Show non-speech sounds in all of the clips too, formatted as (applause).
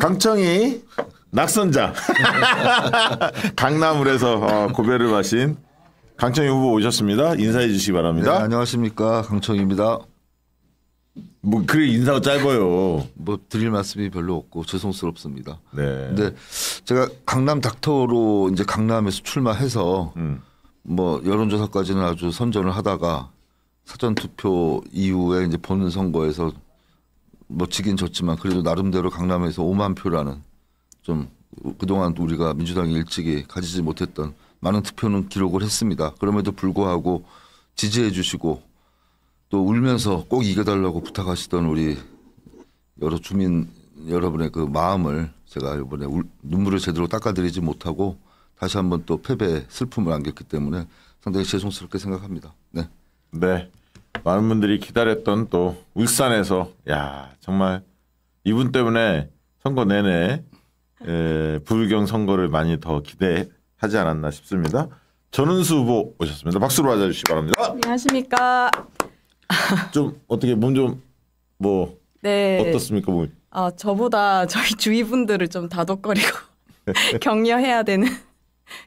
강청이 낙선자 (laughs) 강남을에서 어, 고배를 마신 강청이 후보 오셨습니다. 인사해 주시기 바랍니다. 네, 안녕하십니까 강청입니다. 뭐 그래 인사가 짧아요. 뭐 드릴 말씀이 별로 없고 죄송스럽습니다. 네. 근데 제가 강남 닥터로 이제 강남에서 출마해서 음. 뭐 여론조사까지는 아주 선전을 하다가 사전 투표 이후에 이제 보는 선거에서 멋지긴 뭐 졌지만 그래도 나름대로 강남에서 5만 표라는 좀 그동안 우리가 민주당이 일찍이 가지지 못했던 많은 투표는 기록을 했습니다. 그럼에도 불구하고 지지해 주시고 또 울면서 꼭 이겨달라고 부탁하시던 우리 여러 주민 여러분의 그 마음을 제가 이번에 울, 눈물을 제대로 닦아드리지 못하고 다시 한번 또패배 슬픔을 안겼기 때문에 상당히 죄송스럽게 생각합니다. 네. 네. 많은 분들이 기다렸던 또 울산에서 야 정말 이분 때문에 선거 내내 에, 불경 선거를 많이 더 기대하지 않았나 싶습니다. 전은수 후보 오셨습니다. 박수로 맞아주시기 바랍니다. 안녕하십니까. 좀 어떻게 몸좀뭐 네. 어떻습니까 몸? 아 저보다 저희 주위 분들을 좀 다독거리고 (laughs) 격려해야 되는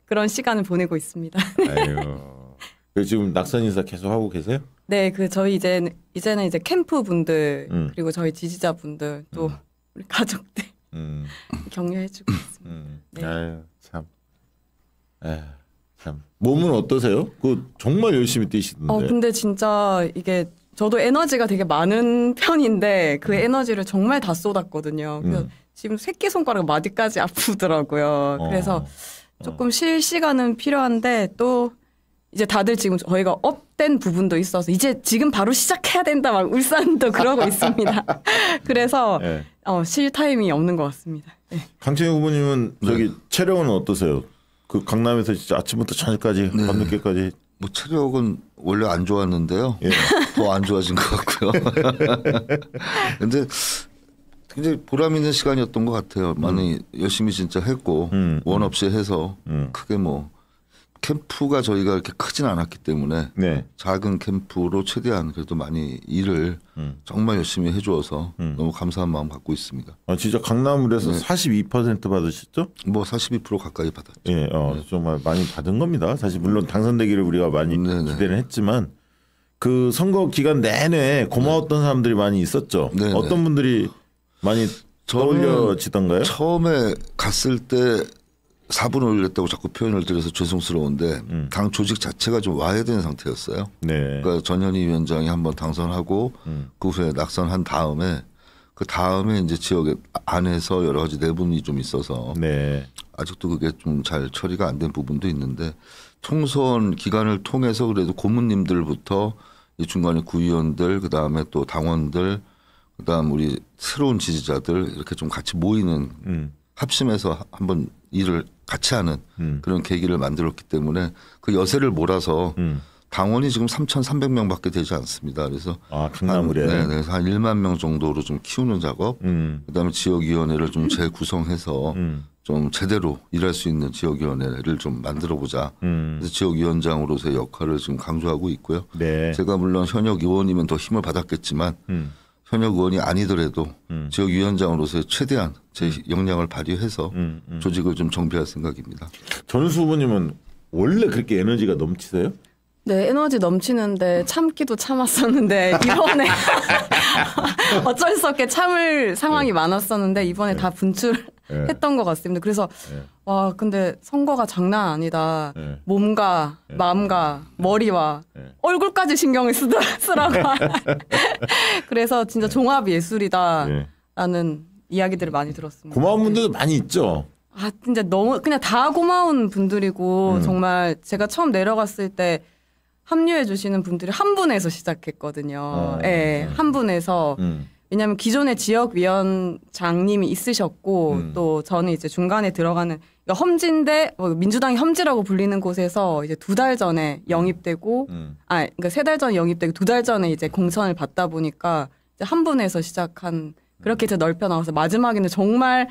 그런 시간을 보내고 있습니다. 아유. 그 지금 낙선 인사 계속 하고 계세요? 네, 그 저희 이제 이제는 이제 캠프 분들 음. 그리고 저희 지지자 분들 또 음. 우리 가족들 음. (laughs) 격려해주고 있습니다. 음. 네. 아유 참, 에참 몸은 어떠세요? 그 정말 열심히 뛰시던데. 어, 근데 진짜 이게 저도 에너지가 되게 많은 편인데 그 음. 에너지를 정말 다 쏟았거든요. 그 지금 새끼 손가락 마디까지 (laughs) 아프더라고요. 그래서 어. 조금 쉴 시간은 필요한데 또 이제 다들 지금 저희가 업된 부분도 있어서 이제 지금 바로 시작해야 된다 막 울산도 그러고 있습니다. (laughs) 그래서 네. 어, 실 타임이 없는 것 같습니다. 예. 네. 강채영 후보님은 저기 체력은 어떠세요? 그 강남에서 진짜 아침부터 저녁까지 네. 밤늦게까지 뭐 체력은 원래 안 좋았는데요. 예. (laughs) 더안 좋아진 것 같고요. (laughs) 근데 굉장히 보람 있는 시간이었던 것 같아요. 많이 음. 열심히 진짜 했고 음. 원 없이 해서 음. 크게 뭐 캠프가 저희가 이렇게 크진 않았기 때문에 네. 작은 캠프로 최대한 그래도 많이 일을 음. 정말 열심히 해주어서 음. 너무 감사한 마음 갖고 있습니다. 아 진짜 강남을에서 네. 42% 받으셨죠? 뭐 42% 가까이 받았죠. 예, 어, 네. 정말 많이 받은 겁니다. 사실 물론 당선되기를 우리가 많이 네네. 네. 기대는 했지만 그 선거 기간 내내 고마웠던 네. 사람들이 많이 있었죠. 네네. 네. 어떤 분들이 많이 떠올려지던가요? 처음에 갔을 때 사분 올렸다고 자꾸 표현을 드려서 죄송스러운데 음. 당 조직 자체가 좀 와해된 상태였어요. 네. 그러니까 전현희 위원장이 한번 당선하고 음. 그 후에 낙선한 다음에 그 다음에 이제 지역 안에서 여러 가지 내분이 좀 있어서 네. 아직도 그게 좀 잘 처리가 안 된 부분도 있는데 총선 기간을 통해서 그래도 고문님들부터 이 중간에 구의원들 그 다음에 또 당원들 그 다음 우리 새로운 지지자들 이렇게 좀 같이 모이는 음. 합심해서 한번 일을 같이 하는 음. 그런 계기를 만들었기 때문에 그 여세를 몰아서 음. 당원이 지금 3,300명밖에 되지 않습니다. 그래서 아, 충남을에 네, 그래서 네, 한 1만 명 정도로 좀 키우는 작업, 음. 그다음에 지역위원회를 좀 재구성해서 음. 좀 제대로 일할 수 있는 지역위원회를 좀 만들어 보자. 음. 그래서 지역위원장으로서의 역할을 지금 강조하고 있고요. 네. 제가 물론 현역 의원이면 더 힘을 받았겠지만. 음. 현역 의원이 아니더라도 음. 지역위원장으로서 최대한 제 음. 역량을 발휘해서 음, 음. 조직을 좀 정비할 생각입니다. 전수 후보님은 원래 그렇게 에너지가 넘치세요? 네, 에너지 넘치는데 참기도 참았었는데 이번에 (laughs) 어쩔 수 없게 참을 상황이 네. 많았었는데 이번에 네. 다 분출했던 네. 것 같습니다. 그래서 네. 와 아, 근데 선거가 장난 아니다. 네. 몸과 네. 마음과 네. 머리와 얼굴까지 신경을 쓰더, 쓰라고. (laughs) 그래서 진짜 종합 예술이다라는 이야기들을 많이 들었습니다. 고마운 분들 많이 있죠. 아 진짜 너무 그냥 다 고마운 분들이고 음. 정말 제가 처음 내려갔을 때 합류해 주시는 분들이 한 분에서 시작했거든요. 어, 예, 음. 한 분에서. 음. 왜냐하면 기존의 지역위원장님이 있으셨고 음. 또 저는 이제 중간에 들어가는 그러니까 험진인데 뭐 민주당이 험지라고 불리는 곳에서 이제 두 달 전에 영입되고 음. 음. 아 그러니까 세 달 전 영입되고 두 달 전에 이제 공천을 받다 보니까 이제 한 분에서 시작한 그렇게 이제 넓혀 나와서 마지막에는 정말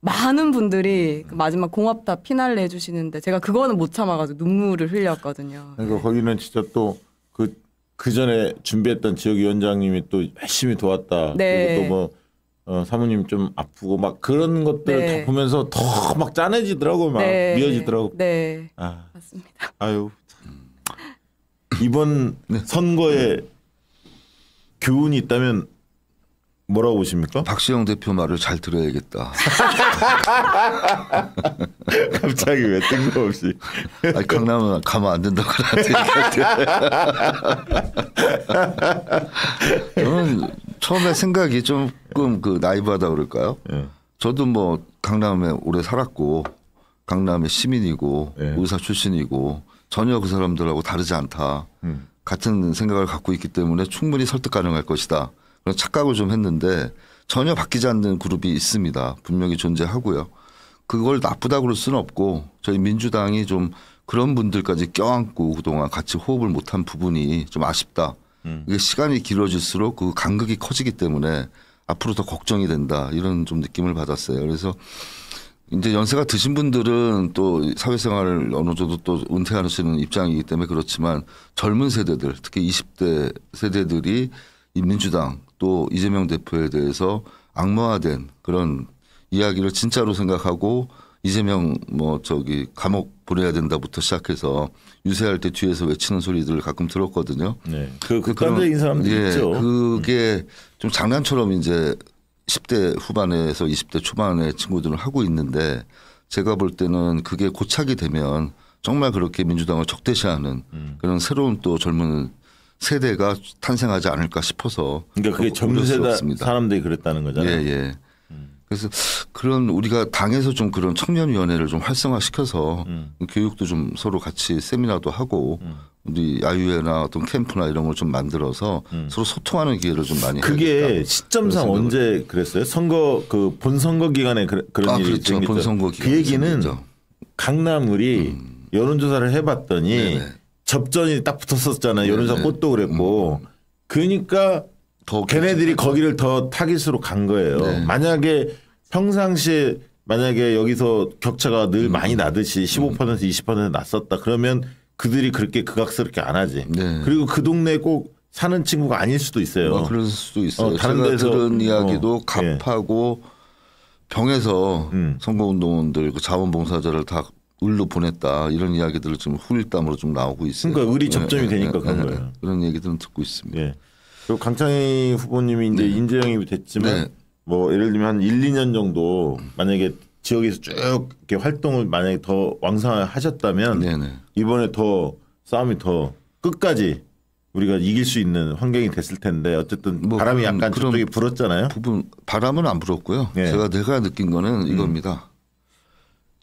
많은 분들이 음. 그 마지막 공합다 피날레 해주시는데 제가 그거는 못 참아가지고 눈물을 흘렸거든요. 그러니까 거기는 진짜 또 그 그 전에 준비했던 지역위원장님이 또 열심히 도왔다. 네. 그리고 또뭐 어, 사모님 좀 아프고 막 그런 것들 네. 다 보면서 더 막 짠해지더라고 막 네. 미어지더라고. 네. 아. 맞습니다. 아유 이번 선거에 교훈이 있다면 뭐라고 보십니까? 박시영 대표 말을 잘 들어야겠다. (laughs) 갑자기 왜 뜬금없이? 아니, 강남은 가면 안 된다고 나한테 저는 처음에 생각이 조금 그나이브하다 그럴까요? 예. 저도 뭐 강남에 오래 살았고 강남의 시민이고 예. 의사 출신이고 전혀 그 사람들하고 다르지 않다. 음. 같은 생각을 갖고 있기 때문에 충분히 설득 가능할 것이다. 그런 착각을 좀 했는데 전혀 바뀌지 않는 그룹이 있습니다. 분명히 존재하고요. 그걸 나쁘다 고 그럴 수는 없고 저희 민주당이 좀 그런 분들까지 껴안고 그동안 같이 호흡을 못한 부분이 좀 아쉽다. 음. 이게 시간이 길어질수록 그 간극이 커지기 때문에 앞으로 더 걱정이 된다 이런 좀 느낌을 받았어요. 그래서 이제 연세가 드신 분들은 또 사회생활을 어느 정도 또 은퇴하시는 입장이기 때문에 그렇지만 젊은 세대들 특히 20대 세대들이 이 민주당 또 이재명 대표에 대해서 악마화된 그런 이야기를 진짜로 생각하고 이재명 뭐 저기 감옥 보내야 된다부터 시작해서 유세할 때 뒤에서 외치는 소리들을 가끔 들었거든요. 네. 그, 그 극단적인 사람들 예, 있죠. 그게 음. 좀 장난처럼 이제 10대 후반에서 20대 초반에 친구들을 하고 있는데 제가 볼 때는 그게 고착이 되면 정말 그렇게 민주당을 적대시하는 음. 그런 새로운 또 젊은 세대가 탄생하지 않을까 싶어서 그러니까 그게 어, 젊 세대 사람들이 그랬다는 거잖아요. 예, 예. 그래서 그런 우리가 당에서 좀 그런 청년위원회를 좀 활성화시켜서 음. 교육도 좀 서로 같이 세미나도 하고 음. 우리 야유회나 어떤 캠프나 이런 걸 좀 만들어서 음. 서로 소통하는 기회를 좀 많이 그게 시점상 언제 그랬어요? 선거 그 본선거 기간에 그, 런 아, 일이 그렇죠. 본선거 기간 그 얘기는 생겼죠. 강남을이 음. 여론조사를 해봤더니 네네. 네. 접전이 딱 붙었었잖아요. 네, 여론사 네. 꽃도 그랬고. 음. 그러니까 더 걔네들이 거기를 더 타깃으로 간 거예요. 네. 만약에 평상시에 만약에 여기서 격차가 늘 음. 많이 나듯이 15% 음. 20% 났었다 그러면 그들이 그렇게 극악스럽게 안 하지. 네. 그리고 그 동네에 꼭 사는 친구가 아닐 수도 있어요. 뭐 그럴 수도 있어요. 어, 다른 데서 들은 어, 이야기도 어, 갑하고 예. 병에서 음. 선거운동원들 그 자원봉사자를 다 을로 보냈다 이런 이야기들을 지금 후일담으로 좀 나오고 있어요. 그러니까 을이 접점이 네, 되니까 네, 그런 네, 거예요. 그런 얘기들은 듣고 있습니다. 예. 그리고 강창희 후보님이 이제 네. 인재 영이 됐지만 네. 뭐 예를 들면 1, 2년 정도 만약에 지역에서 쭉 이렇게 활동을 만약에 더 왕성하셨다면 네, 이번에 더 싸움이 더 끝까지 우리가 이길 수 있는 환경이 됐을 텐데 어쨌든 뭐 바람이 약간 그런 저쪽에 불었잖아요. 부분 바람은 안 불었고요. 제가 내가 느낀 거는 음. 이겁니다.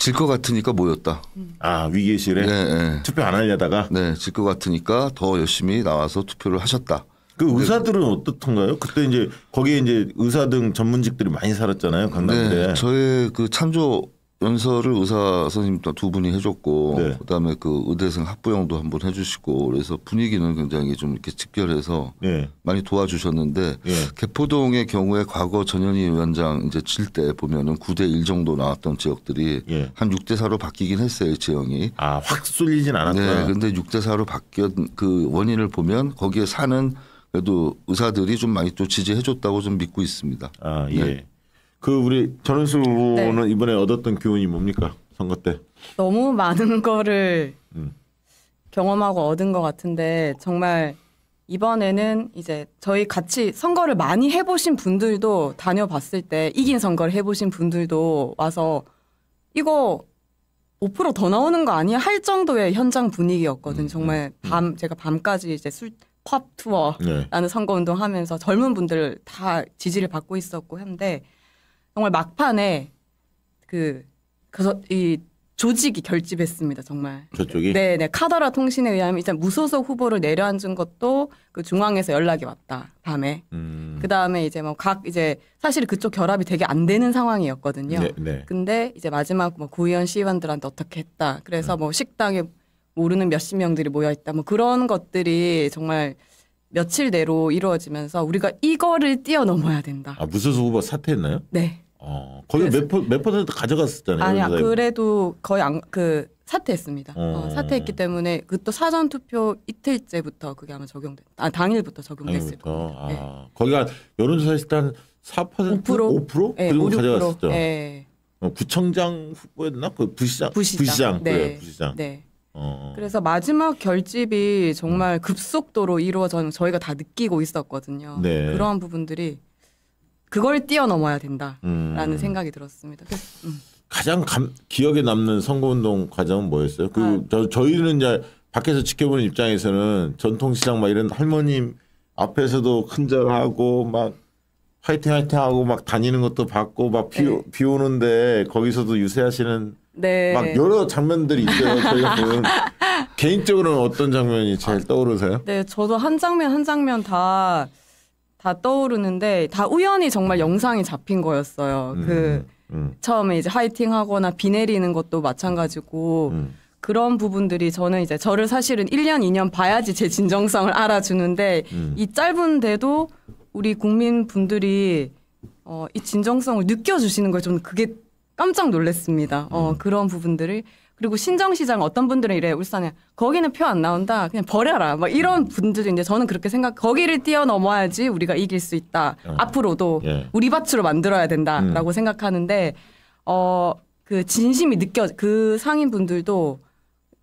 질것 같으니까 모였다. 아 위기의실에 네, 네. 투표 안 하려다가 네, 질것 같으니까 더 열심히 나와서 투표를 하셨다. 그 네. 의사들은 어떻던가요? 그때 이제 거기에 이제 의사 등 전문직들이 많이 살았잖아요. 네, 강남대. 네, 저의 그 참조 연설을 의사 선생님도 두 분이 해줬고 네. 그다음에 그 의대생 학부형도 한분 해주시고 그래서 분위기는 굉장히 좀 이렇게 집결해서 네. 많이 도와주셨는데 네. 개포동의 경우에 과거 전현희 위원장 이제 칠 때 보면은 9대 1 정도 나왔던 지역들이 예. 한 6대 4로 바뀌긴 했어요 지형이 아확 쏠리진 않았다. 네, 근데 6대 4로 바뀐 그 원인을 보면 거기에 사는 그래도 의사들이 좀 많이 또 지지해줬다고 좀 믿고 있습니다. 아 예. 네. 그 우리 전원수 후보는 네. 이번에 얻었던 교훈이 뭡니까 선거 때? 너무 많은 거를 음. 경험하고 얻은 것 같은데 정말 이번에는 이제 저희 같이 선거를 많이 해보신 분들도 다녀봤을 때 이긴 선거를 해보신 분들도 와서 이거 5%더 나오는 거 아니야 할 정도의 현장 분위기였거든. 음, 음, 정말 음, 밤 제가 밤까지 이제 술팝 투어라는 네. 선거 운동하면서 젊은 분들 다 지지를 받고 있었고 한데 정말 막판에 그그서이 조직이 결집했습니다 정말. 저쪽이. 네, 네 카더라 통신에 의하면 일단 무소속 후보를 내려앉은 것도 그 중앙에서 연락이 왔다 밤에. 음. 그 다음에 이제 뭐 각 이제 사실 그쪽 결합이 되게 안 되는 상황이었거든요. 네, 네. 근데 이제 마지막 뭐 구의원 시의원들한테 어떻게 했다. 그래서 음. 뭐 식당에 모르는 몇십 명들이 모여 있다. 뭐 그런 것들이 정말 며칠 내로 이루어지면서 우리가 이거를 뛰어넘어야 된다. 아 무소속 후보 사퇴했나요? 네. 어 거의 몇몇 퍼센트 가져갔었잖아요. 아니야 그래도 거의 안 그 사퇴했습니다. 어. 어, 사퇴했기 때문에 그 또 사전 투표 이틀째부터 그게 아마 적용됐. 아 당일부터 적용됐을 거예요. 아, 네. 거기가 여론조사에서 한 4%? 5%? 5%? 네, 그 정도 5, 가져갔었죠. 네. 구청장 후보였나? 그 부시장 부시장, 부시장. 네. 그래 네, 부시장. 네. 어, 어. 그래서 마지막 결집이 정말 어. 급속도로 이루어져 저희가 다 느끼고 있었거든요. 네. 그러한 부분들이 그걸 뛰어넘어야 된다라는 음. 생각이 들었습니다. 그래서, 음. 가장 감, 기억에 남는 선거운동 과정은 뭐였어요? 그 아. 저, 저희는 이제 밖에서 지켜보는 입장에서는 전통시장 막 이런 할머님 앞에서도 큰절하고 막 화이팅 화이팅 하고 막 다니는 것도 봤고 막비 네. 비 오는데 거기서도 유세하시는 네. 막 여러 장면들이 있어요. (laughs) 저희가 개인적으로는 어떤 장면이 제일 떠오르세요? 네, 저도 한 장면 한 장면 다 다 떠오르는데 다 우연히 정말 음. 영상이 잡힌 거였어요. 음, 그 음. 음. 처음에 이제 화이팅 하거나 비 내리는 것도 마찬가지고 음. 그런 부분들이 저는 이제 저를 사실은 1년, 2년 봐야지 제 진정성을 알아주는데 음. 이 짧은데도 우리 국민분들이 어, 이 진정성을 느껴주시는 걸 저는 그게 깜짝 놀랐습니다. 어, 음. 그런 부분들을 그리고 신정시장 어떤 분들은 이래 울산에 거기는 표 안 나온다 그냥 버려라 막 이런 음. 분들도 있제 저는 그렇게 생각 거기를 뛰어넘어야지 우리가 이길 수 있다 어. 앞으로도 예. 우리 밭으로 만들어야 된다라고 음. 생각하는데 어 그 진심이 느껴 그 상인 분들도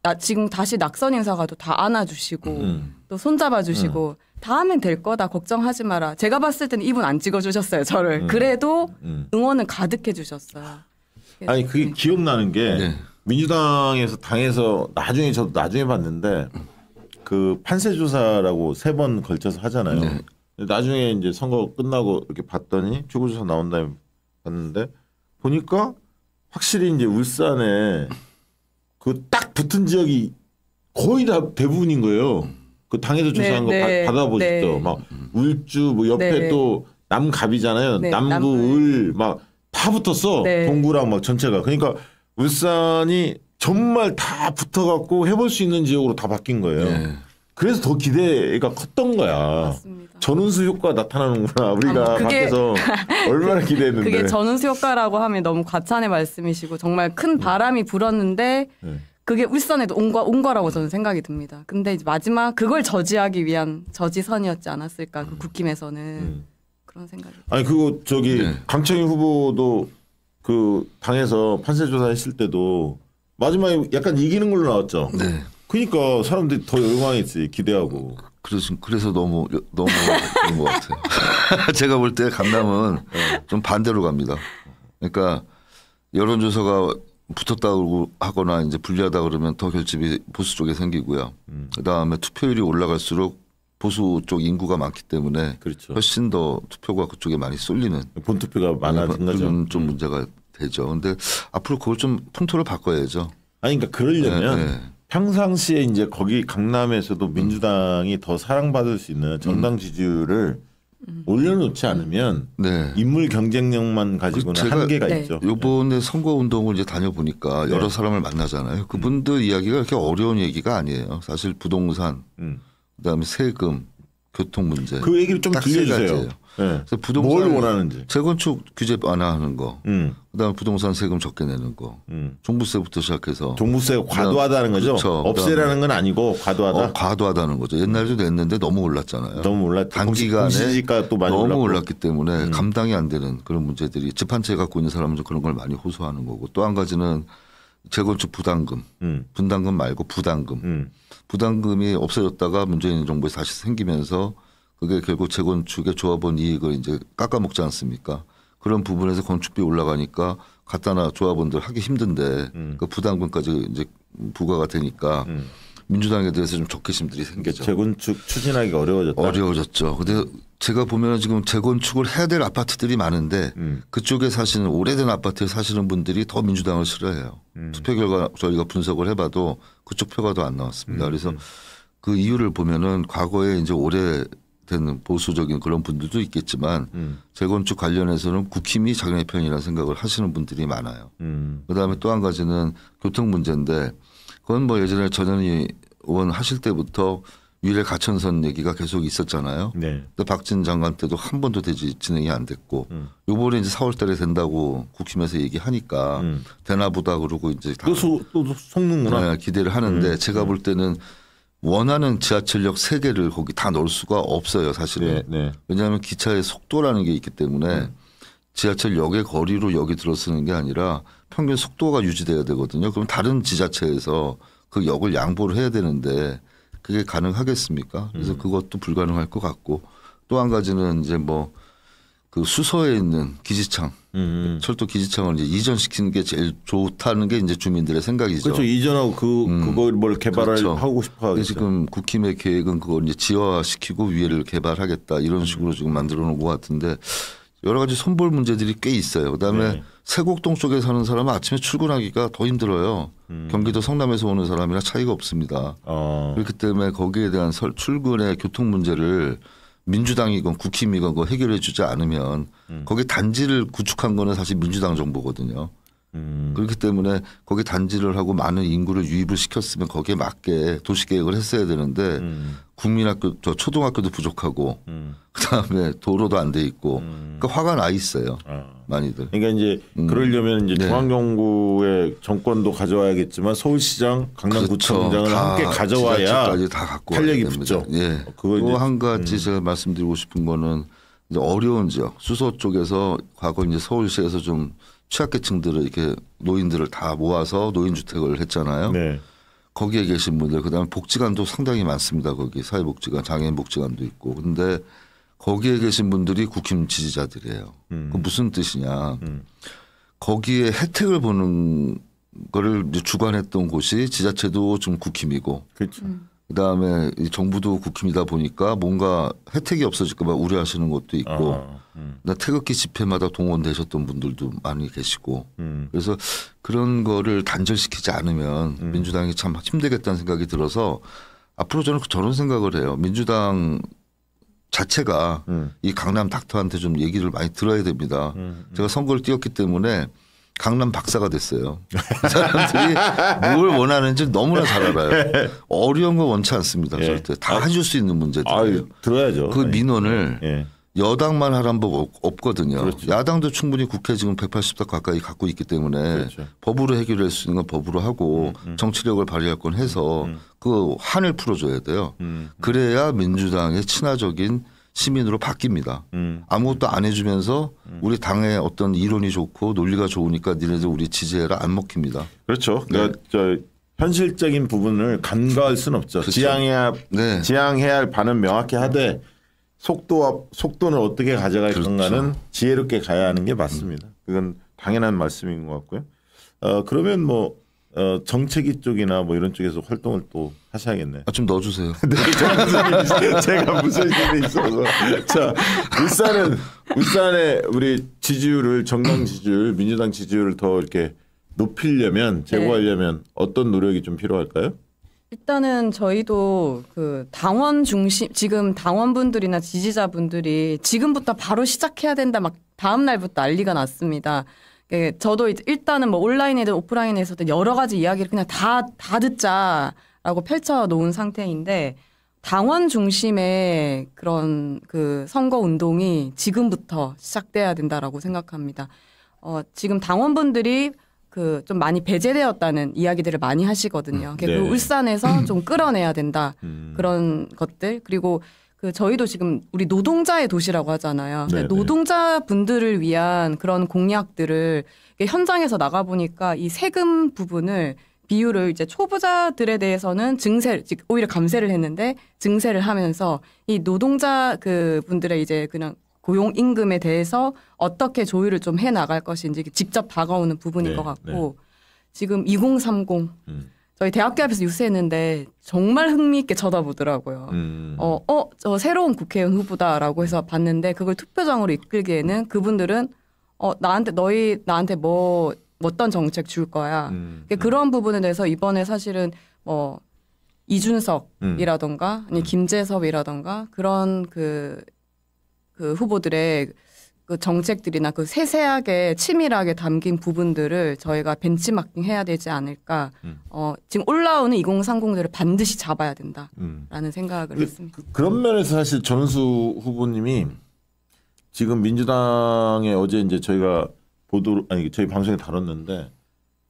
나 지금 다시 낙선 행사 가도 다 안아주시고 음. 또 손잡아주시고 음. 다음엔 될 거다 걱정하지 마라. 제가 봤을 때는 이분 안 찍어주셨어요 저를. 음. 그래도 음. 음. 응원은 가득해 주셨어요. 아니 그게 네. 기억나는 게 네. 민주당에서 당에서 나중에 저도 나중에 봤는데 그 판세 조사라고 세 번 걸쳐서 하잖아요. 네. 나중에 이제 선거 끝나고 이렇게 봤더니 주구조사 나온 다음에 봤는데 보니까 확실히 이제 울산에 그 딱 붙은 지역이 거의 다 대부분인 거예요. 그 당에서 조사한 네, 거 네, 네. 받, 아보셨죠 네. 막 울주 뭐 옆에 네. 또 남갑이잖아요. 네, 남구 을막 다 붙었어. 동구랑 막 전체가. 그러니까 울산이 정말 다 붙어갖고 해볼 수 있는 지역으로 다 바뀐 거예요. 그래서 더 기대가 컸던 거야. 맞습니다. 전운수 효과 나타나는구나. 우리가 아, 그게, 밖에서 (laughs) 얼마나 기대했는데. 그게 전운수 효과라고 하면 너무 과찬의 말씀이시고 정말 큰 바람이 불었는데 네. 그게 울산에도 온과 온과라고 저는 생각이 듭니다. 근데 이제 마지막 그걸 저지하기 위한 저지선이었지 않았을까 그 음. 국힘에서는 음. 그런 생각이. 아니 그거 저기 네. 강청희 후보도 그 당에서 판세 조사했을 때도 마지막에 약간 이기는 걸로 나왔죠. 네. 그러니까 사람들이 더 열광했지 기대하고. 그래서 그래서 너무 너무 그런 것 같아요. (laughs) 제가 볼 때 강남은 네. 좀 반대로 갑니다. 그러니까 여론조사가 붙었다고 하거나 이제 불리하다 그러면 더 결집이 보수 쪽에 생기고요. 음. 그다음에 투표율이 올라갈수록 보수 쪽 인구가 많기 때문에 그렇죠. 훨씬 더 투표가 그쪽에 많이 쏠리는 본투표가 많아진 네, 거죠. 좀, 좀 음. 문제가 되죠. 근데 앞으로 그걸 좀 풍토를 바꿔야죠. 아니 그러니까 그러려면 네, 네. 평상시에 이제 거기 강남에서도 민주당이 음. 더 사랑받을 수 있는 정당 음. 지지율을 올려놓지 않으면 네. 인물 경쟁력만 가지고는 한계가 네. 있죠. 요번에 선거 운동을 이제 다녀보니까 네. 여러 사람을 만나잖아요. 그분들 음. 이야기가 그렇게 어려운 얘기가 아니에요. 사실 부동산, 음. 그다음에 세금, 교통 문제. 그 얘기를 좀 들려주세요. 예. 그래서 부동산 뭘 원하는지 재건축 규제 완화하는 거, 음. 그다음 부동산 세금 적게 내는 거, 음. 종부세부터 시작해서 종부세 과도하다는 거죠. 그렇죠. 없애라는 건 아니고 과도하다. 어, 과도하다는 거죠. 옛날에도 냈는데 너무 올랐잖아요. 너무 올랐. 단기간에 또 많이 너무 올랐고. 올랐기 때문에 음. 감당이 안 되는 그런 문제들이 집 한 채 갖고 있는 사람은 그런 걸 많이 호소하는 거고 또 한 가지는 재건축 부담금, 음. 분담금 말고 부담금, 음. 부담금이 없어졌다가 문재인 정부에 다시 생기면서. 그게 결국 재건축의 조합원 이익을 이제 깎아먹지 않습니까? 그런 부분에서 건축비 올라가니까 갖다나 조합원들 하기 힘든데 음. 그 부담금까지 이제 부과가 되니까 음. 민주당에 대해서 좀 적개심들이 생겨죠 재건축 추진하기 어려워졌다. 어려워졌죠. 근데 제가 보면 지금 재건축을 해야 될 아파트들이 많은데 음. 그쪽에 사시는 오래된 아파트에 사시는 분들이 더 민주당을 싫어해요. 음. 투표 결과 저희가 분석을 해봐도 그쪽 표가 더 안 나왔습니다. 음, 그래서 음. 그 이유를 보면은 과거에 이제 오래 되는 보수적인 그런 분들도 있겠지만 음. 재건축 관련해서는 국힘이 자기네 편이라는 생각을 하시는 분들이 많아요. 음. 그다음에 또 한 가지는 교통 문제인데 그건 뭐 예전에 전현희 의원 하실 때부터 미례 가천선 얘기가 계속 있었잖아요. 네. 근데 박진 장관 때도 한 번도 되지 진행이 안 됐고 음. 요번에 이제 4월달에 된다고 국힘에서 얘기하니까 음. 되나보다 그러고 이제 다 소, 또 속는구나 네, 기대를 하는데 음. 제가 음. 볼 때는 원하는 지하철역 세개를 거기 다 넣을 수가 없어요, 사실은. 네, 네. 왜냐하면 기차의 속도라는 게 있기 때문에 네. 지하철 역의 거리로 여기 들어서는 게 아니라 평균 속도가 유지돼야 되거든요. 그럼 다른 지자체에서 그 역을 양보를 해야 되는데 그게 가능하겠습니까? 그래서 음. 그것도 불가능할 것 같고 또 한 가지는 이제 뭐그 수서에 있는 기지창 음. 음. 철도 기지창을 이제 이전시키는 게 제일 좋다는 게 이제 주민들의 생각이죠. 그렇죠. 이전하고 그 음, 그걸 뭘 개발을 그렇죠. 하고 싶어 하겠죠. 지금 국힘의 계획은 그걸 이제 지화시키고 위에를 개발하겠다 이런 식으로 지금 만들어 놓은 것 같은데 여러 가지 손볼 문제들이 꽤 있어요. 그다음에 네. 세곡동 쪽에 사는 사람은 아침에 출근하기가 더 힘들어요. 음. 경기도 성남에서 오는 사람이랑 차이가 없습니다. 어. 그렇기 때문에 거기에 대한 설, 출근의 교통 문제를 민주당이건 국힘이건 그 해결해 주지 않으면 음. 거기 단지를 구축한 거는 사실 민주당 정부거든요. 음. 그렇기 때문에 거기 단지를 하고 많은 인구를 유입을 시켰으면 거기에 맞게 도시 계획을 했어야 되는데 음. 국민학교 저 초등학교도 부족하고 음. 그다음에 도로도 안 돼 있고 음. 그러니까 화가 나 있어요. 아. 많이들. 그러니까 이제 음. 그러려면 이제 네. 중앙정부의 정권도 가져와야겠지만 서울시장, 강남구청장을 그렇죠. 함께 가져와야 다 갖고 탄력이 붙죠. 예. 또한 가지 음. 제가 말씀드리고 싶은 거는 이제 어려운 지역 수소 쪽에서 과거 이제 서울시에서 좀 취약계층들을 이렇게 노인들을 다 모아서 노인주택을 했잖아요. 네. 거기에 계신 분들 그다음에 복지관도 상당히 많습니다. 거기 사회복지관, 장애인 복지관도 있고. 근데 거기에 계신 분들이 국힘 지지자들이에요. 음. 그 무슨 뜻이냐? 음. 거기에 혜택을 보는 거를 주관했던 곳이 지자체도 좀 국힘이고. 그렇죠. 음. 그다음에 정부도 국힘이다 보니까 뭔가 혜택이 없어질까봐 우려하시는 것도 있고 아, 음. 태극기 집회마다 동원되셨던 분들도 많이 계시고 음. 그래서 그런 거를 단절시키지 않으면 음. 민주당이 참 힘들겠다는 생각이 들어서 앞으로 저는 저런 생각을 해요 민주당 자체가 음. 이 강남 닥터한테 좀 얘기를 많이 들어야 됩니다. 음, 음. 제가 선거를 뛰었기 때문에 강남 박사가 됐어요. 사람들이 (laughs) 뭘 원하는지 너무나 잘 알아요. 어려운 거 원치 않습니다. 예. 절대 다 아, 해줄 수 있는 문제들. 아, 들어야죠. 그 민원을 예. 여당만 하란 법 없거든요. 그렇죠. 야당도 충분히 국회 지금 180석 가까이 갖고 있기 때문에 그렇죠. 법으로 해결할 수 있는 건 법으로 하고 음, 음. 정치력을 발휘할 건 해서 음, 음. 그 한을 풀어줘야 돼요. 음, 음. 그래야 민주당의 친화적인 시민으로 바뀝니다. 아무것도 안 해주면서 우리 당의 어떤 이론이 좋고 논리가 좋으니까 니네들 우리 지지해라 안 먹힙니다. 그렇죠. 그러니까 네. 현실적인 부분을 간과할 수는 없죠. 그렇죠. 지향해야 네. 지향해야 할 바는 명확히 하되 속도와 속도는 어떻게 가져갈 그렇죠. 건가는 지혜롭게 가야 하는 게 맞습니다. 음. 그건 당연한 말씀인 것 같고요. 어, 그러면 뭐 어, 정책위 쪽이나 뭐 이런 쪽에서 활동을 또 하셔야겠네. 아, 좀 넣어주세요. (laughs) 네, 제가 무슨 일이 있어서. 자, 울산은 울산의 우리 지지율을 정당 지지율, 민주당 지지율을 더 이렇게 높이려면 제고하려면 네. 어떤 노력이 좀 필요할까요? 일단은 저희도 그 당원 중심 지금 당원분들이나 지지자분들이 지금부터 바로 시작해야 된다 막 다음 날부터 난리가 났습니다. 예, 저도 일단은 뭐온라인에든 오프라인에서든 여러 가지 이야기를 그냥 다 다 듣자라고 펼쳐 놓은 상태인데 당원 중심의 그런 그 선거 운동이 지금부터 시작돼야 된다라고 생각합니다. 어, 지금 당원분들이 그좀 많이 배제되었다는 이야기들을 많이 하시거든요. 음, 네. 그 울산에서 (clears throat) 좀 끌어내야 된다 음. 그런 것들 그리고 그 저희도 지금 우리 노동자의 도시라고 하잖아요. 그러 네, 네. 노동자 분들을 위한 그런 공약들을 현장에서 나가 보니까 이 세금 부분을 비율을 이제 초보자들에 대해서는 증세, 즉 오히려 감세를 했는데 증세를 하면서 이 노동자 그 분들의 이제 그냥 고용 임금에 대해서 어떻게 조율을 좀 해 나갈 것인지 직접 다가오는 부분인 네, 것 같고 네. 지금 2030 음. 저희 대학교 앞에서 유세했는데 정말 흥미있게 쳐다보더라고요. 음. 어, 어, 새로운 국회의원 후보다라고 해서 봤는데 그걸 투표장으로 이끌기에는 그분들은 어, 나한테 너희 나한테 뭐 어떤 정책 줄 거야. 음. 그 그런 부분에 대해서 이번에 사실은 뭐 이준석이라던가 아니 음. 김재섭이라던가 그런 그그 후보들의 그 정책들이나 그 세세하게 치밀하게 담긴 부분들을 저희가 벤치마킹 해야 되지 않을까. 음. 어, 지금 올라오는 2030들을 반드시 잡아야 된다라는 음. 생각을 그, 했습니다. 그, 런 면에서 사실 전수 후보님이 지금 민주당에 어제 이제 저희가 보도 아니 저희 방송에 다뤘는데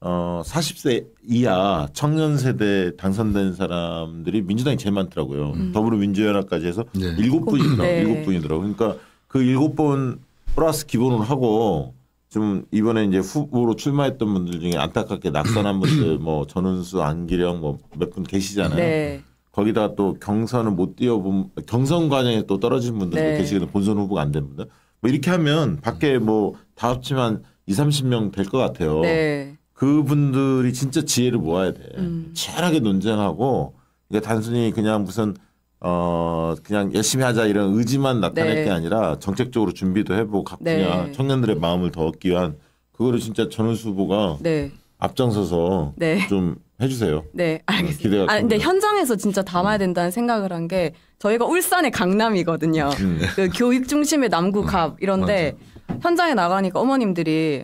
어 40세 이하 청년 세대 당선된 사람들이 민주당이 제일 많더라고요. 음. 더불어민주연합까지 해서 네. 7분이더라고요. 분이더라고요 그러니까 그 일곱 분 플러스 기본을 하고 지금 이번에 이제 후보로 출마했던 분들 중에 안타깝게 낙선한 (clears throat) 분들 뭐 전은수, 안기령 뭐 몇 분 계시잖아요. 네. 거기다가 또 경선을 못 뛰어본 경선 과정에 또 떨어진 분들도 네. 계시거든요. 본선 후보가 안 된 분들. 뭐 이렇게 하면 밖에 뭐다 합치면 2, 30명 될 것 같아요. 네. 그분들이 진짜 지혜를 모아야 돼. 음. 치열하게 논쟁하고 이게 단순히 그냥 무슨 어 그냥 열심히 하자 이런 의지만 나타낼 네. 게 아니라 정책적으로 준비도 해보고 각 네. 분야 네. 청년들의 마음을 더 얻기 위한 그거를 진짜 전원수 후보가 네. 앞장서서 네. 좀 해주세요. 네, 알겠습니다. 기대가 아, 근데 현장에서 진짜 담아야 음. 된다는 생각을 한 게 저희가 울산의 강남이거든요. (laughs) 네. 그 교육 중심의 남구갑 이런데 현장에 나가니까 어머님들이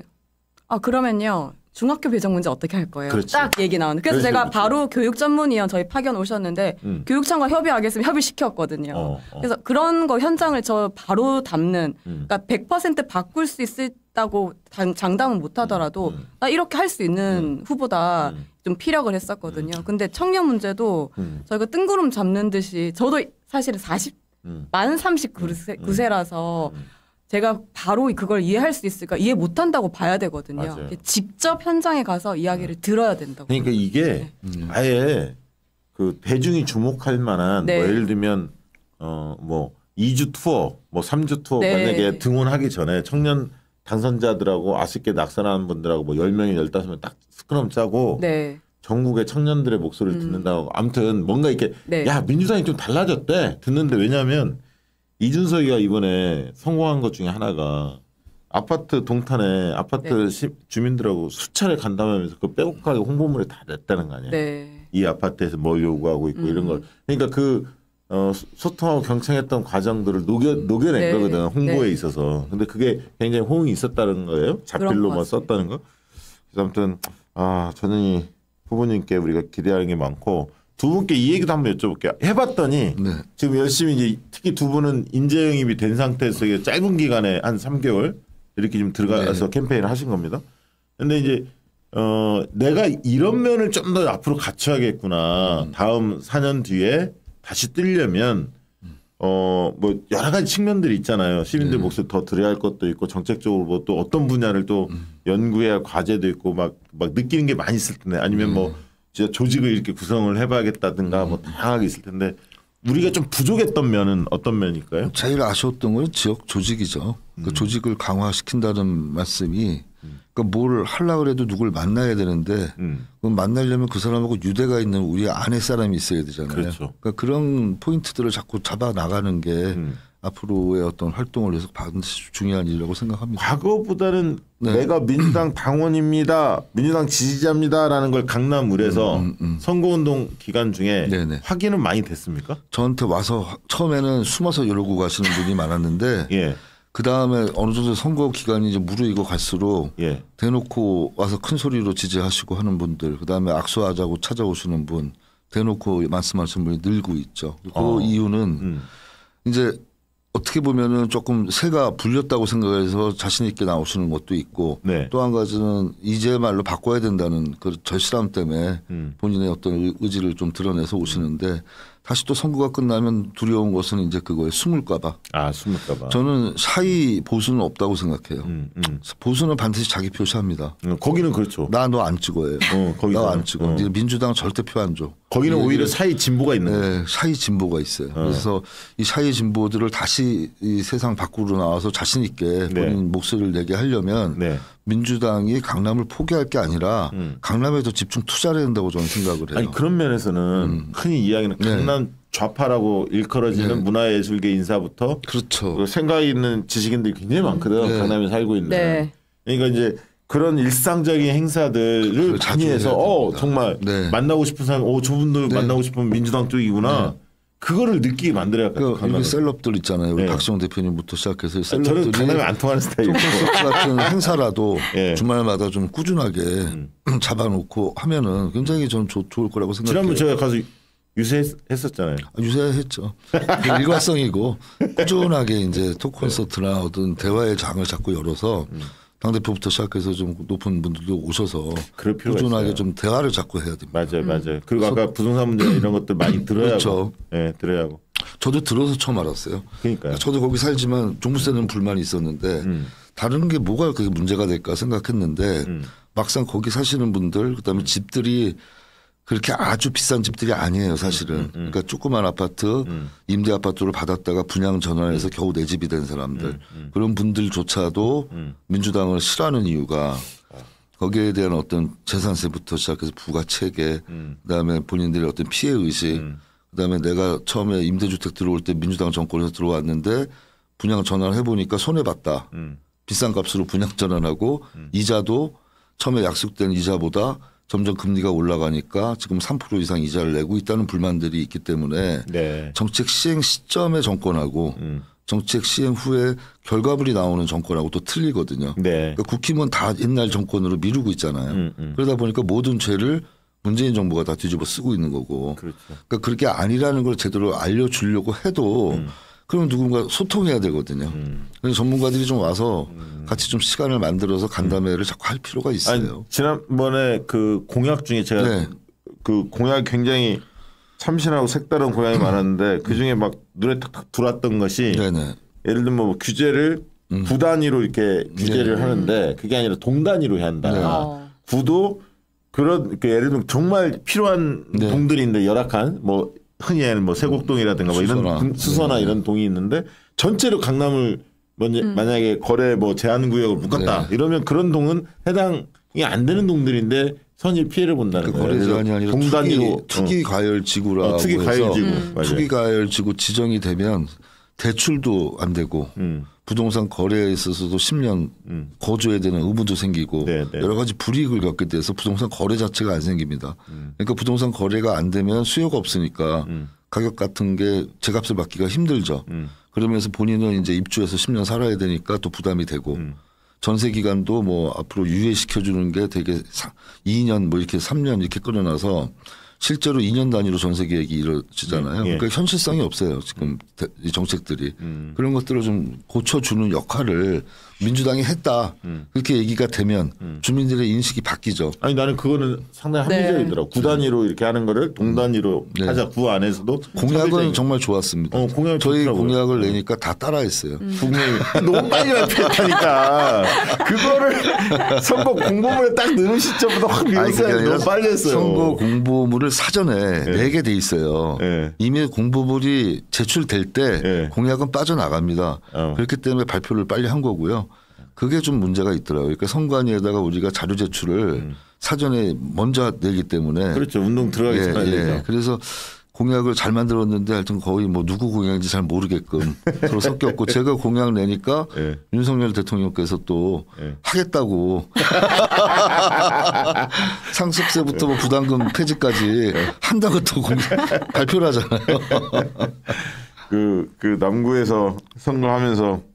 아 그러면요 중학교 배정 문제 어떻게 할 거예요? 그렇지. 딱 얘기 나오는. 그래서 그렇지, 제가 그렇지. 바로 교육 전문위원 저희 파견 오셨는데 음. 교육청과 협의하겠으면 협의 시켰거든요. 어, 어. 그래서 그런 거 현장을 저 바로 담는. 음. 그러니까 100% 바꿀 수 있다고 장담은 못하더라도 음. 음. 나 이렇게 할 수 있는 음. 후보다 음. 좀 피력을 했었거든요. 근데 청년 문제도 저희가 뜬구름 잡는 듯이 저도 사실은 40만 삼십 9세라서 음. 제가 바로 그걸 이해할 수 있을까 이해 못한다고 봐야 되거든요. 직접 현장에 가서 이야기를 음. 들어야 된다고. 그러니까 이게 네. 음. 아예 그 대중이 주목할 만한 뭐 네. 뭐 예를 들면 어뭐 2주 투어 뭐 3주 투어 네. 만약에 등원하기 전에 청년 당선자들하고 아쉽게 낙선하는 분들하고 뭐 10명이 15명 딱 스크럼 짜고 네. 전국의 청년들의 목소리를 음. 듣는다고 아무튼 뭔가 이렇게 네. 야 민주당이 좀 달라졌대 듣는데 왜냐하면 이준석이가 이번에 성공한 것 중에 하나가 아파트 동탄에 아파트 네. 시, 주민들하고 수차례 간담회하면서 그 빼곡하게 홍보물에 다 냈다는 거 아니에요. 네. 이 아파트에서 뭐 요구하고 있고 음. 이런 걸. 그러니까 그 어, 소통하고 경청했던 과정들을 녹여, 음. 녹여낸 네. 거거든 홍보에 네. 있어서. 근데 그게 굉장히 호응이 있었다는 거예요. 자필로만 뭐 썼다는 거. 그래서 아무튼 아 전현희 후보님께 우리가 기대하는 게 많고 두 분께 이 얘기도 한번 여쭤볼게요. 해봤더니 네. 지금 열심히 이제 특히 두 분은 인재영입이 된 상태에서 짧은 기간에 한 3개월 이렇게 좀 들어가서 네. 캠페인을 하신 겁니다. 근데 이제 어 내가 이런 면을 좀 더 앞으로 갖춰야겠구나. 음. 다음 4년 뒤에 다시 뜨려면 어 뭐 여러 가지 측면들이 있잖아요. 시민들 네. 목소리 더 들어야 할 것도 있고 정책적으로 뭐 또 어떤 분야를 또 음. 연구해야 할 과제도 있고 막 막 느끼는 게 많이 있을 텐데 아니면 뭐 음. 뭐 진짜 조직을 이렇게 구성을 해봐야겠다든가 뭐 다양하게 있을 텐데 우리가 좀 부족했던 면은 어떤 면일까요? 제일 아쉬웠던 건 지역 조직이죠. 그 음. 조직을 강화시킨다는 말씀이 음. 그뭘 하려고 해도 누굴 만나야 되는데 음. 그럼 만나려면 그 사람하고 유대가 있는 우리 안에 사람이 있어야 되잖아요. 그렇죠. 그러니까 그런 포인트들을 자꾸 잡아 나가는 게 음. 앞으로의 어떤 활동을 위해서 반드시 중요한 일이라고 생각합니다. 과거보다는 네. 내가 민주당 당원입니다, (clears throat) 민주당 지지자입니다라는 걸 강남 을에서 음, 음, 음. 선거운동 기간 중에 네네. 네. 확인은 많이 됐습니까? 저한테 와서 처음에는 숨어서 이러고 가시는 분이 (laughs) 많았는데 예. 그 다음에 어느 정도 선거 기간이 이제 무르익어 갈수록 예. 대놓고 와서 큰 소리로 지지하시고 하는 분들, 그 다음에 악수하자고 찾아오시는 분, 대놓고 말씀하시는 분이 늘고 있죠. 그 어. 이유는 음. 이제 어떻게 보면은 조금 새가 불렸다고 생각해서 자신 있게 나오시는 것도 있고 네. 또한 가지는 이제 말로 바꿔야 된다는 그 절실함 때문에 음. 본인의 어떤 의지를 좀 드러내서 오시는데 다시 또 선거가 끝나면 두려운 것은 이제 그거에 숨을까봐. 아 숨을까봐. 저는 사이 보수는 없다고 생각해요. 음, 음. 보수는 반드시 자기 표시합니다. 음, 거기는 그렇죠. 나 너 안 찍어요. 어, 거 나안 찍어. 어. 민주당 절대 표 안 줘. 거기는 예, 오히려 예. 사회 진보가 있는 예, 거예요. 사회 진보가 있어요. 어. 그래서 이 사회 진보들을 다시 이 세상 밖으로 나와서 자신 있게 네. 본인 네. 목소리를 내게 하려면 네. 민주당이 강남을 포기할 게 아니라 음. 강남에 더 집중 투자를 해야 된다고 저는 생각을 해요. 아니 그런 면에서는 음. 흔히 이야기는 네. 강남 네. 좌파라고 일컬어지는 네. 문화예술계 인사부터 그렇죠. 그 생각 있는 지식인들이 굉장히 많거든. 네. 강남에 살고 있는. 그러니까 이제 그런 일상적인 행사들을 많이 해서 어 정말 네. 만나고 싶은 사람 어 저분들 네. 만나고 싶은 민주당 쪽이구나 네. 그거를 느끼게 만들어야 그 그러니까 셀럽들 있잖아요 우리 네. 박시 대표님부터 시작해서 아, 셀럽들이 저는 안 통하는 스타일이고 같은 행사라도 (laughs) 예. 주말마다 좀 꾸준하게 음. (clears throat) 잡아놓고 하면은 굉장히 저는 좋, 좋을 거라고 생각해요. 지난번 제가 가서 유세했었잖아요. 아, 유세했죠. 그 일관성이고 (laughs) 꾸준하게 이제 토크 콘서트나 어떤 대화의 장을 자꾸 열어서 음. 당대표부터 시작해서 좀 높은 분들도 오셔서 꾸준하게 있어요. 좀 대화를 자꾸 해야 됩니다. 맞아요, 음. 맞아요. 그리고 아까 부동산 문제 이런 것들 많이 음, 들어야 그렇죠. 예, 네, 들어야 하고. 저도 들어서 처음 알았어요. 그러니까 요 저도 거기 살지만 종부세는 불만이 있었는데 음. 다른 게 뭐가 그게 문제가 될까 생각했는데 음. 막상 거기 사시는 분들 그다음에 집들이 그렇게 아주 비싼 집들이 아니에요 사실은. 음, 음, 음. 그러니까 조그만 아파트 음. 임대 아파트를 받았다가 분양 전환해서 음. 겨우 내 집이 된 사람들 그런 분들조차도 민주당을 싫어하는 이유가 어. 거기에 대한 어떤 재산세부터 시작해서 부가체계 그다음에 본인들의 어떤 피해 의식 그다음에 내가 처음에 임대주택 들어올 때 민주당 정권에서 들어왔는데 분양 전환해 을 보니까 손해 봤다. 비싼 값으로 분양 전환하고 이자도 처음에 약속된 이자보다 점점 금리가 올라가니까 지금 3% 이상 이자를 내고 있다는 불만들이 있기 때문에 네. 정책 시행 시점에 정권하고 음. 정책 시행 후에 결과물이 나오는 정권하고 또 틀리거든요. 네. 그러니까 국힘은 다 옛날 정권으로 미루고 있잖아요. 음, 음. 그러다 보니까 모든 죄를 문재인 정부가 다 뒤집어 쓰고 있는 거고. 그렇죠. 그러니까 그렇게 아니라는 걸 제대로 알려주려고 해도 음. 그러면 누군가 소통해야 되거든요. 음. 그래서 전문가들이 좀 와서 음. 같이 좀 시간을 만들어서 간담회를 자꾸 할 필요가 있어요. 아니, 지난번에 그 공약 중에 제가 네. 그 공약 이 굉장히 참신하고 색다른 공약이 많았는데 (clears throat) 그 중에 막 눈에 탁탁 들어왔던 것이 네네. 네. 예를 들면 뭐 규제를 음. 구 단위로 이렇게 네. 규제를 네. 하는데 그게 아니라 동 단위로 해야 한다. 네. 아. 구도 그런 그 예를 들면 정말 필요한 네. 동들인데 열악한 뭐 흔히 하는 뭐 세곡동이라든가 뭐 이런 수서나 네. 이런 동이 있는데 전체로 강남을 음. 만약에 거래 뭐 제한 구역을 묶었다 네. 이러면 그런 동은 해당이 안 되는 동들인데 선이 피해를 본다는 그 거래요. 제한이 아니라 동단위 투기, 어, 투기 어. 가열 지구라고 어, 투기 가열 지구 음. 투기 가열 지구 지정이 되면 대출도 안 되고 음. 부동산 거래에 있어서도 10년 음. 거주해야 되는 의무도 생기고 네네. 네. 여러 가지 불이익을 겪게 돼서 부동산 거래 자체가 안 생깁니다. 음. 그러니까 부동산 거래가 안 되면 수요가 없으니까 음. 가격 같은 게 제값을 받기가 힘들죠. 음. 그러면서 본인은 이제 입주해서 10년 살아야 되니까 또 부담이 되고 음. 전세 기간도 뭐 앞으로 유예시켜 주는 게 되게 2년 뭐 이렇게 3년 이렇게 끌어놔서 실제로 2년 단위로 전 세계 획이 이루어지잖아요. 음, 예. 그러니까 현실성이 없어요. 지금 이 정책들이 음. 그런 것들을 좀 고쳐주는 역할을 민주당이 했다 음. 그렇게 얘기가 되면 음. 주민들의 인식이 바뀌죠. 아니 나는 그거는 상당히 합리적이더라고. 네. 구 단위로 음. 이렇게 하는 거를 동 단위로 음. 네. 하자 구 안에서도 공약은 정말 좋았습니다. 어, 공약 저희 좋더라고요. 공약을 어. 내니까 다 따라했어요. 음. 국민 (laughs) 너무 빨리 발표했다니까 그거를 (laughs) 선거 공보물에 딱 넣는 시점부터 확 밀었어요. 너무 빨리 했어요. 선거 공보물을 사전에 내게 네. 네 돼 있어요. 이미 공보물이 제출될 때 공약은 빠져나갑니다. 어. 그렇기 때문에 발표를 빨리 한 거고요. 그게 좀 문제가 있더라고요. 그러니까 선관위에다가 우리가 자료 제출을 음. 사전에 먼저 내기 때문에 그렇죠. 운동 들어가기 예, 전에 예, 예. 그래서 공약을 잘 만들었는데 하여튼 거의 뭐 누구 공약인지 잘 모르게끔 (laughs) 서로 섞였고 제가 공약 내니까 예. 윤석열 대통령께서 또 예. 하겠다고 (laughs) 상습세부터뭐 부담금 예. 폐지까지 예. 한다고 또 공약 발표를 하잖아요. (laughs) 그, 그 남구에서 선거하면서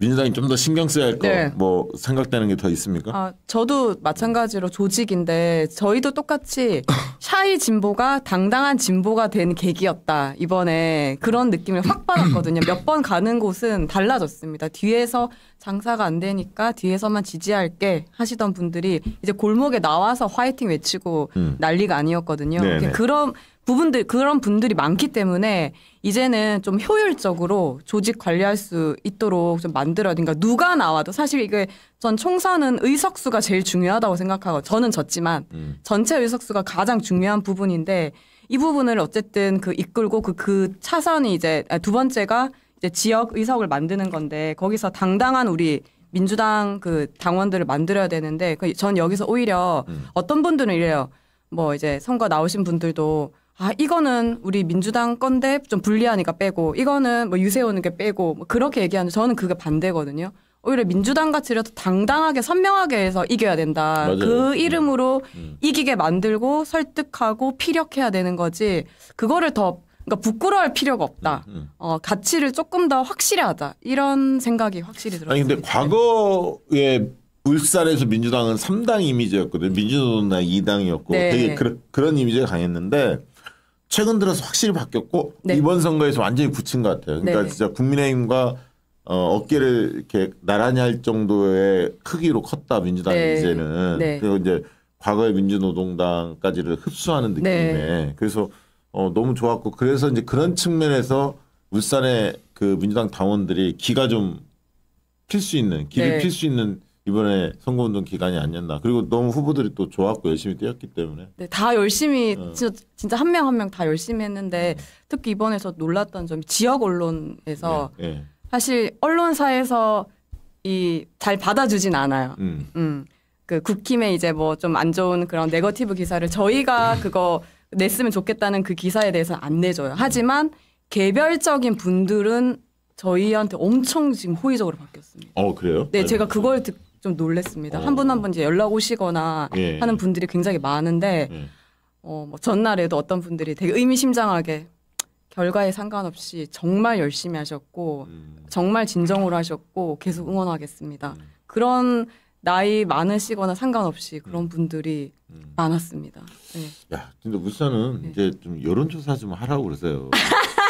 민주당이 좀 더 신경 써야 할 거뭐 네. 뭐 생각되는 게 더 있습니까? 아, 저도 마찬가지로 조직인데 저희도 똑같이 (coughs) 샤이 진보가 당당한 진보가 된 계기였다. 이번에 그런 느낌을 확 받았거든요. 몇 번 가는 곳은 달라졌습니다. 뒤에서 장사가 안 되니까 뒤에서만 지지할게 하시던 분들이 이제 골목에 나와서 화이팅 외치고 음. 난리가 아니었거든요. 네, 네. 그런 부분들 그런 분들이 많기 때문에 이제는 좀 효율적으로 조직 관리할 수 있도록 좀 만들어야 되니까 누가 나와도 사실 이게 전 총선은 의석수가 제일 중요하다고 생각하고 저는 졌지만 음. 전체 의석수가 가장 중요한 부분인데 이 부분을 어쨌든 그 이끌고 그, 그 차선이 이제 아, 두 번째가 이제 지역 의석을 만드는 건데 거기서 당당한 우리 민주당 그 당원들을 만들어야 되는데 그 전 여기서 오히려 음. 어떤 분들은 이래요. 뭐 이제 선거 나오신 분들도 아 이거는 우리 민주당 건데 좀 불리하니까 빼고 이거는 뭐 유세오는 게 빼고 뭐 그렇게 얘기하는 저는 그게 반대거든요. 오히려 민주당 같이라도 당당하게 선명하게 해서 이겨야 된다. 맞아요. 그 음. 이름으로 음. 이기게 만들고 설득하고 피력해야 되는 거지. 그거를 더 그러니까 부끄러워할 필요가 없다. 음, 음. 어, 가치를 조금 더 확실히 하자. 이런 생각이 확실히 들어요. 아니 근데 과거에 울산에서 민주당은 3당 이미지였거든. 민주당 2당이었고 네. 되게 그 그런 이미지가 강했는데 최근 들어서 확실히 바뀌었고 네. 이번 선거에서 완전히 붙인 것 같아요. 그러니까 네. 진짜 국민의힘과 어, 어깨를 이렇게 나란히 할 정도의 크기로 컸다 민주당이 네. 이제는 네. 그리고 이제 과거의 민주노동당까지를 흡수하는 네. 느낌에 그래서 어, 너무 좋았고 그래서 이제 그런 측면에서 울산의 그 민주당 당원들이 기가 좀 필 수 있는 길을 네. 필수 있는 이번에 선거운동 기간이 아니었나. 그리고 너무 후보들이 또 좋았고 열심히 뛰었기 때문에. 네, 다 열심히 어. 진짜 한 명 한 명 다 열심히 했는데 어. 특히 이번에서 놀랐던 점 지역 언론에서 네, 네. 사실 언론사에서 이 잘 받아주진 않아요. 음. 음. 그국힘에 이제 뭐 좀 안 좋은 그런 네거티브 기사를 저희가 음. 그거 냈으면 좋겠다는 그 기사에 대해서 안 내줘요. 하지만 개별적인 분들은 저희한테 엄청 지금 호의적으로 바뀌었습니다. 어 그래요? 네, 제가 그걸 듣, 고좀 놀랬습니다. 어. 한분 한 분 이제 연락 오시거나 예. 하는 분들이 굉장히 많은데 예. 어, 뭐 전날에도 어떤 분들이 되게 의미심장하게 결과에 상관없이 정말 열심히 하셨고 음. 정말 진정으로 하셨고 계속 응원하겠습니다. 음. 그런 나이 많으시거나 상관없이 그런 음. 분들이 음. 많았습니다. 네. 야, 근데 울산은 네. 이제 좀 여론조사 좀 하라고 그러세요.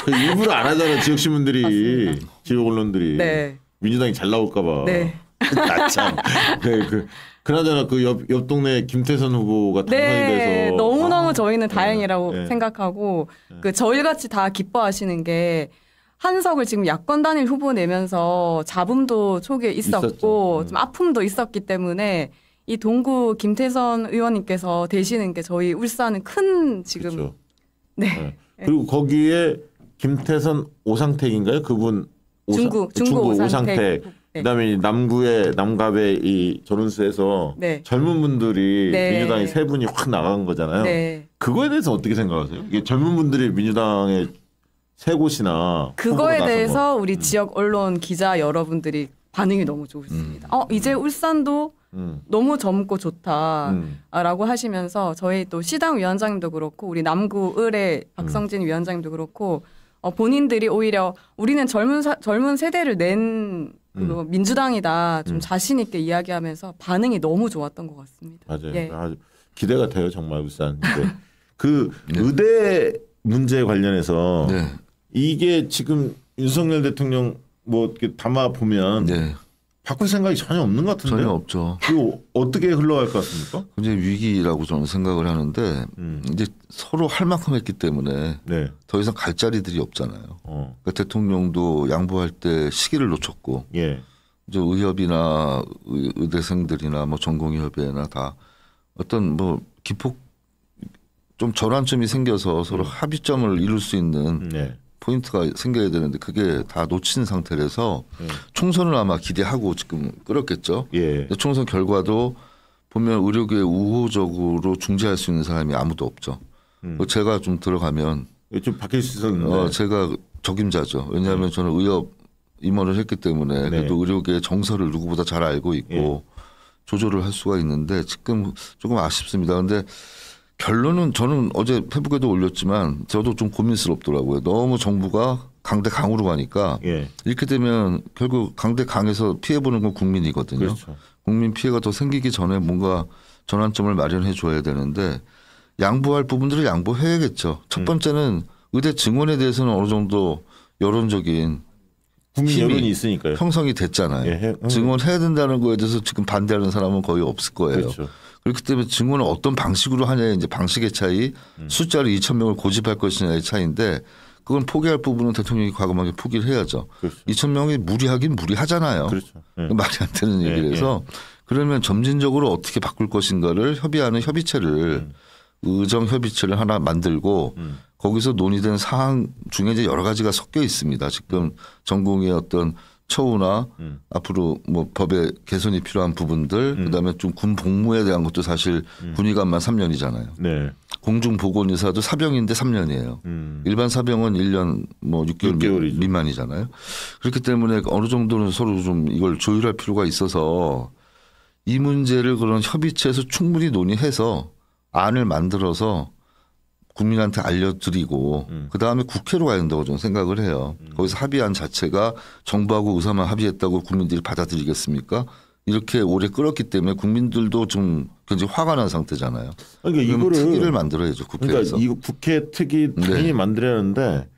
그 일부러 안 하잖아요, 지역 시민들이, 맞습니다. 지역 언론들이. 네. 민주당이 잘 나올까봐. 네. 나참 (laughs) 그, 네, 그 그나저나 그옆 옆 동네 김태선 후보가 당선이 네, 돼서 너무 너무 아, 저희는 다행이라고 네, 네. 생각하고 네. 그 저희 같이 다 기뻐하시는 게 한석을 지금 야권 단일 후보 내면서 잡음도 초기에 있었고 음. 좀 아픔도 있었기 때문에 이 동구 김태선 의원님께서 되시는 게 저희 울산은 큰 지금 그렇죠. 네. 그리고 거기에 김태선 오상택인가요? 그분 오사, 중구 중구, 오상택, 오상택. 네. 그다음에 이 남구의 남갑의 이 조른수에서 네. 젊은 분들이 네. 민주당이 세 분이 확 나간 거잖아요. 네. 그거에 대해서 어떻게 생각하세요? 이게 젊은 분들이 민주당의 세 곳이나 그거에 대해서 거. 우리 음. 지역 언론 기자 여러분들이 반응이 너무 좋습니다. 음. 어 이제 음. 울산도 음. 너무 젊고 좋다라고 음. 하시면서 저희 또 시당 위원장님도 그렇고 우리 남구 을의 박성진 음. 위원장님도 그렇고 어, 본인들이 오히려 우리는 젊은 사, 젊은 세대를 낸 그리고 음. 민주당이다 좀 음. 자신 있게 이야기하면서 반응이 너무 좋았던 것 같습니다. 맞아요. 예. 아주 기대가 돼요 정말 울산. (laughs) 그 네. 의대 문제 관련해서 네. 이게 지금 윤석열 대통령 뭐 담아 보면 네. 바꿀 생각이 전혀 없는 것 같은데 전혀 없죠. 그 어떻게 흘러갈 것 같습니까? 굉장히 위기라고 저는 생각을 하는데 음. 이제 서로 할 만큼 했기 때문에 네. 더 이상 갈 자리들이 없잖아요. 어. 그러니까 대통령도 양보할 때 시기를 놓쳤고 예. 이제 의협이나 의대생들이나 뭐 전공협회나 다 어떤 뭐 기폭 좀 전환점이 생겨서 서로 음. 합의점을 이룰 수 있는 네. 포인트가 생겨야 되는데 그게 다 놓친 상태라서 예. 총선을 아마 기대하고 지금 끌었겠죠. 예. 총선 결과도 보면 의료계 우호적으로 중재할 수 있는 사람이 아무도 없죠. 음. 뭐 제가 좀 들어가면 예, 좀 바뀔 수 있었는데 어, 제가 적임자죠. 왜냐하면 네. 저는 의협 임원을 했기 때문에 네. 그래도 의료계 정서를 누구보다 잘 알고 있고 예. 조절을 할 수가 있는데 지금 조금 아쉽습니다. 근데 결론은 저는 어제 페북에도 올렸지만 저도 좀 고민스럽더라고요. 너무 정부가 강대 강으로 가니까 예. 이렇게 되면 결국 강대 강에서 피해 보는 건 국민이거든요. 그렇죠. 국민 피해가 더 생기기 전에 뭔가 전환점을 마련해 줘야 되는데 양보할 부분들을 양보해야겠죠. 첫 음. 번째는 의대 증원에 대해서는 어느 정도 여론적인 국민 여론이 있으니까요. 형성이 됐잖아요. 예, 해, 증원해야 된다는 거에 대해서 지금 반대하는 사람은 거의 없을 거예요. 그렇죠. 그렇기 때문에 증언을 어떤 방식으로 하냐의 이제 방식의 차이, 음. 숫자로 2천 명을 고집할 것이냐의 차이인데 그건 포기할 부분은 대통령이 과감하게 포기를 해야죠. 그렇죠. 2천 명이 무리하긴 무리하잖아요. 그렇죠. 네. 말이 안 되는 네. 얘기를 해서 네. 그러면 점진적으로 어떻게 바꿀 것인가를 협의하는 협의체를 음. 의정 협의체를 하나 만들고 음. 거기서 논의된 사항 중에 이제 여러 가지가 섞여 있습니다. 지금 음. 전공의 어떤 처우나 음. 앞으로 뭐 법의 개선이 필요한 부분들 음. 그다음에 좀 군 복무에 대한 것도 사실 음. 군의관만 3년이잖아요. 네. 공중 보건의사도 사병인데 3년이에요. 음. 일반 사병은 1년 뭐 6개월 6개월이죠. 미만이잖아요. 그렇기 때문에 어느 정도는 서로 좀 이걸 조율할 필요가 있어서 이 문제를 그런 협의체에서 충분히 논의해서 안을 만들어서 국민한테 알려드리고 음. 그 다음에 국회로 가야 된다고 저는 생각을 해요. 음. 거기서 합의한 자체가 정부하고 의사만 합의했다고 국민들이 받아들이겠습니까? 이렇게 오래 끌었기 때문에 국민들도 좀 굉장히 화가 난 상태잖아요. 그러니까 이거를 특위를 만들어야죠 국회에서. 그러니까 이거 국회 특위 당연히 네. 만들었는데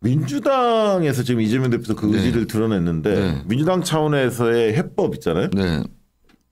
민주당에서 지금 이재명 대표도 그 네. 의지를 드러냈는데 네. 민주당 차원에서의 해법 있잖아요. 네.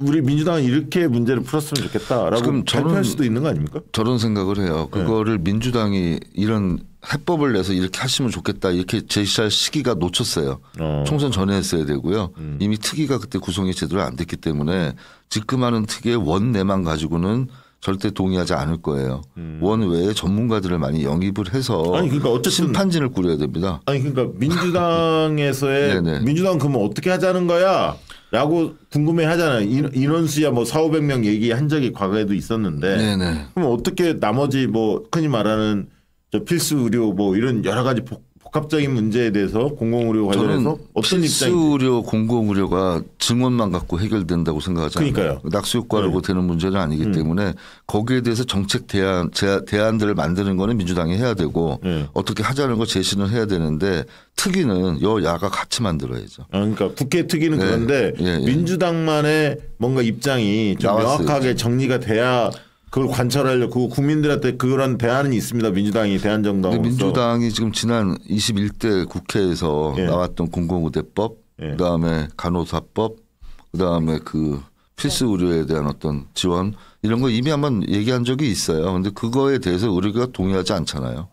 우리 민주당은 이렇게 문제를 풀었으면 좋겠다라고 발표할 수도 있는 거 아닙니까? 저런 생각을 해요. 네. 그거를 네. 민주당이 이런 해법을 내서 이렇게 하시면 좋겠다 이렇게 제시할 시기가 놓쳤어요. 어. 총선 전에 했어야 되고요. 음. 이미 특위가 그때 구성이 제대로 안 됐기 때문에 지금 하는 특위의 원내만 가지고는 절대 동의하지 않을 거예요. 음. 원 외에 전문가들을 많이 영입을 해서 아니 그러니까 어쨌든 심판진을 꾸려야 됩니다. 아니 그러니까 민주당에서의 (laughs) 네, 네. 민주당 그러면 어떻게 하자는 거야? 라고 궁금해 하잖아요. 인원수야 뭐 4, 500명 얘기한 적이 과거에도 있었는데. 네네. 그럼 어떻게 나머지 뭐 흔히 말하는 저 필수 의료 뭐 이런 여러 가지 복, 복합적인 문제에 대해서 공공의료 관련해서 어떤 입장이 수의료 공공의료가 증원만 갖고 해결된다고 생각하지 않아요. 낙수효과라고 네. 되는 문제는 아니기 음. 때문에 거기에 대해서 정책 대안 대안들을 만드는 거는 민주당이 해야 되고 네. 어떻게 하자는 거 제시는 해야 되는데 특위는 여야가 같이 만들어야죠. 아, 그러니까 국회 특위는 네. 그런데 예, 예. 민주당만의 뭔가 입장이 좀 나왔어요. 명확하게 정리가 돼야 그걸 관찰하려고 그 국민들한테 그런 대안은 있습니다. 민주당이 대안정당으로 민주당이 지금 지난 21대 국회에서 예. 나왔던 공공의대법 예. 그다음에 간호사법 그다음에 그 필수 네. 의료에 대한 어떤 지원 이런 거 이미 한번 얘기한 적이 있어요. 근데 그거에 대해서 의료계가 동의하지 않잖아요.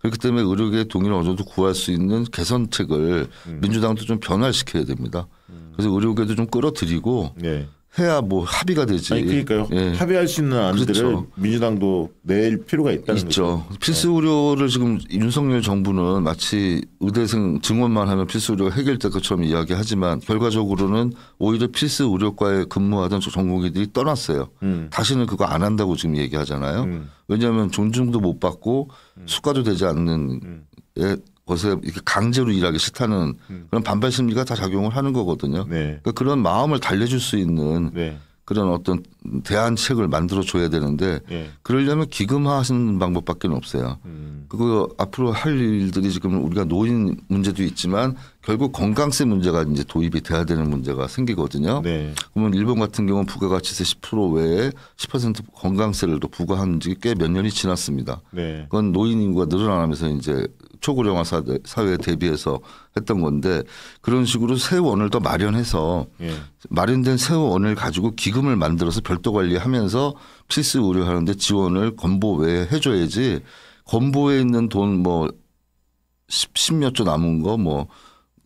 그렇기 때문에 의료계의 동의를 어느 정도 구할 수 있는 개선책을 음. 민주당도 좀 변화시켜야 됩니다. 음. 그래서 의료계도 좀 끌어들이고 네. 해야 뭐 합의가 되지. 아니, 그러니까요. 예. 합의할 수 있는 안들을 그렇죠. 민주당도 낼 필요가 있다는 있죠. 거죠. 필수 의료를 네. 지금 윤석열 정부는 마치 의대생 증원만 하면 필수 의료가 해결될 것처럼 이야기하지만 결과적으로는 오히려 필수 의료과에 근무하던 전공의들이 떠났어요. 음. 다시는 그거 안 한다고 지금 얘기하잖아요. 음. 왜냐하면 존중도 못 받고 음. 수가도 되지 않는 에 음. 예, 것에 이렇게 강제로 일하기 싫다는 음. 그런 반발 심리가 다 작용을 하는 거거든요. 네. 그러니까 그런 마음을 달래줄 수 있는 네. 그런 어떤 대안책을 만들어 줘야 되는데 네. 그러려면 기금화하는 방법밖에 없어요. 음. 그거 앞으로 할 일들이 지금 우리가 노인 문제도 있지만 결국 건강세 문제가 이제 도입이 돼야 되는 문제가 생기거든요. 네. 그러면 일본 같은 경우는 부가가치세 10% 외에 10% 건강세를 또 부과한 지 꽤 몇 년이 지났습니다. 네. 그건 노인 인구가 늘어나면서 이제 초고령화 사회에 대비해서 했던 건데 그런 식으로 새 원을 더 마련해서 예. 마련된 새 원을 가지고 기금을 만들어서 별도 관리하면서 필수 의료하는데 지원을 건보 외에 해줘야지 건보에 있는 돈 뭐 십몇 조 남은 거 뭐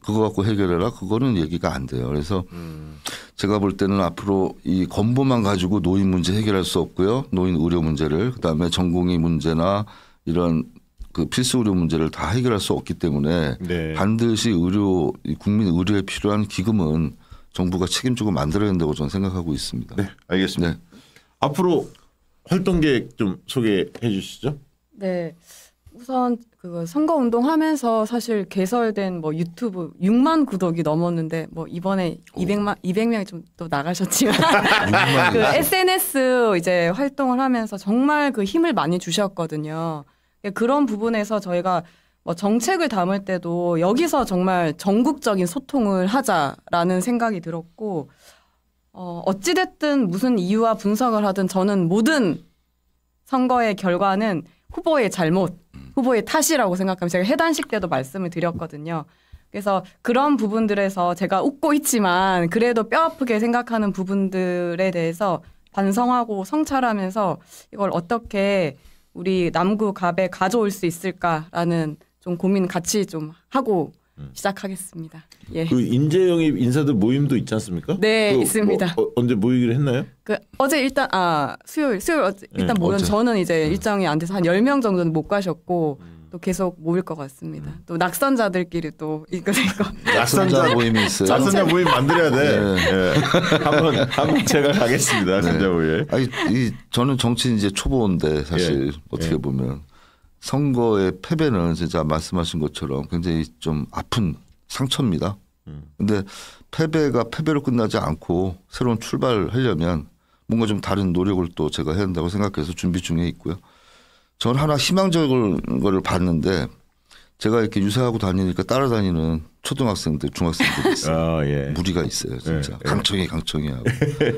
그거 갖고 해결해라 그거는 얘기가 안 돼요. 그래서 음. 제가 볼 때는 앞으로 이 건보만 가지고 노인 문제 해결할 수 없고요. 노인 의료 문제를 그다음에 전공의 문제나 이런 그 필수 의료 문제를 다 해결할 수 없기 때문에 네. 반드시 의료 국민 의료에 필요한 기금은 정부가 책임지고 만들어야 된다고 저는 생각하고 있습니다. 네, 알겠습니다. 네. 앞으로 활동 계획 좀 소개해 주시죠. 네. 우선 그 선거 운동하면서 사실 개설된 뭐 유튜브 6만 구독이 넘었는데 뭐 이번에 200만 200명이 좀또 나가셨지만 (laughs) 그 SNS 이제 활동을 하면서 정말 그 힘을 많이 주셨거든요. 예, 그런 부분에서 저희가 뭐 정책을 담을 때도 여기서 정말 전국적인 소통을 하자라는 생각이 들었고 어, 어찌됐든 무슨 이유와 분석을 하든 저는 모든 선거의 결과는 후보의 잘못, 음. 후보의 탓이라고 생각하면 제가 해단식 때도 말씀을 드렸거든요. 그래서 그런 부분들에서 제가 웃고 있지만 그래도 뼈 아프게 생각하는 부분들에 대해서 반성하고 성찰하면서 이걸 어떻게 우리 남구 갑에 가져올 수 있을까라는 좀 고민 같이 좀 하고 음. 시작하겠습니다. 예. 그 인재 영입 인사들 모임도 있지 않습니까? 네, 그, 있습니다. 뭐, 어, 언제 모이기로 했나요? 그 어제 일단 아 수요일 수요일 어제, 일단 네, 모였 저는 이제 네. 일정이 안 돼서 한1명 0 정도는 못 가셨고 음. 또 계속 모일 것 같습니다. 음. 또 낙선자들끼리 또 이거 이거 (laughs) 낙선자 모임이 있어요. 낙선자 모임 만들어야 돼. 네. 네. 한번 한번 제가 가겠습니다. 네. 낙선자 모임. 아니 이 저는 정치인 이제 초보인데 사실 예. 어떻게 예. 보면 선거의 패배는 진짜 말씀하신 것처럼 굉장히 좀 아픈 상처입니다. 음. 근데 패배가 패배로 끝나지 않고 새로운 출발하려면 뭔가 좀 다른 노력을 또 제가 해야 한다고 생각해서 준비 중에 있고요. 저는 하나 희망적인 거를 봤는데 제가 이렇게 유사하고 다니니까 따라다니는 초등학생들, 중학생들이 있어요. 아, 예. 무리가 있어요, 진짜. 예, 강청이 예. 강청이 하고.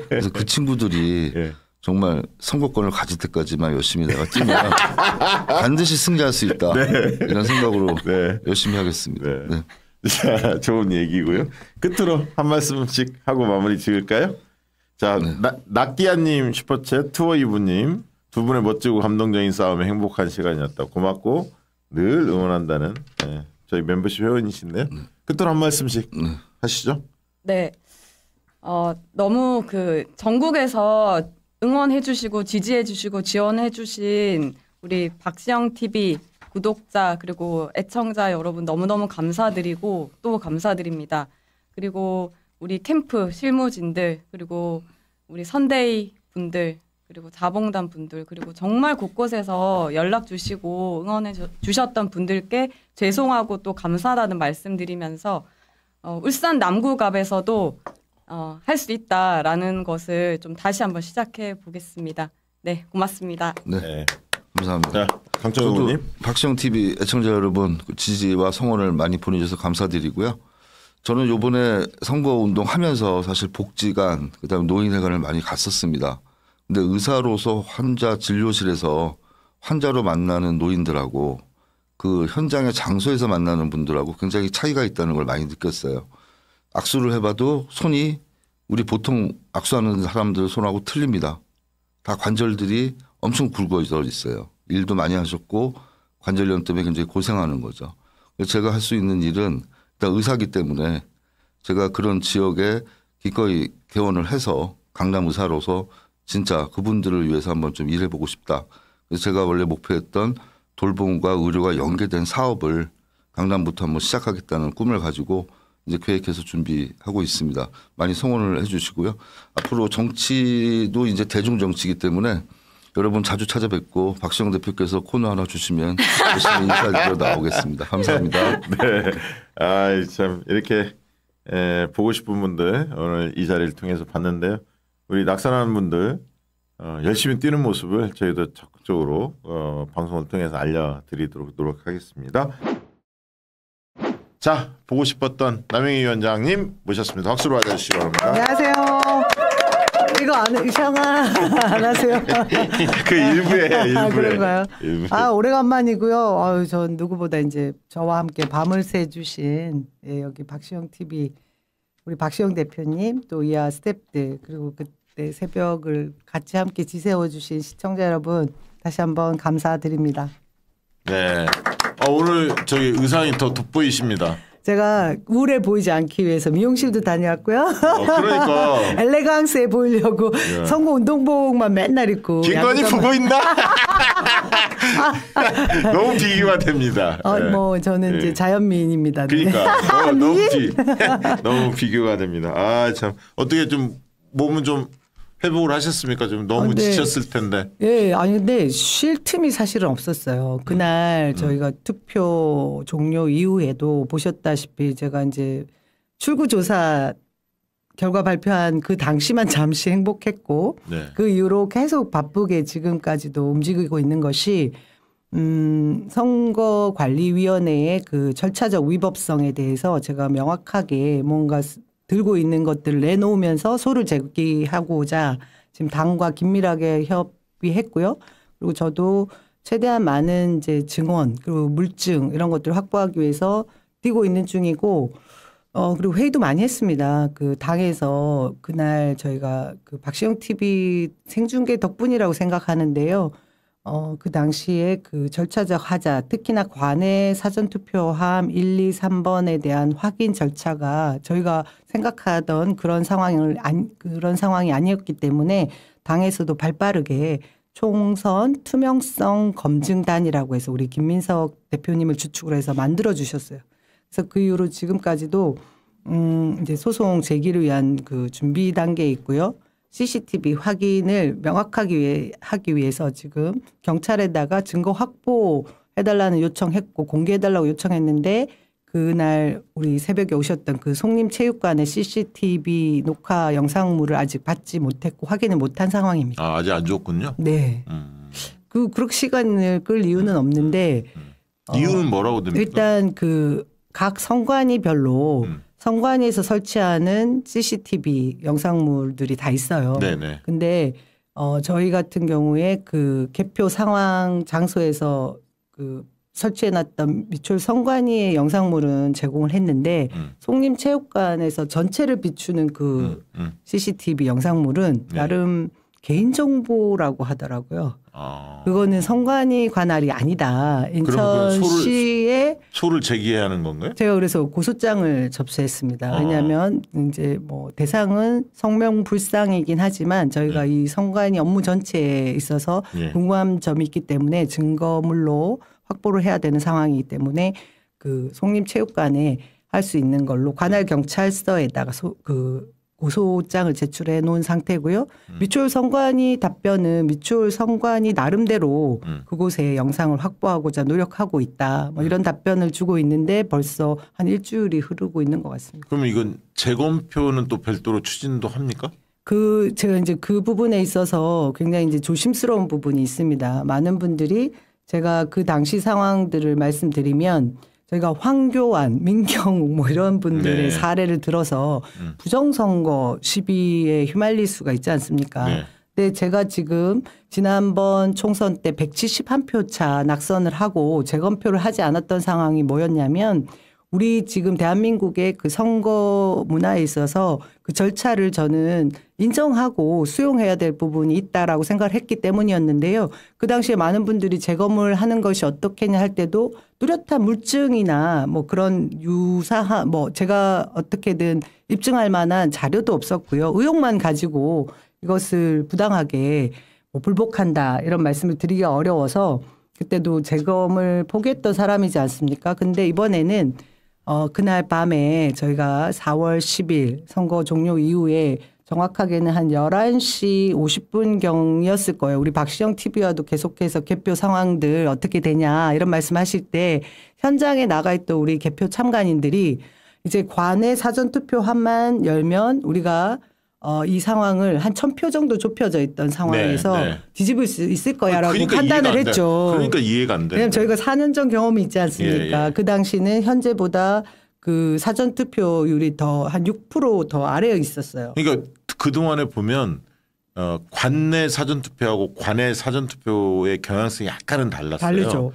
그래서 그 친구들이 예. 정말 선거권을 가질 때까지만 열심히 내가 뛰면 반드시 승리할 수 있다. 네. 이런 생각으로 네. 열심히 하겠습니다. 네. 네. (laughs) 자, 좋은 얘기고요. 끝으로 한 말씀씩 하고 마무리 지을까요? 자, 네. 나, 낙기아님 슈퍼챗, 투어이브님, 두 분의 멋지고 감동적인 싸움에 행복한 시간이었다. 고맙고 늘 응원한다는 네. 저희 멤버십 회원이신데요. 네. 음. 끝으로 한 말씀씩 네. 하시죠. 네. 어, 너무 그 전국에서 응원해주시고 지지해주시고 지원해주신 우리 박시영 TV 구독자 그리고 애청자 여러분 너무너무 감사드리고 또 감사드립니다. 그리고 우리 캠프 실무진들 그리고 우리 선대위 분들 그리고 자봉단 분들 그리고 정말 곳곳에서 연락 주시고 응원해 주셨던 분들께 죄송하고 또 감사하다는 말씀드리면서 어, 울산 남구갑에서도 어, 할 수 있다라는 것을 좀 다시 한번 시작해 보겠습니다. 네, 고맙습니다. 네, 네. 감사합니다. 강철 의원님, 박시영 TV 애청자 여러분 그 지지와 성원을 많이 보내주셔서 감사드리고요. 저는 요번에 선거운동 하면서 사실 복지관 그다음에 노인회관을 많이 갔었습니다. 근데 의사로서 환자 진료실에서 환자로 만나는 노인들하고 그 현장의 장소에서 만나는 분들하고 굉장히 차이가 있다는 걸 많이 느꼈어요. 악수를 해봐도 손이 우리 보통 악수하는 사람들 손하고 틀립니다. 다 관절들이 엄청 굵어져 있어요. 일도 많이 하셨고 관절염 때문에 굉장히 고생하는 거죠. 제가 할 수 있는 일은 일단 의사기 때문에 제가 그런 지역에 기꺼이 개원을 해서 강남 의사로서 진짜 그분들을 위해서 한번 좀 일해보고 싶다. 그래서 제가 원래 목표했던 돌봄과 의료가 연계된 사업을 강남부터 한번 시작하겠다는 꿈을 가지고 이제 계획해서 준비하고 있습니다. 많이 성원을 해주시고요. 앞으로 정치도 이제 대중 정치이기 때문에 여러분 자주 찾아뵙고 박시영 대표께서 코너 하나 주시면 열심히 인사드려 나오겠습니다. 감사합니다. (laughs) 네. 아 참 이렇게 에, 보고 싶은 분들 오늘 이 자리를 통해서 봤는데요. 우리 낙산하는 분들 어, 열심히 뛰는 모습을 저희도 적극적으로 어, 방송을 통해서 알려드리도록 노력하겠습니다. 자, 보고 싶었던 남영희 위원장님 모셨습니다. 박수로 받아주시기 바랍니다. 안녕하세요. 이거 안 이상아 안 하세요? (laughs) 그 일부에 아, 일부에 그런가요? 일부에. 아 오래간만이고요. 아유전 누구보다 이제 저와 함께 밤을 새주신 예, 여기 박시영 TV 우리 박시영 대표님 또 이하 스탭들 그리고 그 네, 새벽을 같이 함께 지새워 주신 시청자 여러분 다시 한번 감사드립니다. 네. 어, 오늘 저기 의상이 더 돋보이십니다. 제가 우울해 보이지 않기 위해서 미용실도 다녀왔고요. 어, 그러니까 (laughs) 엘레강스해 보이려고 예. 선거 운동복만 맨날 입고. 김건희 보고 있나? 너무 비교가 됩니다. 어, 아, 네. 뭐 저는 네. 이제 자연미인입니다. 그러니까 어, 너무, 비, 너무 비교가 됩니다. 아 참 어떻게 좀 몸은 좀 회복을 하셨습니까? 좀 너무 아, 네. 지쳤을 텐데. 예, 네, 아니 근데 쉴 틈이 사실은 없었어요. 그날 음. 저희가 투표 종료 이후에도 보셨다시피 제가 이제 출구 조사 결과 발표한 그 당시만 (laughs) 잠시 행복했고 네. 그 이후로 계속 바쁘게 지금까지도 움직이고 있는 것이 음, 선거관리위원회의 그 절차적 위법성에 대해서 제가 명확하게 뭔가 들고 있는 것들을 내놓으면서 소를 제기하고자 지금 당과 긴밀하게 협의했고요. 그리고 저도 최대한 많은 이제 증언 그리고 물증 이런 것들을 확보하기 위해서 뛰고 있는 중이고 어 그리고 회의도 많이 했습니다. 그 당에서 그날 저희가 그 박시영 TV 생중계 덕분이라고 생각하는데요. 어, 그 당시에 그 절차적 하자, 특히나 관외 사전투표함 1, 2, 3번에 대한 확인 절차가 저희가 생각하던 그런 상황을, 안, 그런 상황이 아니었기 때문에 당에서도 발 빠르게 총선 투명성 검증단이라고 해서 우리 김민석 대표님을 주축으로 해서 만들어 주셨어요. 그래서 그 이후로 지금까지도 음, 이제 소송 제기를 위한 그 준비 단계에 있고요. CCTV 확인을 명확하게 위해, 하기 위해서 지금 경찰에다가 증거 확보해달라는 요청했고 공개해달라고 요청했는데 그날 우리 새벽에 오셨던 그 송림 체육관의 CCTV 녹화 영상물을 아직 받지 못했고 확인을 못한 상황입니다. 아, 아직 안 줬군요. 네. 음. 그 그렇게 시간을 끌 이유는 음. 없는데 음. 음. 이유는 뭐라고 됩니까? 일단 그각선관위 별로 음. 선관위에서 설치하는 CCTV 영상물들이 다 있어요. 네네. 근데 어 저희 같은 경우에 그 개표 상황 장소에서 그 설치해놨던 미출 선관위의 영상물은 제공을 했는데 음. 송림체육관에서 전체를 비추는 그 음, 음. CCTV 영상물은 네. 나름 개인정보라고 하더라고요. 아. 그거는 선관위 관할이 아니다. 인천시에 소를, 소를, 제기해야 하는 건가요? 제가 그래서 고소장을 접수했습니다. 아. 왜냐하면 이제 뭐 대상은 성명불상이긴 하지만 저희가 네. 이 선관위 업무 전체에 있어서 네. 궁금한 점이 있기 때문에 증거물로 확보를 해야 되는 상황이기 때문에 그 송림체육관에 할 수 있는 걸로 관할 네. 경찰서에다가 소, 그 고소장을 제출해 놓은 상태고요. 음. 미추홀 선관위 답변은 미추홀 선관위 나름대로 음. 그곳에 영상을 확보하고자 노력하고 있다. 뭐 이런 음. 답변을 주고 있는데 벌써 한 일주일이 흐르고 있는 것 같습니다. 그러면 이건 재검표는 또 별도로 추진도 합니까? 그 제가 이제 그 부분에 있어서 굉장히 이제 조심스러운 부분이 있습니다. 많은 분들이 제가 그 당시 상황들을 말씀드리면 저희가 황교안, 민경욱 뭐 이런 분들의 네. 사례를 들어서 음. 부정선거 시비에 휘말릴 수가 있지 않습니까? 네. 근데 제가 지금 지난번 총선 때 171표 차 낙선을 하고 재검표를 하지 않았던 상황이 뭐였냐면 우리 지금 대한민국의 그 선거 문화에 있어서 그 절차를 저는 인정하고 수용해야 될 부분이 있다라고 생각을 했기 때문이었는데요. 그 당시에 많은 분들이 재검을 하는 것이 어떻겠냐 할 때도 뚜렷한 물증이나 뭐 그런 유사한 뭐 제가 어떻게든 입증할 만한 자료도 없었고요. 의혹만 가지고 이것을 부당하게 뭐 불복한다 이런 말씀을 드리기가 어려워서 그때도 재검을 포기했던 사람이지 않습니까? 근데 이번에는 어, 그날 밤에 저희가 4월 10일 선거 종료 이후에 정확하게는 한 11시 50분경이었을 거예요. 우리 박시영 TV와도 계속해서 개표 상황들 어떻게 되냐 이런 말씀 하실 때 현장에 나가 있던 우리 개표 참관인들이 이제 관의 사전투표함만 열면 우리가 어, 이 상황을 한1 0 0 0표 정도 좁혀져 있던 상황에서 네, 네. 뒤집을 수 있을 아, 거야라고 그러니까 판단을 했죠. 그러니까 이해가 안 돼. 왜냐면 저희가 4년 전 경험이 있지 않습니까? 예, 예. 그 당시는 현재보다 그 사전 투표율이 더 한 6%더 아래에 있었어요. 그러니까 그 동안에 보면 어, 관내 사전 투표하고 관내 사전 투표의 경향성이 약간은 달랐어요. 다르죠.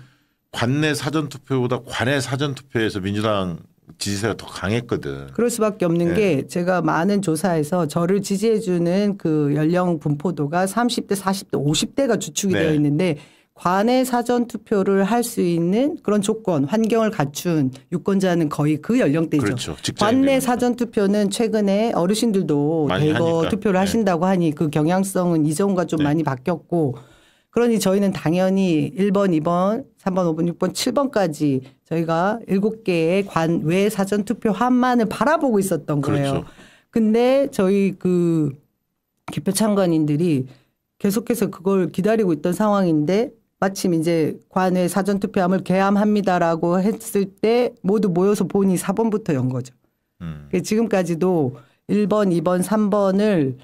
관내 사전 투표보다 관내 사전 투표에서 민주당 지지세가 더 강했거든. 그럴 수밖에 없는 네. 게 제가 많은 조사에서 저를 지지해주는 그 연령 분포도가 30대, 40대, 50대가 주축이 네. 되어 있는데 관내 사전 투표를 할 수 있는 그런 조건, 환경을 갖춘 유권자는 거의 그 연령대죠. 그렇죠. 관내 사전 투표는 최근에 어르신들도 대거 하니까. 투표를 네. 하신다고 네. 하니 그 경향성은 이전과 좀 네. 많이 바뀌었고 그러니 저희는 당연히 1번, 2번 3번, 5번, 6번, 7번까지 저희가 7개의 관 외 사전 투표함만을 바라보고 있었던 거예요. 그렇죠. 근데 저희 그 개표 참관인들이 계속해서 그걸 기다리고 있던 상황인데 마침 이제 관외 사전 투표함을 개함합니다라고 했을 때 모두 모여서 보니 4번부터 연 거죠. 음. 그러니까 지금까지도 1번, 2번, 3번을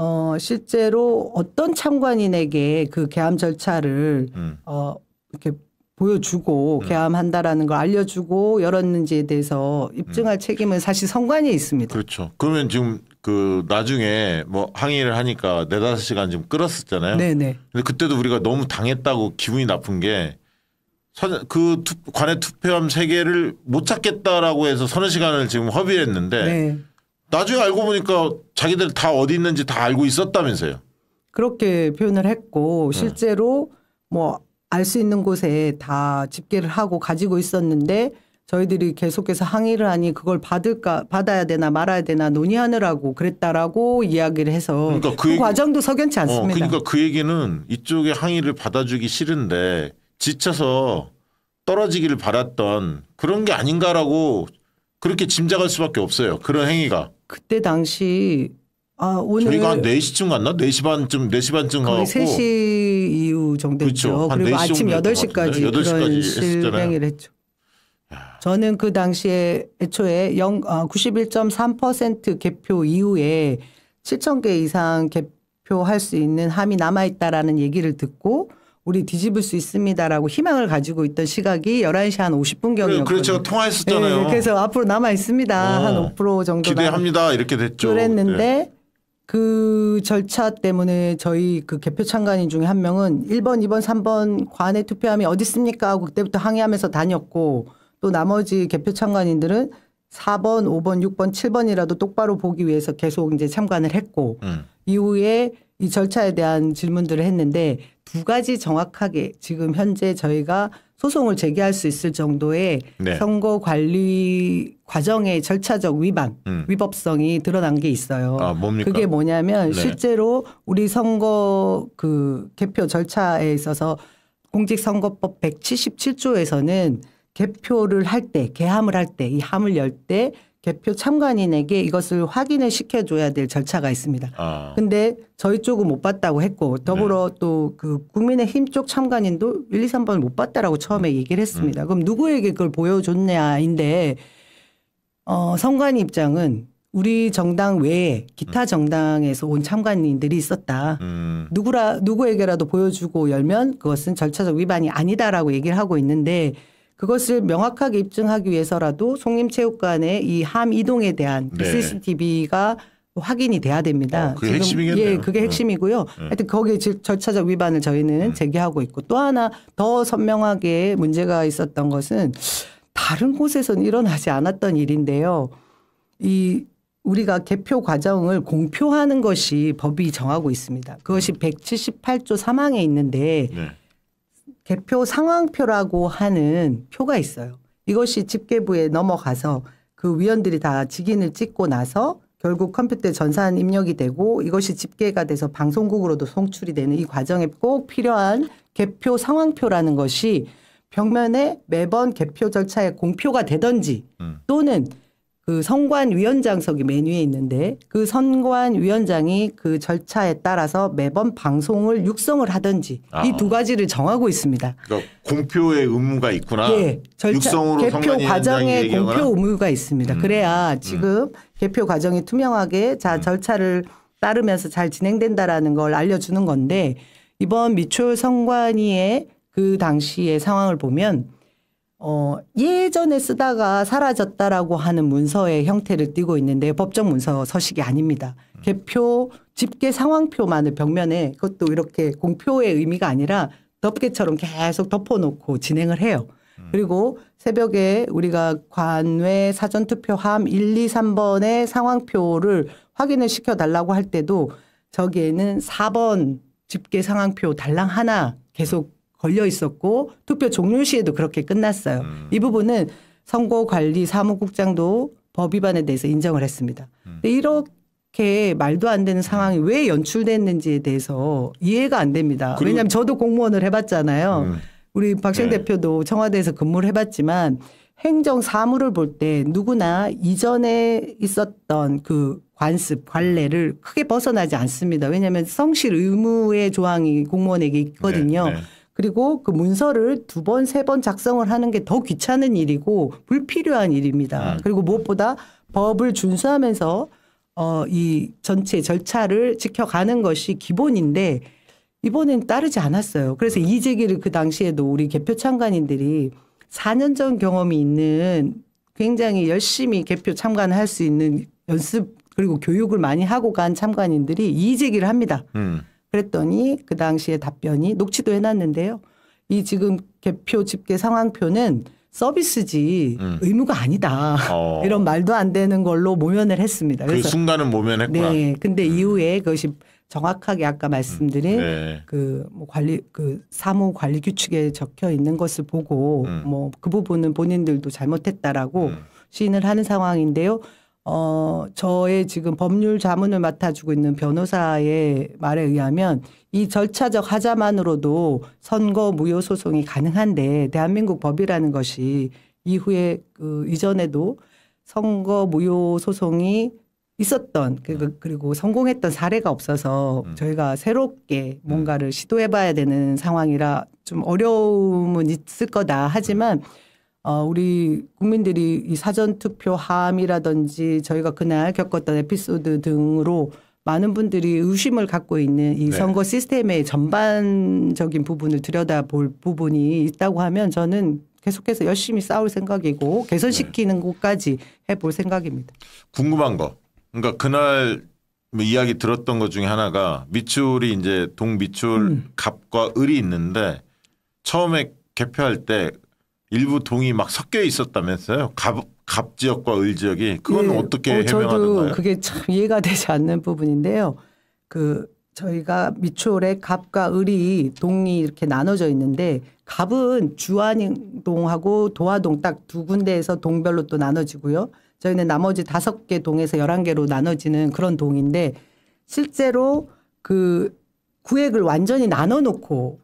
어 실제로 어떤 참관인에게 그 개함 절차를 음. 어 이렇게 보여주고 네. 개함한다라는 걸 알려주고 열었는지에 대해서 음. 입증할 음. 책임은 사실 선관위에 있습니다. 그렇죠. 그러면 지금 그 나중에 뭐 항의를 하니까 네 다섯 시간 지금 끌었었잖아요. 네네. 근데 그때도 우리가 너무 당했다고 기분이 나쁜 게그 관의 투표함 세 개를 못 찾겠다라고 해서 서너 시간을 지금 협의했는데 네. 나중에 알고 보니까 자기들 다 어디 있는지 다 알고 있었다면서요. 그렇게 표현을 했고 네. 실제로 네. 뭐 알수 있는 곳에 다 집계를 하고 가지고 있었는데 저희들이 계속해서 항의를 하니 그걸 받을까 받아야 되나 말아야 되나 논의하느라고 그랬다라고 이야기를 해서 그러니까 그, 그 얘기, 과정도 석연치 어, 않습니다. 어, 그러니까 그 얘기는 이쪽에 항의를 받아주기 싫은데 지쳐서 떨어지기를 바랐던 그런 게 아닌가라고 그렇게 짐작할 수밖에 없어요. 그런 행위가. 그때 당시 아, 오늘 저희가 한 4시쯤 갔나? 4시 반쯤, 4시 반쯤 가고 3시 이후 정도였죠. 그리고 아침 8시까지, 그런 실행을 했죠. 저는 그 당시에 애초에 0, 아, 91.3% 개표 이후에 7천 개 이상 개표할 수 있는 함이 남아있다라는 얘기를 듣고 우리 뒤집을 수 있습니다라고 희망을 가지고 있던 시각이 11시 한 50분경이었거든요. 그래, 서 통화했었잖아요. 네, 그래서 앞으로 남아 있습니다. 어, 한5% 정도 기대합니다. 이렇게 됐죠. 그랬는데 네. 그 절차 때문에 저희 그 개표 참관인 중에 한 명은 1번, 2번, 3번 관에 투표함이 어디 있습니까? 하고 그때부터 항의하면서 다녔고 또 나머지 개표 참관인들은 4번, 5번, 6번, 7번이라도 똑바로 보기 위해서 계속 이제 참관을 했고 음. 이후에 이 절차에 대한 질문들을 했는데 두 가지 정확하게 지금 현재 저희가 소송을 제기할 수 있을 정도의 네. 선거 관리 과정의 절차적 위반, 음. 위법성이 드러난 게 있어요. 아, 그게 뭐냐면 네. 실제로 우리 선거 그 개표 절차에 있어서 공직선거법 177조에서는 개표를 할 때, 개함을 할 때, 이 함을 열때 개표 참관인에게 이것을 확인을 시켜줘야 될 절차가 있습니다. 아. 근데 저희 쪽은 못 봤다고 했고 더불어 네. 또그 국민의힘 쪽 참관인도 1, 2, 3번을 못 봤다라고 처음에 얘기를 했습니다. 음. 그럼 누구에게 그걸 보여줬냐인데 어, 선관위 입장은 우리 정당 외에 기타 음. 정당에서 온 참관인들이 있었다. 음. 누구라 누구에게라도 보여주고 열면 그것은 절차적 위반이 아니다라고 얘기를 하고 있는데 그것을 명확하게 입증하기 위해서라도 송림체육관의 이 함 이동에 대한 네. CCTV가 확인이 돼야 됩니다. 어, 그게 핵심이겠네요. 예, 그게 네. 핵심이고요. 네. 하여튼 거기에 절차적 위반을 저희는 음. 제기하고 있고 또 하나 더 선명하게 문제가 있었던 것은 다른 곳에서는 일어나지 않았던 일인데요. 이 우리가 개표 과정을 공표하는 것이 법이 정하고 있습니다. 그것이 178조 음. 3항에 있는데 네. 개표 상황표라고 하는 표가 있어요. 이것이 집계부에 넘어가서 그 위원들이 다 직인을 찍고 나서 결국 컴퓨터에 전산 입력이 되고 이것이 집계가 돼서 방송국으로도 송출이 되는 이 과정에 꼭 필요한 개표 상황표라는 것이 벽면에 매번 개표 절차에 공표가 되던지 음. 또는 그 선관 위원장석이 맨 위에 있는데 그 선관 위원장이 그 절차에 따라서 매번 방송을 육성을 하든지 아. 이두 가지를 정하고 있습니다. 그러니까 공표의 의무가 있구나. 예, 절차 개표 과정에 공표 의무가 있습니다. 음. 그래야 음. 지금 음. 개표 과정이 투명하게 자 음. 절차를 따르면서 잘 진행된다라는 걸 알려주는 건데 이번 미추 선관위의 그 당시의 상황을 보면 어, 예전에 쓰다가 사라졌다라고 하는 문서의 형태를 띠고 있는데 법정 문서 서식이 아닙니다. 개표, 집계 상황표만을 벽면에 그것도 이렇게 공표의 의미가 아니라 덮개처럼 계속 덮어놓고 진행을 해요. 음. 그리고 새벽에 우리가 관외 사전투표함 1, 2, 3번의 상황표를 확인을 시켜달라고 할 때도 저기에는 4번 집계 상황표 달랑 하나 계속 걸려 있었고 투표 종료 시에도 그렇게 끝났어요. 음. 이 부분은 선거관리사무국장도 법 위반에 대해서 인정을 했습니다. 음. 이렇게 말도 안 되는 상황이 왜 연출됐는지에 대해서 이해가 안 됩니다. 왜냐하면 저도 공무원을 해봤잖아요. 음. 우리 박시영 네. 대표도 청와대에서 근무를 해봤지만 행정 사무를 볼 때 누구나 이전에 있었던 그 관습, 관례를 크게 벗어나지 않습니다. 왜냐하면 성실 의무의 조항이 공무원에게 있거든요. 네, 네. 그리고 그 문서를 두 번, 세 번 작성을 하는 게 더 귀찮은 일이고 불필요한 일입니다. 음. 그리고 무엇보다 법을 준수하면서 어, 이 전체 절차를 지켜가는 것이 기본인데 이번엔 따르지 않았어요. 그래서 음. 이 제기를 그 당시에도 우리 개표 참관인들이 4년 전 경험이 있는 굉장히 열심히 개표 참관할 을수 있는 연습 그리고 교육을 많이 하고 간 참관인들이 이 제기를 합니다. 음. 그랬더니 그 당시에 답변이 녹취도 해놨는데요. 이 지금 개표 집계 상황표는 서비스지 음. 의무가 아니다. 어. (laughs) 이런 말도 안 되는 걸로 모면을 했습니다. 그 그래서 순간은 모면했구나. 네. 근데 음. 이후에 그것이 정확하게 아까 음. 말씀드린 음. 네. 그뭐 관리 그 사무 관리 규칙에 적혀 있는 것을 보고 음. 뭐그 부분은 본인들도 잘못했다라고 음. 시인을 하는 상황인데요. 어, 저의 지금 법률 자문을 맡아주고 있는 변호사의 말에 의하면 이 절차적 하자만으로도 선거 무효 소송이 가능한데 대한민국 법이라는 것이 이후에 그 이전에도 선거 무효 소송이 있었던 그, 그, 그리고 성공했던 사례가 없어서 음. 저희가 새롭게 뭔가를 시도해봐야 되는 상황이라 좀 어려움은 있을 거다 하지만 음. 어, 우리 국민들이 이 사전투표함이라든지 저희가 그날 겪었던 에피소드 등으로 많은 분들이 의심을 갖고 있는 이 네. 선거 네. 시스템의 전반적인 부분을 들여다볼 부분이 있다고 하면 저는 계속해서 열심히 싸울 생각이고 개선시키는 네. 곳까지 해볼 생각입니다. 궁금한 거. 그러니까 그날 뭐 이야기 들었던 것 중에 하나가 미추홀이 이제 동미추홀 음. 갑과 을이 있는데 처음에 개표할 때 일부 동이 막 섞여 있었다면서요? 갑, 갑 지역과 을 지역이 그건 네. 어떻게 어, 해명하던가요? 그게 참 이해가 (laughs) 되지 않는 부분인데요. 그 저희가 미추홀에 갑과 을이 동이 이렇게 나눠져 있는데 갑은 주안동하고 도화동 딱 두 군데에서 동별로 또 나눠지고요. 저희는 나머지 다섯 개 동에서 열한 개로 나눠지는 그런 동인데 실제로 그 구획을 완전히 나눠 놓고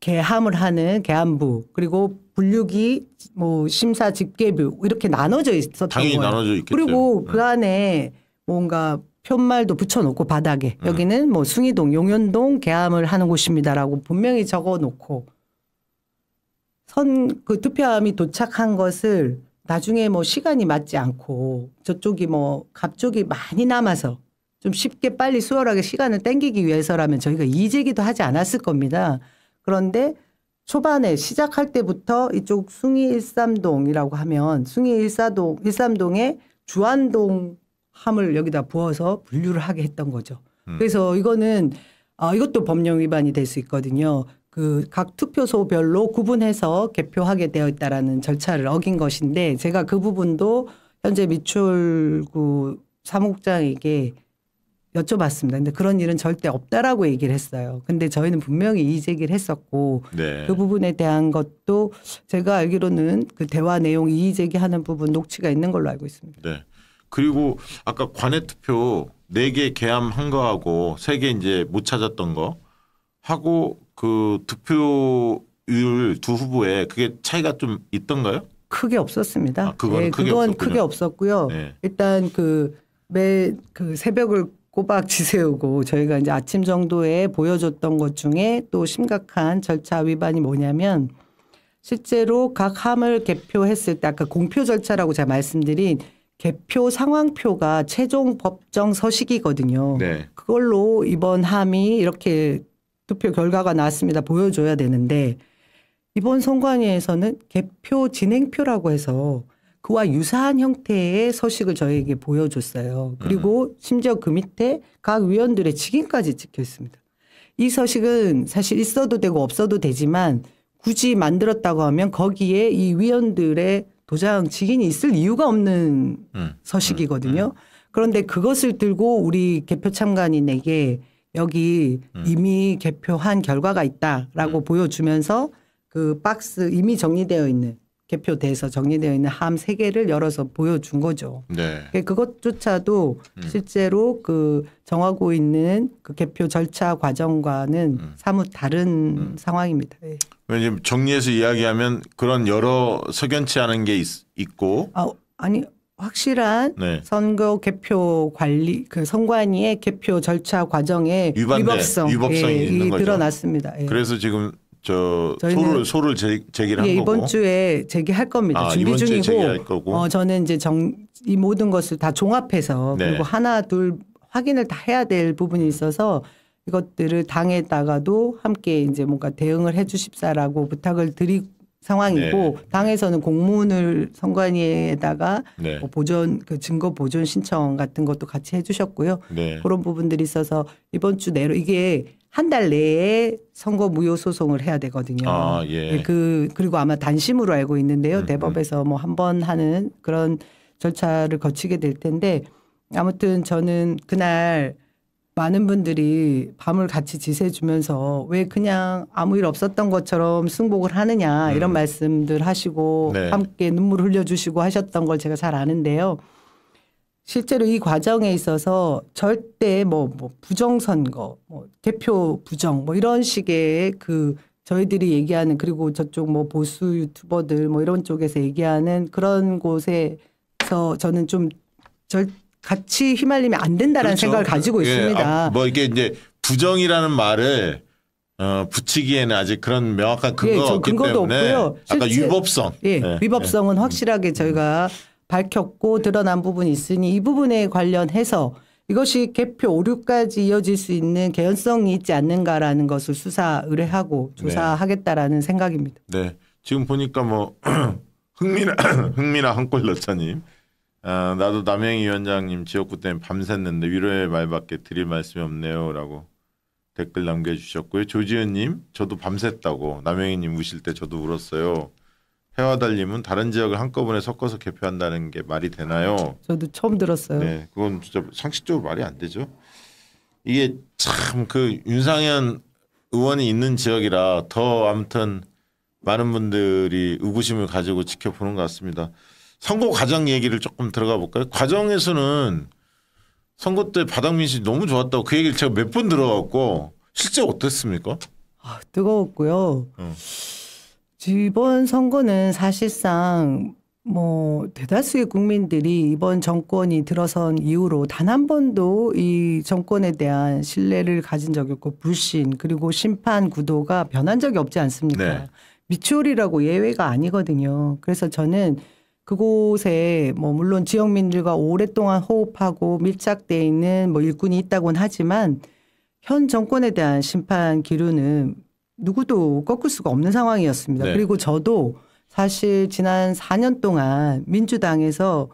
개함을 하는 개함부 그리고 분류기 뭐 심사 집계부 이렇게 나눠져 있었던 당연히 거예요. 나눠져 있겠죠. 그리고 네. 그 안에 뭔가 편말도 붙여놓고 바닥에 음. 여기는 뭐 숭이동 용현동 개함을 하는 곳입니다라고 분명히 적어놓고 선 그 투표함이 도착한 것을 나중에 뭐 시간이 맞지 않고 저쪽이 뭐 갑쪽이 많이 남아서 좀 쉽게 빨리 수월하게 시간을 땡기기 위해서라면 저희가 이재기도 하지 않았을 겁니다. 그런데 초반에 시작할 때부터 이쪽 숭이 일삼동이라고 하면 숭이 일사동 일삼동에 주안동 함을 여기다 부어서 분류를 하게 했던 거죠. 음. 그래서 이거는 아 이것도 법령 위반이 될 수 있거든요. 그 각 투표소별로 구분해서 개표하게 되어 있다라는 절차를 어긴 것인데 제가 그 부분도 현재 미출구 사무국장에게 여쭤봤습니다. 근데 그런 일은 절대 없다라고 얘기를 했어요. 근데 저희는 분명히 이의제 기를 했었고 네. 그 부분에 대한 것도 제가 알기로는 그 대화 내용 이의제기하는 부분 녹취가 있는 걸로 알고 있습니다. 네. 그리고 아까 관외 투표 네 개 개함한 거하고 세 개 이제 못 찾았던 거 하고 그 투표율 두 후보에 그게 차이가 좀 있던가요? 크게 없었습니다. 아, 그건, 네, 크게, 없었군요. 크게 없었고요. 네. 일단 그 매 그 새벽을 꼬박 지새우고 저희가 이제 아침 정도에 보여줬던 것 중에 또 심각한 절차 위반이 뭐냐면 실제로 각 함을 개표했을 때 아까 공표 절차라고 제가 말씀드린 개표 상황표가 최종 법정 서식이거든요. 네. 그걸로 이번 함이 이렇게 투표 결과가 나왔습니다. 보여줘야 되는데 이번 선관위에서는 개표 진행표라고 해서 그와 유사한 형태의 서식을 저에게 보여줬어요. 그리고 음. 심지어 그 밑에 각 위원들의 직인까지 찍혀 있습니다. 이 서식은 사실 있어도 되고 없어도 되지만 굳이 만들었다고 하면 거기에 이 위원들의 도장 직인이 있을 이유가 없는 음, 음 서식이거든요. 음, 음. 그런데 그것을 들고 우리 개표 참관인에게 여기 음. 이미 개표한 결과가 있다라고 보여주면서 그 박스 이미 정리되어 있는 개표돼서 정리되어 있는 함 세 개를 열어서 보여준 거죠. 네. 그러니까 그것조차도 음. 실제로 그 정하고 있는 그 개표 절차 과정과는 음. 사뭇 다른 음. 상황입니다. 네. 왜냐면 정리해서 이야기하면 그런 여러 석연치 않은 게 있, 고 아, 아니 확실한 네. 선거 개표 관리 그 선관위의 개표 절차 과정에 위반돼, 위법성 위법성이 예, 있는 거죠. 드러났습니다. 예. 그래서 지금 저 소를 소를 제, 기를한 예, 거고 이번 주에 제기할 겁니다. 아, 준비 중이고 어, 저는 이제 정 이 모든 것을 다 종합해서 네. 그리고 하나 둘 확인을 다 해야 될 부분이 있어서 이것들을 당에다가도 함께 이제 뭔가 대응을 해 주십사라고 부탁을 드리 상황이고 네. 당에서는 공문을 선관위에다가 네. 뭐 보존 그 증거 보존 신청 같은 것도 같이 해주셨고요. 네. 그런 부분들이 있어서 이번 주 내로 이게 한달 내에 선거 무효 소송을 해야 되거든요. 아, 예. 네, 그 그리고 아마 단심으로 알고 있는데요. 음, 대법에서 뭐 한 번 하는 그런 절차를 거치게 될 텐데 아무튼 저는 그날 많은 분들이 밤을 같이 지새주면서 왜 그냥 아무 일 없었던 것처럼 승복을 하느냐 이런 음. 말씀들 하시고 네. 함께 눈물 흘려주시고 하셨던 걸 제가 잘 아는데요. 실제로 이 과정에 있어서 절대 뭐, 뭐 부정선거, 뭐 대표 부정 뭐 이런 식의 그 저희들이 얘기하는 그리고 저쪽 뭐 보수 유튜버들 뭐 이런 쪽에서 얘기하는 그런 곳에서 저는 좀절 같이 휘말리면 안 된다라는 그렇죠. 생각을 가지고 예, 아, 있습니다. 아, 뭐 이게 이제 부정이라는 말을 어, 붙이기에는 아직 그런 명확한 근거 예, 없기 근거도 때문에 없고요. 아까 실제, 위법성. 예, 예, 예, 위법성은 확실하게 저희가 음. 밝혔고 드러난 부분이 있으니 이 부분에 관련해서 이것이 개표 오류까지 이어질 수 있는 개연성이 있지 않는가라는 것을 수사 의뢰하고 네. 조사하겠다라는 네. 생각입니다. 네. 지금 보니까 뭐 (clears throat) 흥미나 (clears throat) 흥미나 한골 넣자님 아, 나도 남영 위원장님 지역구 때문에 밤샜는데 위로의 말밖에 드릴 말씀이 없네요라고 댓글 남겨주셨고요. 조지은님 저도 밤샜다고 남영희님 우실 때 저도 울었어요. 해와달님은 다른 지역을 한꺼번에 섞어서 개표한다는 게 말이 되나요? 저도 처음 들었어요. 네, 그건 진짜 상식적으로 말이 안 되죠. 이게 참 그 윤상현 의원이 있는 지역이라 더 아무튼 많은 분들이 의구심을 가지고 지켜보는 것 같습니다. 선거 과정 얘기를 조금 들어가 볼까요? 과정에서는 선거 때 바닥민 씨 너무 좋았다고 그 얘기를 제가 몇 번 들어갔고 실제 어땠습니까? 아, 뜨거웠고요. 응. 어. 이번 선거는 사실상 뭐 대다수의 국민들이 이번 정권이 들어선 이후로 단 한 번도 이 정권에 대한 신뢰를 가진 적이 없고 불신 그리고 심판 구도가 변한 적이 없지 않습니까? 네. 미추홀이라고 예외가 아니거든요. 그래서 저는 그곳에 뭐 물론 지역민들과 오랫동안 호흡하고 밀착돼 있는 뭐 일꾼이 있다곤 하지만 현 정권에 대한 심판 기류는 누구도 꺾을 수가 없는 상황이었습니다. 네. 그리고 저도 사실 지난 4년 동안 민주당에서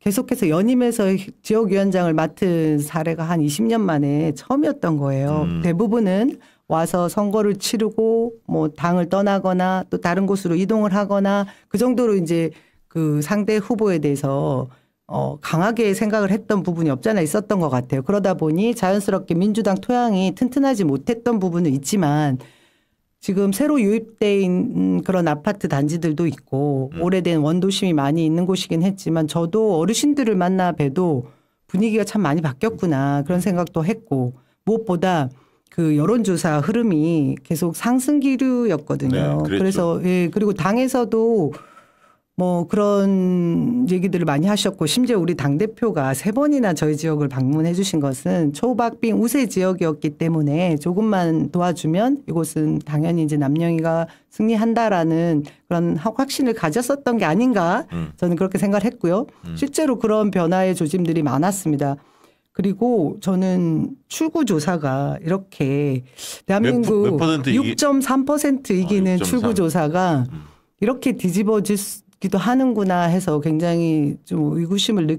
계속해서 연임해서 지역위원장을 맡은 사례가 한 20년 만에 처음이었던 거예요. 음. 대부분은 와서 선거를 치르고 뭐 당을 떠나거나 또 다른 곳으로 이동을 하거나 그 정도로 이제 그 상대 후보에 대해서 어, 강하게 생각을 했던 부분이 없잖아 있었던 것 같아요. 그러다 보니 자연스럽게 민주당 토양이 튼튼하지 못했던 부분은 있지만 지금 새로 유입된 그런 아파트 단지들도 있고 음. 오래된 원도심이 많이 있는 곳이긴 했지만 저도 어르신들을 만나 봬도 분위기가 참 많이 바뀌었구나 그런 생각도 했고 무엇보다 그 여론조사 흐름이 계속 상승 기류였거든요. 네, 그래서 예 그리고 당에서도 뭐 그런 얘기들을 많이 하셨고 심지어 우리 당 대표가 세 번이나 저희 지역을 방문해 주신 것은 초박빙 우세 지역이었기 때문에 조금만 도와주면 이곳은 당연히 이제 남영이가 승리한다라는 그런 확신을 가졌었던 게 아닌가 음. 저는 그렇게 생각을 했고요. 음. 실제로 그런 변화의 조짐들이 많았습니다. 그리고 저는 출구 조사가 이렇게 대한민국 몇, 몇6.3% 이기는 아, 출구 조사가 음. 이렇게 뒤집어질 수 기도 하는구나 해서 굉장히 좀 의구심을 느,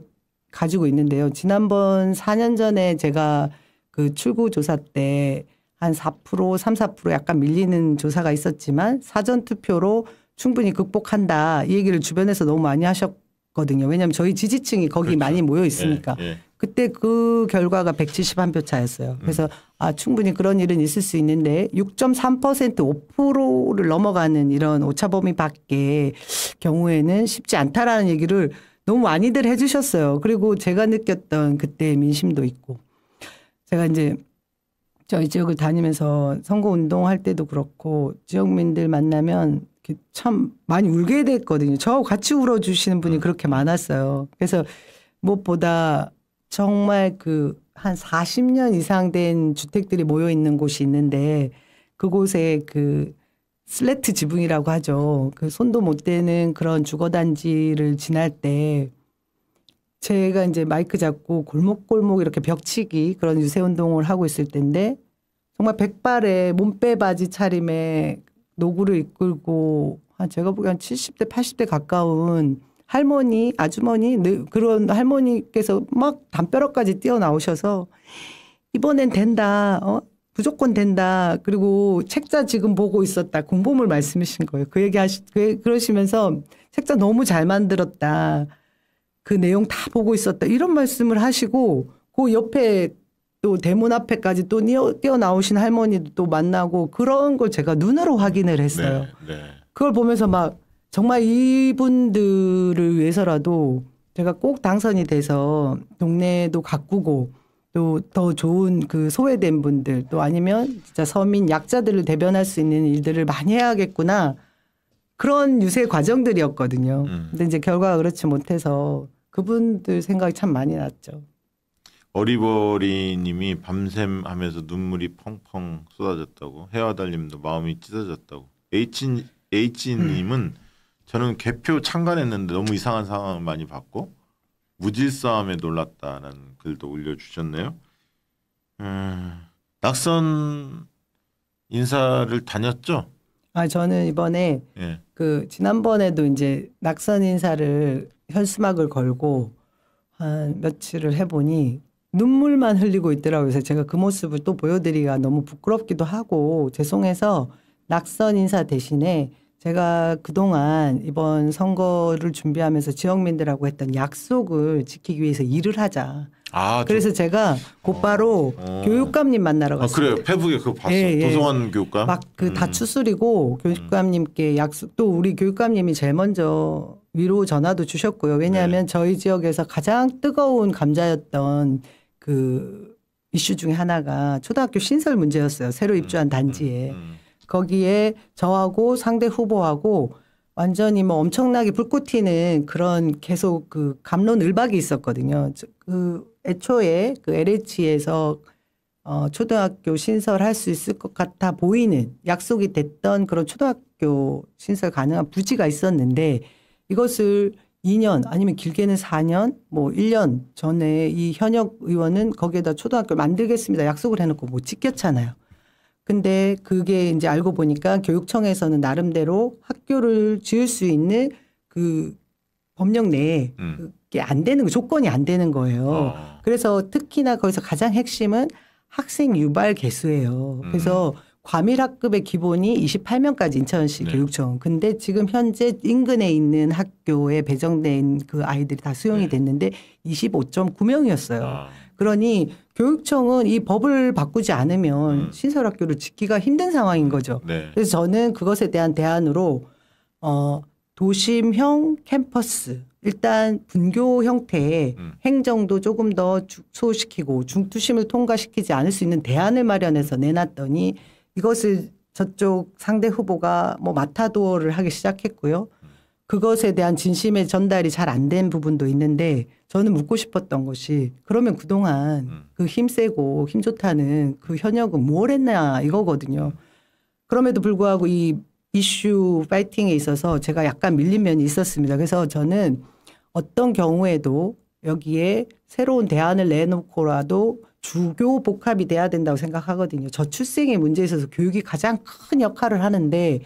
가지고 있는데요. 지난번 4년 전에 제가 그 출구 조사 때 한 4%, 3, 4% 약간 밀리는 조사가 있었지만 사전 투표로 충분히 극복한다 이 얘기를 주변에서 너무 많이 하셨거든요. 왜냐하면 저희 지지층이 거기 그렇죠. 많이 모여 있으니까. 예, 예. 그때 그 결과가 171표 차였어요. 그래서 아 충분히 그런 일은 있을 수 있는데 6.3% 5%를 넘어가는 이런 오차범위 밖에 경우에는 쉽지 않다라는 얘기를 너무 많이들 해주셨어요. 그리고 제가 느꼈던 그때 의 민심도 있고 제가 이제 저희 지역을 다니면서 선거 운동할 때도 그렇고 지역민들 만나면 참 많이 울게 됐거든요. 저하고 같이 울어주시는 분이 그렇게 많았어요. 그래서 무엇보다 정말 그 한 40년 이상 된 주택들이 모여 있는 곳이 있는데 그곳에 그 슬래트 지붕이라고 하죠. 그 손도 못 대는 그런 주거단지를 지날 때 제가 이제 마이크 잡고 골목골목 이렇게 벽치기 그런 유세운동을 하고 있을 텐데 정말 백발에 몸빼 바지 차림에 노구를 이끌고 한 제가 보기엔 70대 80대 가까운 할머니, 아주머니, 그런 할머니께서 막 담벼락까지 뛰어나오셔서 이번엔 된다. 어? 무조건 된다. 그리고 책자 지금 보고 있었다. 공범을 말씀하신 거예요. 그 얘기 하시, 그, 러시면서 책자 너무 잘 만들었다. 그 내용 다 보고 있었다. 이런 말씀을 하시고, 그 옆에 또 대문 앞에까지 또 뛰어나오신 할머니도 또 만나고, 그런 걸 제가 눈으로 확인을 네, 했어요. 네, 네. 그걸 보면서 막, 정말 이분들을 위해서라도 제가 꼭 당선이 돼서 동네도 가꾸고 또 더 좋은 그 소외된 분들 또 아니면 진짜 서민 약자들을 대변할 수 있는 일들을 많이 해야겠구나 그런 유세 과정들이었거든요. 음. 근데 이제 결과가 그렇지 못해서 그분들 생각이 참 많이 났죠. 어리버리님이 밤샘 하면서 눈물이 펑펑 쏟아졌다고 헤어달님도 마음이 찢어졌다고 H H님은 음. 저는 개표 참관했는데 너무 이상한 상황을 많이 봤고 무질서함에 놀랐다는 글도 올려주셨네요. 음, 낙선 인사를 다녔죠? 아 저는 이번에 예. 그 지난번에도 이제 낙선 인사를 현수막을 걸고 한 며칠을 해보니 눈물만 흘리고 있더라고요. 그래서 제가 그 모습을 또 보여드리기가 너무 부끄럽기도 하고 죄송해서 낙선 인사 대신에 제가 그동안 이번 선거를 준비하면서 지역민들하고 했던 약속을 지키기 위해서 일을 하자. 아, 그래서 저... 제가 곧바로 어. 어. 교육감님 만나러 갔어요. 아, 그래요. 페북에 그거 봤어. 예, 예. 도서관 교육감. 막 그다 음. 추스리고 교육감님께 약속 또 우리 교육감님이 제일 먼저 위로 전화도 주셨고요. 왜냐하면 네. 저희 지역에서 가장 뜨거운 감자였던 그 이슈 중에 하나가 초등학교 신설 문제였어요. 새로 음, 입주한 음, 단지에. 음, 음. 거기에 저하고 상대 후보하고 완전히 뭐 엄청나게 불꽃 튀는 그런 계속 그 감론을박이 있었거든요. 그 애초에 그 LH에서 어 초등학교 신설할 수 있을 것 같아 보이는 약속이 됐던 그런 초등학교 신설 가능한 부지가 있었는데 이것을 2년 아니면 길게는 4년 뭐 1년 전에 이 현역 의원은 거기에다 초등학교를 만들겠습니다. 약속을 해놓고 못 지켰잖아요. 근데 그게 이제 알고 보니까 교육청에서는 나름대로 학교를 지을 수 있는 그 법령 내에 음. 그게 안 되는 조건이 안 되는 거예요. 어. 그래서 특히나 거기서 가장 핵심은 학생 유발 개수예요. 음. 그래서 음. 과밀학급의 기본이 28명까지 인천시 네. 교육청. 근데 지금 현재 인근에 있는 학교에 배정된 그 아이들이 다 수용이 네. 됐는데 25.9명이었어요. 아. 그러니 교육청은 이 법을 바꾸지 않으면 음. 신설학교를 짓기가 힘든 상황인 거죠. 네. 그래서 저는 그것에 대한 대안으로 어, 도심형 캠퍼스 일단 분교 형태의 음. 행정도 조금 더 축소시키고 중투심을 통과시키지 않을 수 있는 대안을 마련해서 내놨더니 이것을 저쪽 상대 후보가 뭐 마타도어를 하기 시작했고요. 그것에 대한 진심의 전달이 잘 안 된 부분도 있는데 저는 묻고 싶었던 것이 그러면 그동안 음. 그힘 세고 힘 좋다는 그 현역은 뭘 했나 이거거든요. 그럼에도 불구하고 이 이슈 파이팅에 있어서 제가 약간 밀린 면이 있었습니다. 그래서 저는 어떤 경우에도 여기에 새로운 대안을 내놓고라도 주교 복합이 돼야 된다고 생각하거든요. 저출생의 문제에 있어서 교육이 가장 큰 역할을 하는데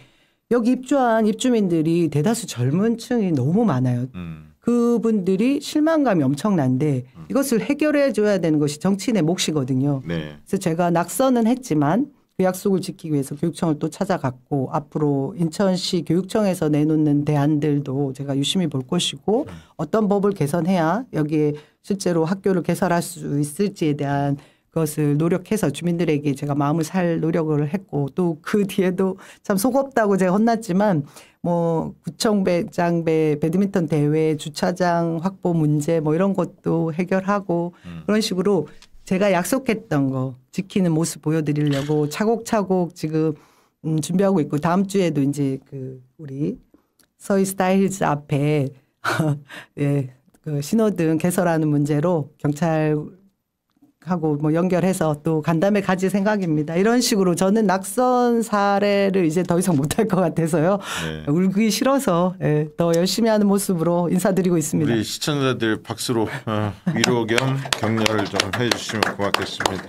여기 입주한 입주민들이 대다수 젊은 층이 너무 많아요. 음. 그분들이 실망감이 엄청난데 음. 이것을 해결해 줘야 되는 것이 정치인의 몫이거든요. 네. 그래서 제가 낙선은 했지만 그 약속을 지키기 위해서 교육청을 또 찾아갔고 앞으로 인천시 교육청에서 내놓는 대안들도 제가 유심히 볼 것이고 음. 어떤 법을 개선해야 여기에 실제로 학교를 개설할 수 있을지에 대한 그것을 노력해서 주민들에게 제가 마음을 살 노력을 했고 또 그 뒤에도 참 속없다고 제가 혼났지만 뭐 구청 배장 배 배드민턴 대회 주차장 확보 문제 뭐 이런 것도 해결하고 음. 그런 식으로 제가 약속했던 거 지키는 모습 보여드리려고 차곡차곡 지금 음, 준비하고 있고 다음 주에도 이제 그 우리 서희 스타일즈 앞에 (laughs) 예, 그 신호등 개설하는 문제로 경찰 하고 뭐 연결해서 또 간담회 가질 생각입니다. 이런 식으로 저는 낙선 사례를 이제 더 이상 못할 것 같아서요. 네. 울기 싫어서 예, 더 열심히 하는 모습으로 인사드리고 있습니다. 우리 시청자들 박수로 어, 위로 겸 격려를 좀 해주시면 고맙겠습니다.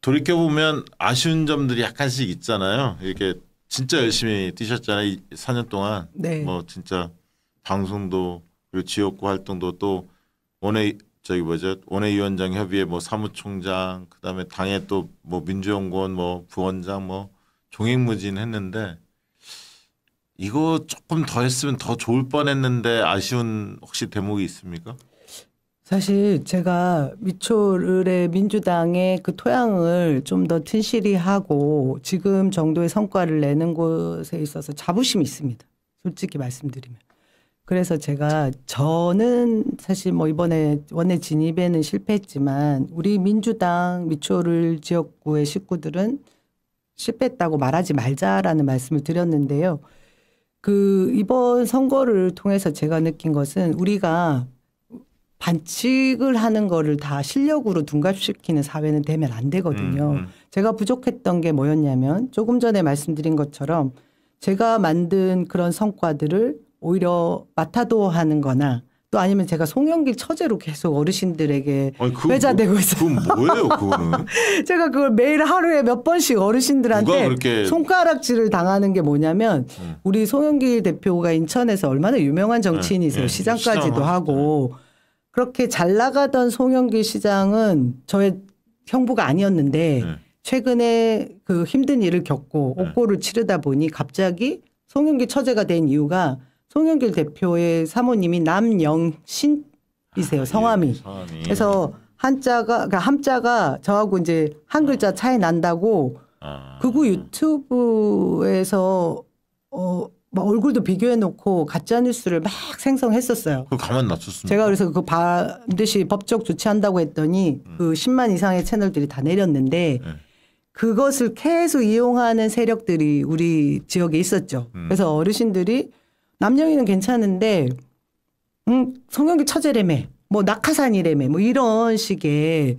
돌이켜 보면 아쉬운 점들이 약간씩 있잖아요. 이렇게 진짜 네. 열심히 뛰셨잖아요. 4년 동안 네. 뭐 진짜 방송도 그리고 지역구 활동도 또원에 저기 뭐죠 원외위원장 협의회 뭐 사무총장 그다음에 당의또뭐 민주연구원 뭐 부원장 뭐 종횡무진 했는데 이거 조금 더 했으면 더 좋을 뻔했는데 아쉬운 혹시 대목이 있습니까? 사실 제가 미초르의 민주당의 그 토양을 좀 더 튼실히 하고 지금 정도의 성과를 내는 곳에 있어서 자부심이 있습니다. 솔직히 말씀드리면. 그래서 제가 저는 사실 뭐 이번에 원내 진입에는 실패했지만 우리 민주당 미추홀 지역구의 식구들은 실패했다고 말하지 말자라는 말씀을 드렸는데요. 그 이번 선거를 통해서 제가 느낀 것은 우리가 반칙을 하는 거를 다 실력으로 둔갑시키는 사회는 되면 안 되거든요. 음. 음. 제가 부족했던 게 뭐였냐면 조금 전에 말씀드린 것처럼 제가 만든 그런 성과들을 오히려 맡아도 하는 거나 또 아니면 제가 송영길 처제로 계속 어르신들에게 아니, 회자되고 뭐, 있어요. 그건 뭐예요, 그거는? (laughs) 제가 그걸 매일 하루에 몇 번씩 어르신들한테 그렇게... 손가락질을 당하는 게 뭐냐면 네. 우리 송영길 대표가 인천에서 얼마나 유명한 정치인이세요. 네. 네 시장까지도 하고 그렇게 잘 나가던 송영길 시장은 저의 형부가 아니었는데 네. 최근에 그 힘든 일을 겪고 네. 옥고를 치르다 보니 갑자기 송영길 처제가 된 이유가 송영길 대표의 사모님이 남영신이세요. 성함이. 아, 예, 그래서 한자가 그러니까 함자가 저하고 이제 한 글자 차이 난다고 아. 그구 유튜브에서 어. 막 얼굴도 비교해놓고 가짜 뉴스를 막 생성했었어요. 그 가만 놔뒀습니다. 제가 그래서 그 반드시 법적 조치한다고 했더니 음. 그 10만 이상의 채널들이 다 내렸는데 네. 그것을 계속 이용하는 세력들이 우리 지역에 있었죠. 음. 그래서 어르신들이 남영이는 괜찮은데 음, 성형기 처제래매 뭐 낙하산이래매 뭐 이런 식의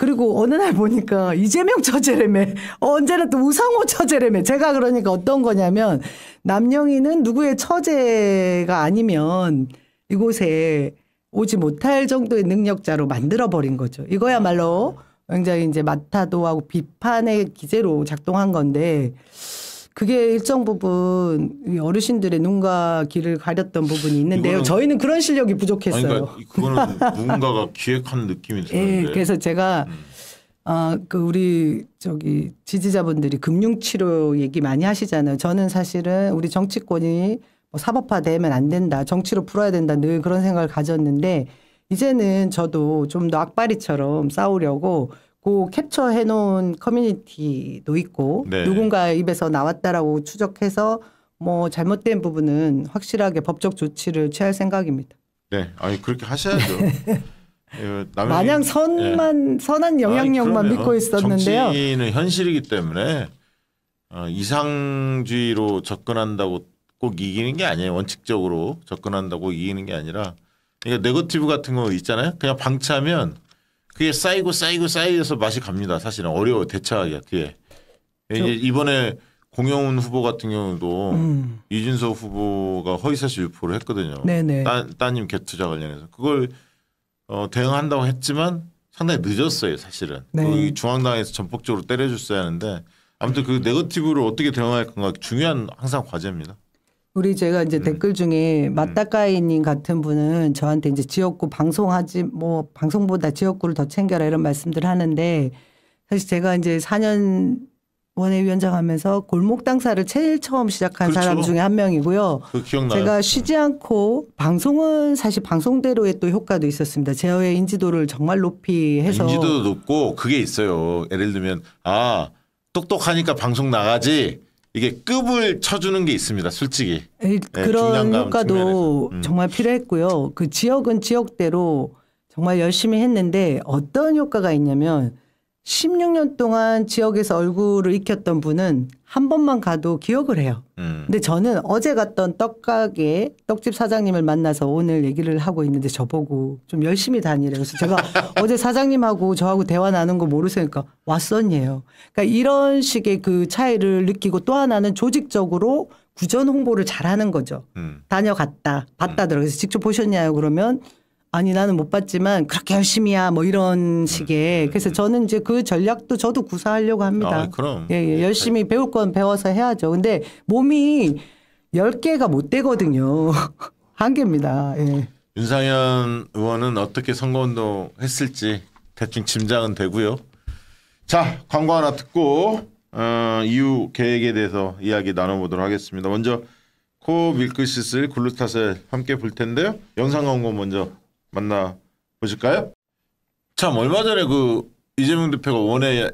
그리고 어느 날 보니까 이재명 처제래매 (laughs) 어, 언제나 또 우상호 처제래매 제가 그러니까 어떤 거냐면 남영이는 누구의 처제가 아니면 이곳에 오지 못할 정도의 능력자로 만들어 버린 거죠. 이거야말로 아. 굉장히 이제 마타도하고 비판의 기제로 작동한 건데 그게 일정 부분 어르신들의 눈과 귀를 가렸던 부분이 있는데요. 저희는 그런 실력이 부족했어요. 그러니까 그거는 누군가가 기획한 느낌이 드는데. 예, 그래서 제가 음. 아, 그 우리 저기 지지자분들이 금융치료 얘기 많이 하시잖아요. 저는 사실은 우리 정치권이 뭐 사법화되면 안 된다, 정치로 풀어야 된다 늘 그런 생각을 가졌는데 이제는 저도 좀 더 악바리처럼 싸우려고 고 캡처해 놓은 커뮤니티도 있고 네. 누군가 입에서 나왔다라고 추적해서 뭐 잘못된 부분은 확실하게 법적 조치를 취할 생각입니다. 네, 아니 그렇게 하셔야죠. (laughs) 네. 예, 마냥 예. 선만 네. 선한 영향력만 아니, 믿고 있었는데요. 정치는 현실이기 때문에 어, 이상주의로 접근한다고 꼭 이기는 게 아니에요. 원칙적으로 접근한다고 이기는 게 아니라 그러니까 네거티브 같은 거 있잖아요. 그냥 방치하면 그게 쌓이고 쌓이고 쌓여서 맛이 갑니다. 사실은 어려워 대차하기가 그게. 예, 이제 이번에 공영훈 후보 같은 경우도 음. 이준석 후보가 허위사실 유포를 했거든요. 네네. 따, 님 개투자 관련해서 그걸 어, 대응한다고 했지만 상당히 늦었어요, 사실은. 네. 그 중앙당에서 전폭적으로 때려줬어야 하는데 아무튼 그 네거티브를 어떻게 대응할 건가 중요한 항상 과제입니다. 우리 제가 이제 음. 댓글 중에 음. 맞다까이님 같은 분은 저한테 이제 지역구 방송하지 뭐 방송보다 지역구를 더 챙겨라 이런 말씀들 하는데 사실 제가 이제 4년 원외위원장 하면서 골목 당사를 제일 처음 시작한 그렇죠. 사람 중에 한 명이고요. 그 제가 쉬지 않고 방송은 사실 방송대로의 또 효과도 있었습니다. 제어의 인지도를 정말 높이 해서 인지도도 높고 그게 있어요. 예를 들면 아 똑똑하니까 방송 나가지 이게 급을 쳐주는 게 있습니다. 솔직히 에이, 네, 그런 효과도 음. 정말 필요했고요. 그 지역은 지역대로 정말 열심히 했는데 어떤 효과가 있냐면 16년 동안 지역에서 얼굴을 익혔던 분은 한 번만 가도 기억을 해요. 음. 근데 저는 어제 갔던 떡가게 떡집 사장님을 만나서 오늘 얘기를 하고 있는데 저보고 좀 열심히 다니래. 그래서 제가 (laughs) 어제 사장님하고 저하고 대화 나눈 거 모르시니까 왔었네요. 그러니까 이런 식의 그 차이를 느끼고 또 하나는 조직적으로 구전 홍보를 잘하는 거죠. 음. 다녀갔다, 봤다더라. 그래서 직접 보셨냐요? 그러면 아니 나는 못 봤지만 그렇게 열심히야 뭐 이런 음, 식의 음, 음. 그래서 저는 이제 그 전략도 저도 구사하려고 합니다. 아, 그럼 예, 예, 예 열심히 배울 건 배워서 해야죠. 근데 몸이 열 개가 못 되거든요. (laughs) 한 개입니다. 예. 윤상현 의원은 어떻게 선거운동 했을지 대충 짐작은 되고요. 자 광고 하나 듣고 어, 이후 계획에 대해서 이야기 나눠보도록 하겠습니다. 먼저 코 밀크시슬 글루타셀 함께 볼 텐데요. 영상 광고 먼저 만나 보실까요? 참 얼마 전에 그 이재명 대표가 원외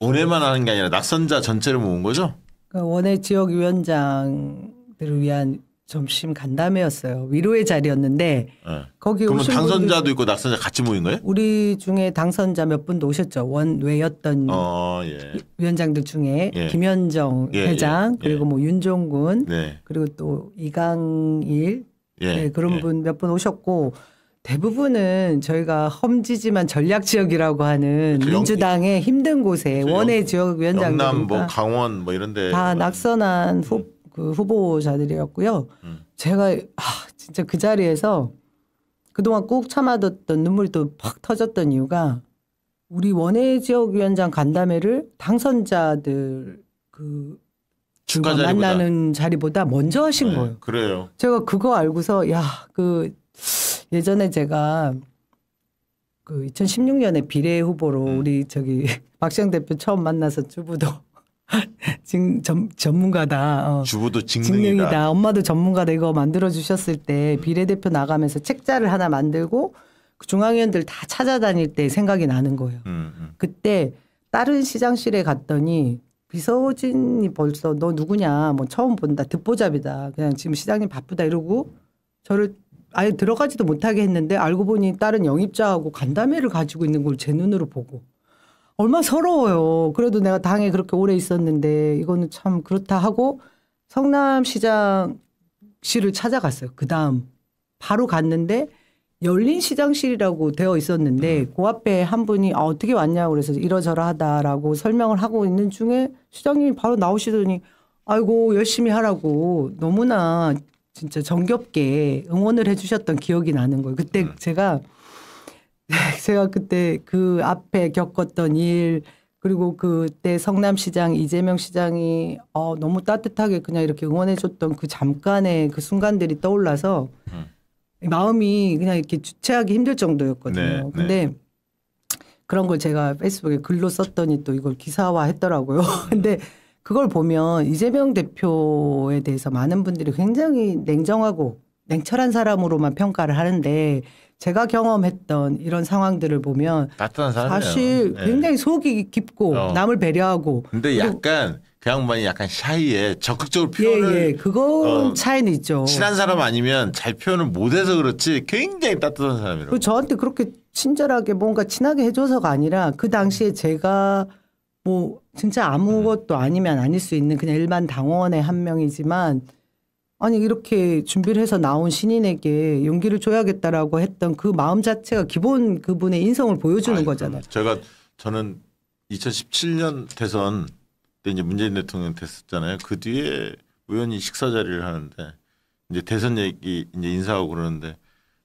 원외만 하는 게 아니라 낙선자 전체를 모은 거죠? 그러니까 원외 지역 위원장들을 위한 점심 간담회였어요. 위로의 자리였는데 네. 거기 그러 당선자도 분이... 있고 낙선자 같이 모인 거예요? 우리 중에 당선자 몇 분도 오셨죠. 원외였던 어, 예. 위원장들 중에 예. 김현정 예, 예 회장 예. 그리고 뭐 윤종군 네. 그리고 또 이강일 예, 네, 그런 분 몇 분 오셨고 대부분은 저희가 험지지만 전략 지역이라고 하는 그렇죠. 민주당의 영, 힘든 곳에 그렇죠. 원외 지역 위원장들 영남 뭐 강원 뭐 이런데 다 낙선한 음. 후, 그 후보자들이었고요. 음. 제가 아, 진짜 그 자리에서 그동안 꾹 참아뒀던 눈물도또팍 터졌던 이유가 우리 원외 지역 위원장 간담회를 당선자들 그 만나는 자리보다 먼저 하신 네, 거예요. 그래요. 제가 그거 알고서 야그 예전에 제가 그 2016년에 비례 후보로 음. 우리 저기 (laughs) 박시영 대표 처음 만나서 주부도 진, (laughs) 전, 전문가다. 어. 주부도 직능이다. 직능이다. 엄마도 전문가다. 이거 만들어 주셨을 때 음. 비례대표 나가면서 책자를 하나 만들고 그 중앙위원들 다 찾아다닐 때 생각이 나는 거예요. 음, 음. 그때 다른 시장실에 갔더니 비서진이 벌써 너 누구냐 뭐 처음 본다 듣보잡이다 그냥 지금 시장님 바쁘다 이러고 저를 아예 들어가지도 못하게 했는데 알고 보니 다른 영입자하고 간담회를 가지고 있는 걸 제 눈으로 보고 얼마 서러워요. 그래도 내가 당에 그렇게 오래 있었는데 이거는 참 그렇다 하고 성남시장 실을 찾아갔어요. 그 다음 바로 갔는데 열린 시장실이라고 되어 있었는데 음. 그 앞에 한 분이 아, 어떻게 왔냐고 그래서 이러저러하다라고 설명을 하고 있는 중에 시장님이 바로 나오시더니 아이고 열심히 하라고 너무나 진짜 정겹게 응원을 해주셨던 기억이 나는 거예요. 그때 음. 제가 (laughs) 제가 그때 그 앞에 겪었던 일 그리고 그때 성남시장 이재명 시장이 어, 너무 따뜻하게 그냥 이렇게 응원해줬던 그 잠깐의 그 순간들이 떠올라서 음. 마음이 그냥 이렇게 주체하기 힘들 정도였거든요. 네, 네. 근데 네. 그런 걸 제가 페이스북에 글로 썼더니 또 이걸 기사화했더라고요. (laughs) 근데 그걸 보면 이재명 대표에 대해서 많은 분들이 굉장히 냉정하고 냉철한 사람으로만 평가를 하는데 제가 경험했던 이런 상황들을 보면 사실 네. 굉장히 속이 깊고 어. 남을 배려하고 근데 약간 그 양반이 약간 샤이에 적극적으로 표현을 예, 예. 그건 어, 차이는 있죠. 친한 사람 아니면 잘 표현을 못해서 그렇지 굉장히 따뜻한 사람이라고. 그 저한테 그렇게 친절하게 뭔가 친하게 해줘서가 아니라 그 당시에 제가 뭐 진짜 아무것도 아니면 아닐 수 있는 그냥 일반 당원의 한 명이지만 아니 이렇게 준비를 해서 나온 신인에게 용기를 줘야겠다라고 했던 그 마음 자체가 기본 그분의 인성을 보여주는 아니, 거잖아요. 제가 저는 2017년 대선 때 이제 문재인 대통령 됐었잖아요. 그 뒤에 우연히 식사 자리를 하는데 이제 대선 얘기 이제 인사하고 그러는데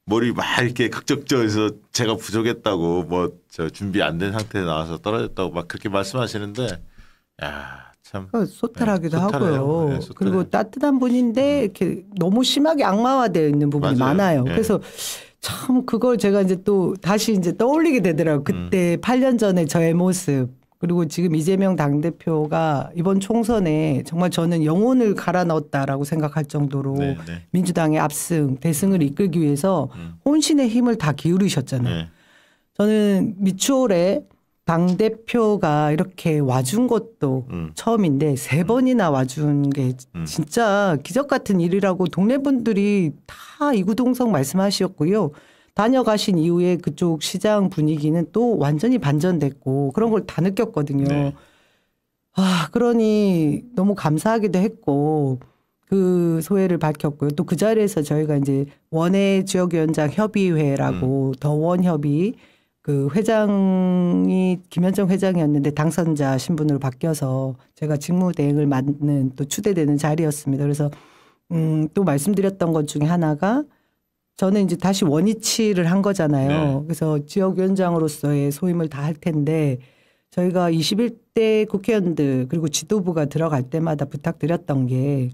머리 막 이렇게 극적져서 제가 부족했다고 뭐 저 준비 안 된 상태에 나와서 떨어졌다고 막 그렇게 말씀하시는데 야. 참 그 소탈하기도 네, 하고요. 네, 그리고 따뜻한 분인데 음. 이렇게 너무 심하게 악마화되어 있는 부분이 맞아요. 많아요. 네. 그래서 참 그걸 제가 이제 또 다시 이제 떠올리게 되더라고요. 그때 음. 8년 전에 저의 모습. 그리고 지금 이재명 당대표가 이번 총선에 정말 저는 영혼을 음. 갈아 넣었다라고 생각할 정도로 네, 네. 민주당의 압승, 대승을 음. 이끌기 위해서 음. 혼신의 힘을 다 기울이셨잖아요. 네. 저는 미추홀에 당대표가 이렇게 와준 것도 음. 처음인데 세 번이나 와준 게 진짜 기적 같은 일이라고 동네 분들이 다 이구동성 말씀하셨고요. 다녀가신 이후에 그쪽 시장 분위기는 또 완전히 반전됐고 그런 걸 다 느꼈거든요. 네. 아, 그러니 너무 감사하기도 했고 그 소회를 밝혔고요. 또 그 자리에서 저희가 이제 원외 지역위원장 협의회라고 음. 더원협의 그 회장이 김현정 회장이었는데 당선자 신분으로 바뀌어서 제가 직무대행을 맡는 또 추대되는 자리였습니다. 그래서 음, 또 말씀드렸던 것 중에 하나가 저는 이제 다시 원위치를 한 거잖아요. 네. 그래서 지역위원장으로서의 소임을 다 할 텐데 저희가 21대 국회의원들 그리고 지도부가 들어갈 때마다 부탁드렸던 게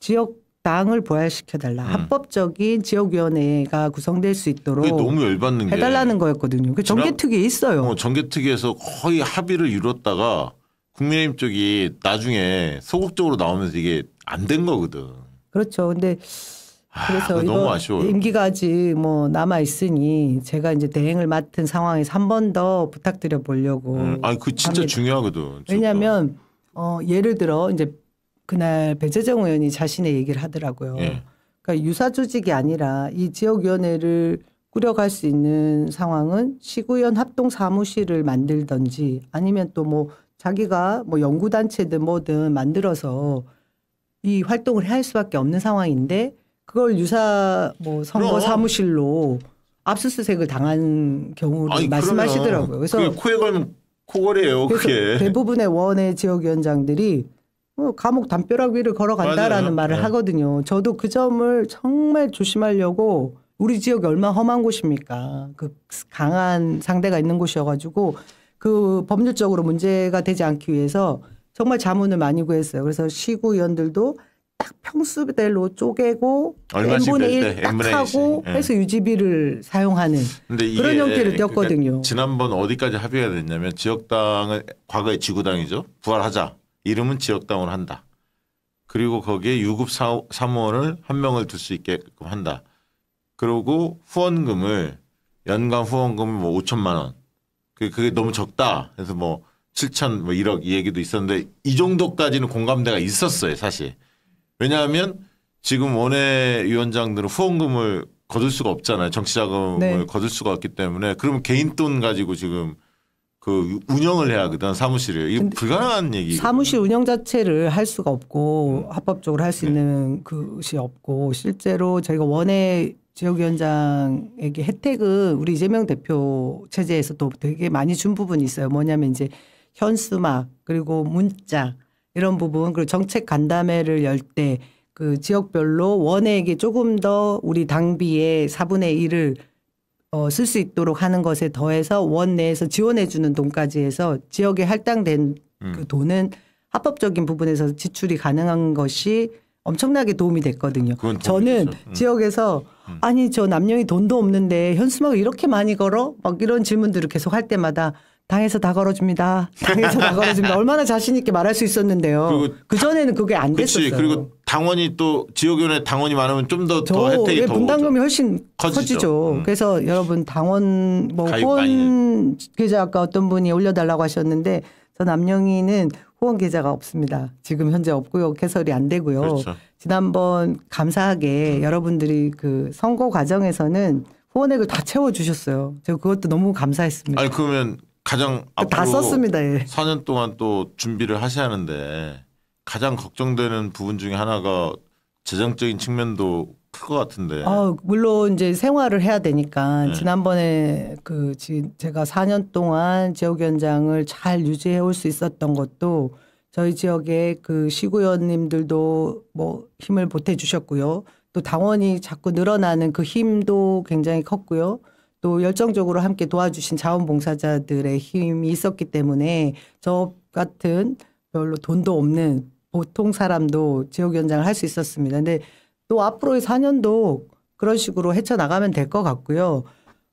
지역 당을 부활시켜달라. 음. 합법적인 지역위원회가 구성될 수 있도록 너무 열받는 해달라는 거였거든요. 그 정개특위에 있어요. 어, 정개특위에서 거의 합의를 이뤘다가 국민의힘 쪽이 나중에 소극적으로 나오면서 이게 안 된 거거든. 그렇죠. 근데 그래서 아, 이거 아쉬워요. 임기가 아직 뭐 남아 있으니 제가 이제 대행을 맡은 상황에서 한 번 더 부탁드려 보려고. 음, 아그 진짜 합니다. 중요하거든. 왜냐하면 어, 예를 들어 이제 그날 배재정 의원이 자신의 얘기를 하더라고요. 예. 그러니까 유사 조직이 아니라 이 지역위원회를 꾸려갈 수 있는 상황은 시구위 합동 사무실을 만들든지 아니면 또 뭐 자기가 뭐 연구단체든 뭐든 만들어서 이 활동을 해야 할 수밖에 없는 상황인데 그걸 유사 뭐 선거 그럼. 사무실로 압수수색을 당한 경우를 아니, 말씀하시더라고요. 그래서 코에 걸면 코걸이에요. 그게 대부분의 원외 지역위원장들이 뭐 감옥 담벼락 위를 걸어간다라는 맞아요. 말을 네. 하거든요. 저도 그 점을 정말 조심하려고 우리 지역이 얼마나 험한 곳입니까? 그 강한 상대가 있는 곳이어가지고 그 법률적으로 문제가 되지 않기 위해서 정말 자문을 많이 구했어요. 그래서 시구위원들도 딱 평수별로 쪼개고 n분의 1딱 하고 해서 예. 유지비를 사용하는 그런 형태를 그러니까 띄었거든요. 지난번 어디까지 합의가 됐냐면 지역당은 과거에 지구당이죠. 부활하자. 이름은 지역당을 한다. 그리고 거기에 유급 사무원을 한 명을 둘 수 있게끔 한다. 그리고 후원금을 연간 후원금을 뭐 5천만 원. 그, 그게 너무 적다. 그래서 뭐 7천 뭐 1억 이 얘기도 있었는데 이 정도까지는 공감대가 있었어요, 사실. 왜냐하면 지금 원외 위원장들은 후원금을 거둘 수가 없잖아요. 정치자금을 네. 거둘 수가 없기 때문에 그러면 개인 돈 가지고 지금 그 운영을 해야 하거든 사무실을 이게 불가능한 얘기 사무실 운영 자체를 할 수가 없고 음. 합법적으로 할수 네. 있는 네. 것이 없고 실제로 저희가 원외 지역위원장에게 혜택은 우리 이재명 대표 체제에서 도 되게 많이 준 부분이 있어요 뭐냐면 이제 현수막 그리고 문자 이런 부분 그리고 정책 간담회를 열 때 그 지역별로 원액이 조금 더 우리 당비의 4분의 1을 어, 쓸 수 있도록 하는 것에 더해서 원 내에서 지원해 주는 돈까지 해서 지역에 할당된 음. 그 돈은 합법적인 부분에서 지출이 가능한 것이 엄청나게 도움이 됐거든요. 저는 음. 지역에서 음. 아니 저 남녀이 돈도 없는데 현수막을 이렇게 많이 걸어? 막 이런 질문들을 계속 할 때마다 당에서 다 걸어줍니다. 당에서 다 걸어줍니다. 얼마나 자신 있게 말할 수 있었는데요. 그 전에는 그게 안 됐었어요. 그리고 당원이 또 지역위원회 당원이 많으면 좀 더 더 혜택이 예, 더 분담금이 훨씬 커지죠. 커지죠. 음. 그래서 여러분 당원 뭐 후원 계좌 아까 어떤 분이 올려달라고 하셨는데 저 남영이는 후원 계좌가 없습니다. 지금 현재 없고요. 개설이 안 되고요. 그렇죠. 지난번 감사하게 음. 여러분들이 그 선거 과정에서는 후원액을 다 채워 주셨어요. 제가 그것도 너무 감사했습니다. 아니 그러면 가장 그 다 썼습니다. 예. 4년 동안 또 준비를 하셔야 하는데 가장 걱정되는 부분 중에 하나가 재정적인 측면도 클것 같은데. 아, 물론 이제 생활을 해야 되니까 네. 지난번에 그 제가 4년 동안 지역 현장을 잘 유지해 올 수 있었던 것도 저희 지역의 그시구원님들도뭐 힘을 보태 주셨고요. 또 당원이 자꾸 늘어나는 그 힘도 굉장히 컸고요. 또 열정적으로 함께 도와주신 자원봉사자들의 힘이 있었기 때문에 저 같은 별로 돈도 없는 보통 사람도 지역위원장을 할 수 있었습니다. 근데 또 앞으로의 4년도 그런 식으로 헤쳐나가면 될 것 같고요.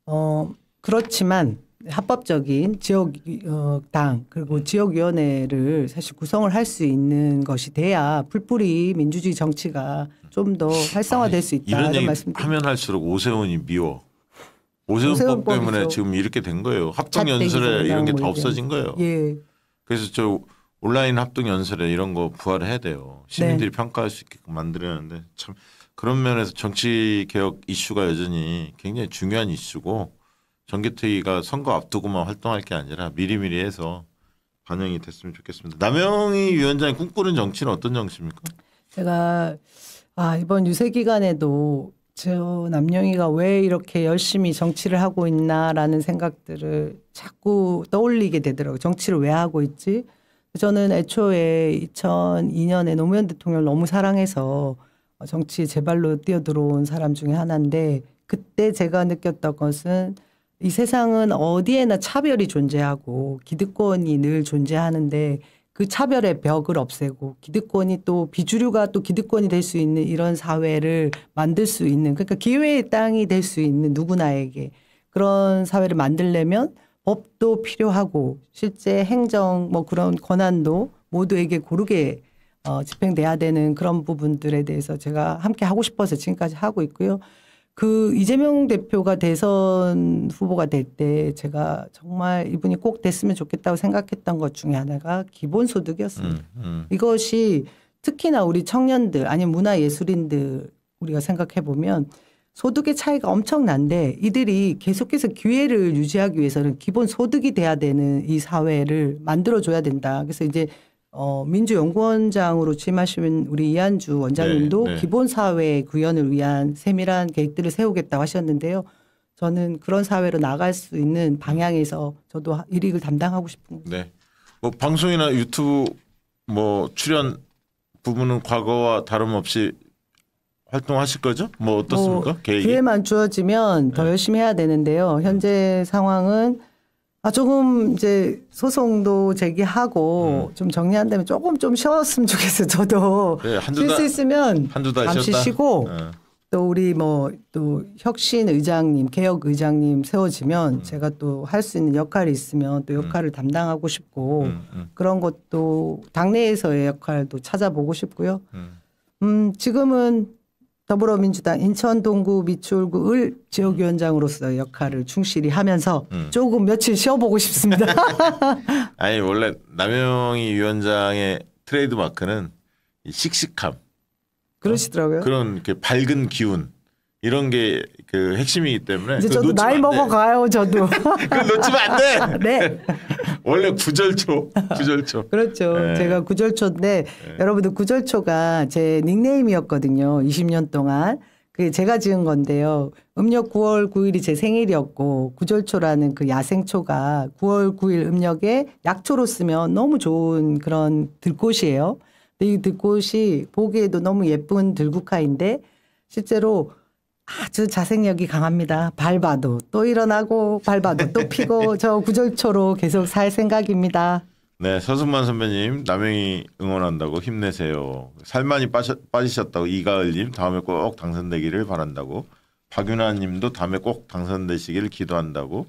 어, 그렇지만 합법적인 지역당 어, 그리고 지역위원회를 사실 구성을 할 수 있는 것이 돼야 풀뿌리 민주주의 정치가 좀 더 활성화될 아, 수 있다. 이런, 이런 말씀 하면 할수록 오세훈이 미워. 오세훈법 때문에 지금 이렇게 된 거예요. 합동 연설에 이런 게다 뭐 없어진 거예요. 예. 그래서 저 온라인 합동 연설에 이런 거부활 해야 돼요. 시민들이 네. 평가할 수있게만들어는데참 그런 면에서 정치 개혁 이슈가 여전히 굉장히 중요한 이슈고 전개특위가 선거 앞두고만 활동할 게 아니라 미리미리 해서 반영이 됐으면 좋겠습니다. 남영희 위원장이 꿈꾸는 정치는 어떤 정치입니까? 제가 아, 이번 유세 기간에도 저 남영이가 왜 이렇게 열심히 정치를 하고 있나라는 생각들을 자꾸 떠올리게 되더라고요. 정치를 왜 하고 있지? 저는 애초에 2002년에 노무현 대통령을 너무 사랑해서 정치에 제발로 뛰어들어온 사람 중에 하나인데 그때 제가 느꼈던 것은 이 세상은 어디에나 차별이 존재하고 기득권이 늘 존재하는데 그 차별의 벽을 없애고 기득권이 또 비주류가 또 기득권이 될 수 있는 이런 사회를 만들 수 있는 그러니까 기회의 땅이 될 수 있는 누구나에게 그런 사회를 만들려면 법도 필요하고 실제 행정 뭐 그런 권한도 모두에게 고르게 어, 집행돼야 되는 그런 부분들에 대해서 제가 함께 하고 싶어서 지금까지 하고 있고요. 그 이재명 대표가 대선 후보가 될 때 제가 정말 이분이 꼭 됐으면 좋겠다고 생각했던 것 중에 하나가 기본소득이었습니다. 음, 음. 이것이 특히나 우리 청년들 아니 면 문화예술인들 우리가 생각해 보면 소득의 차이가 엄청난데 이들이 계속해서 기회를 유지하기 위해서는 기본 소득이 돼야 되는 이 사회를 만들어 줘야 된다. 그래서 이제 어, 민주연구원장으로 취임하신 우리 이한주 원장님도 네, 네. 기본 사회 구현을 위한 세밀한 계획들을 세우겠다고 하셨는데요. 저는 그런 사회로 나갈 수 있는 방향에서 저도 일익을 담당하고 싶은. 네. 뭐 방송이나 유튜브 뭐 출연 부분은 과거와 다름없이 활동하실 거죠? 뭐 어떻습니까? 뭐, 계획이? 기회만 주어지면 더 네. 열심히 해야 되는데요. 현재 상황은 아, 조금 이제 소송도 제기하고 음. 좀 정리한다면 조금 좀 쉬었으면 좋겠어요. 저도 네, 쉴수 있으면 한두 달 잠시 쉬었다. 쉬고 네. 또 우리 뭐 또 혁신 의장님, 개혁 의장님 세워지면 음. 제가 또 할 수 있는 역할이 있으면 또 음. 역할을 음. 담당하고 싶고 음, 음. 그런 것도 당내에서의 역할도 찾아보고 싶고요. 음, 지금은 더불어민주당 인천동구 미추홀구을 지역위원장으로서 역할을 충실히 하면서 음. 조금 며칠 쉬어보고 싶습니다. (laughs) 아니 원래 남영희 위원장의 트레이드 마크는 씩씩함. 그러시더라고요. 그런 이렇게 그 밝은 기운 이런 게 그 핵심이기 때문에 이제 저도 나이 먹어 가요 저도. (laughs) 그 놓치면 안 돼. 네. 원래 구절초, 구절초. (laughs) 그렇죠. 네. 제가 구절초인데 네. 여러분들 구절초가 제 닉네임이었거든요. 20년 동안. 그게 제가 지은 건데요. 음력 9월 9일이 제 생일이었고 구절초라는 그 야생초가 9월 9일 음력에 약초로 쓰면 너무 좋은 그런 들꽃이에요. 근데 이 들꽃이 보기에도 너무 예쁜 들국화인데 실제로 아주 자생력이 강합니다. 밟아도 또 일어나고 밟아도 또 피고 (laughs) 저 구절초로 계속 살 생각입니다. 네, 서승만 선배님 남행이 응원한다고 힘내세요. 살만이 빠셔, 빠지셨다고 이가을님 다음에 꼭 당선되기를 바란다고 박윤아님도 다음에 꼭 당선되시길 기도한다고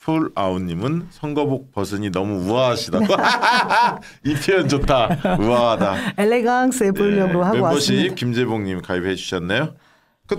풀아웃님은 선거복 벗으니 너무 우아하시다고 (laughs) 이 표현 좋다 우아하다 엘레강스에 보려고 네, 하고 멤버십 왔습니다. 김재봉님 가입해 주셨네요.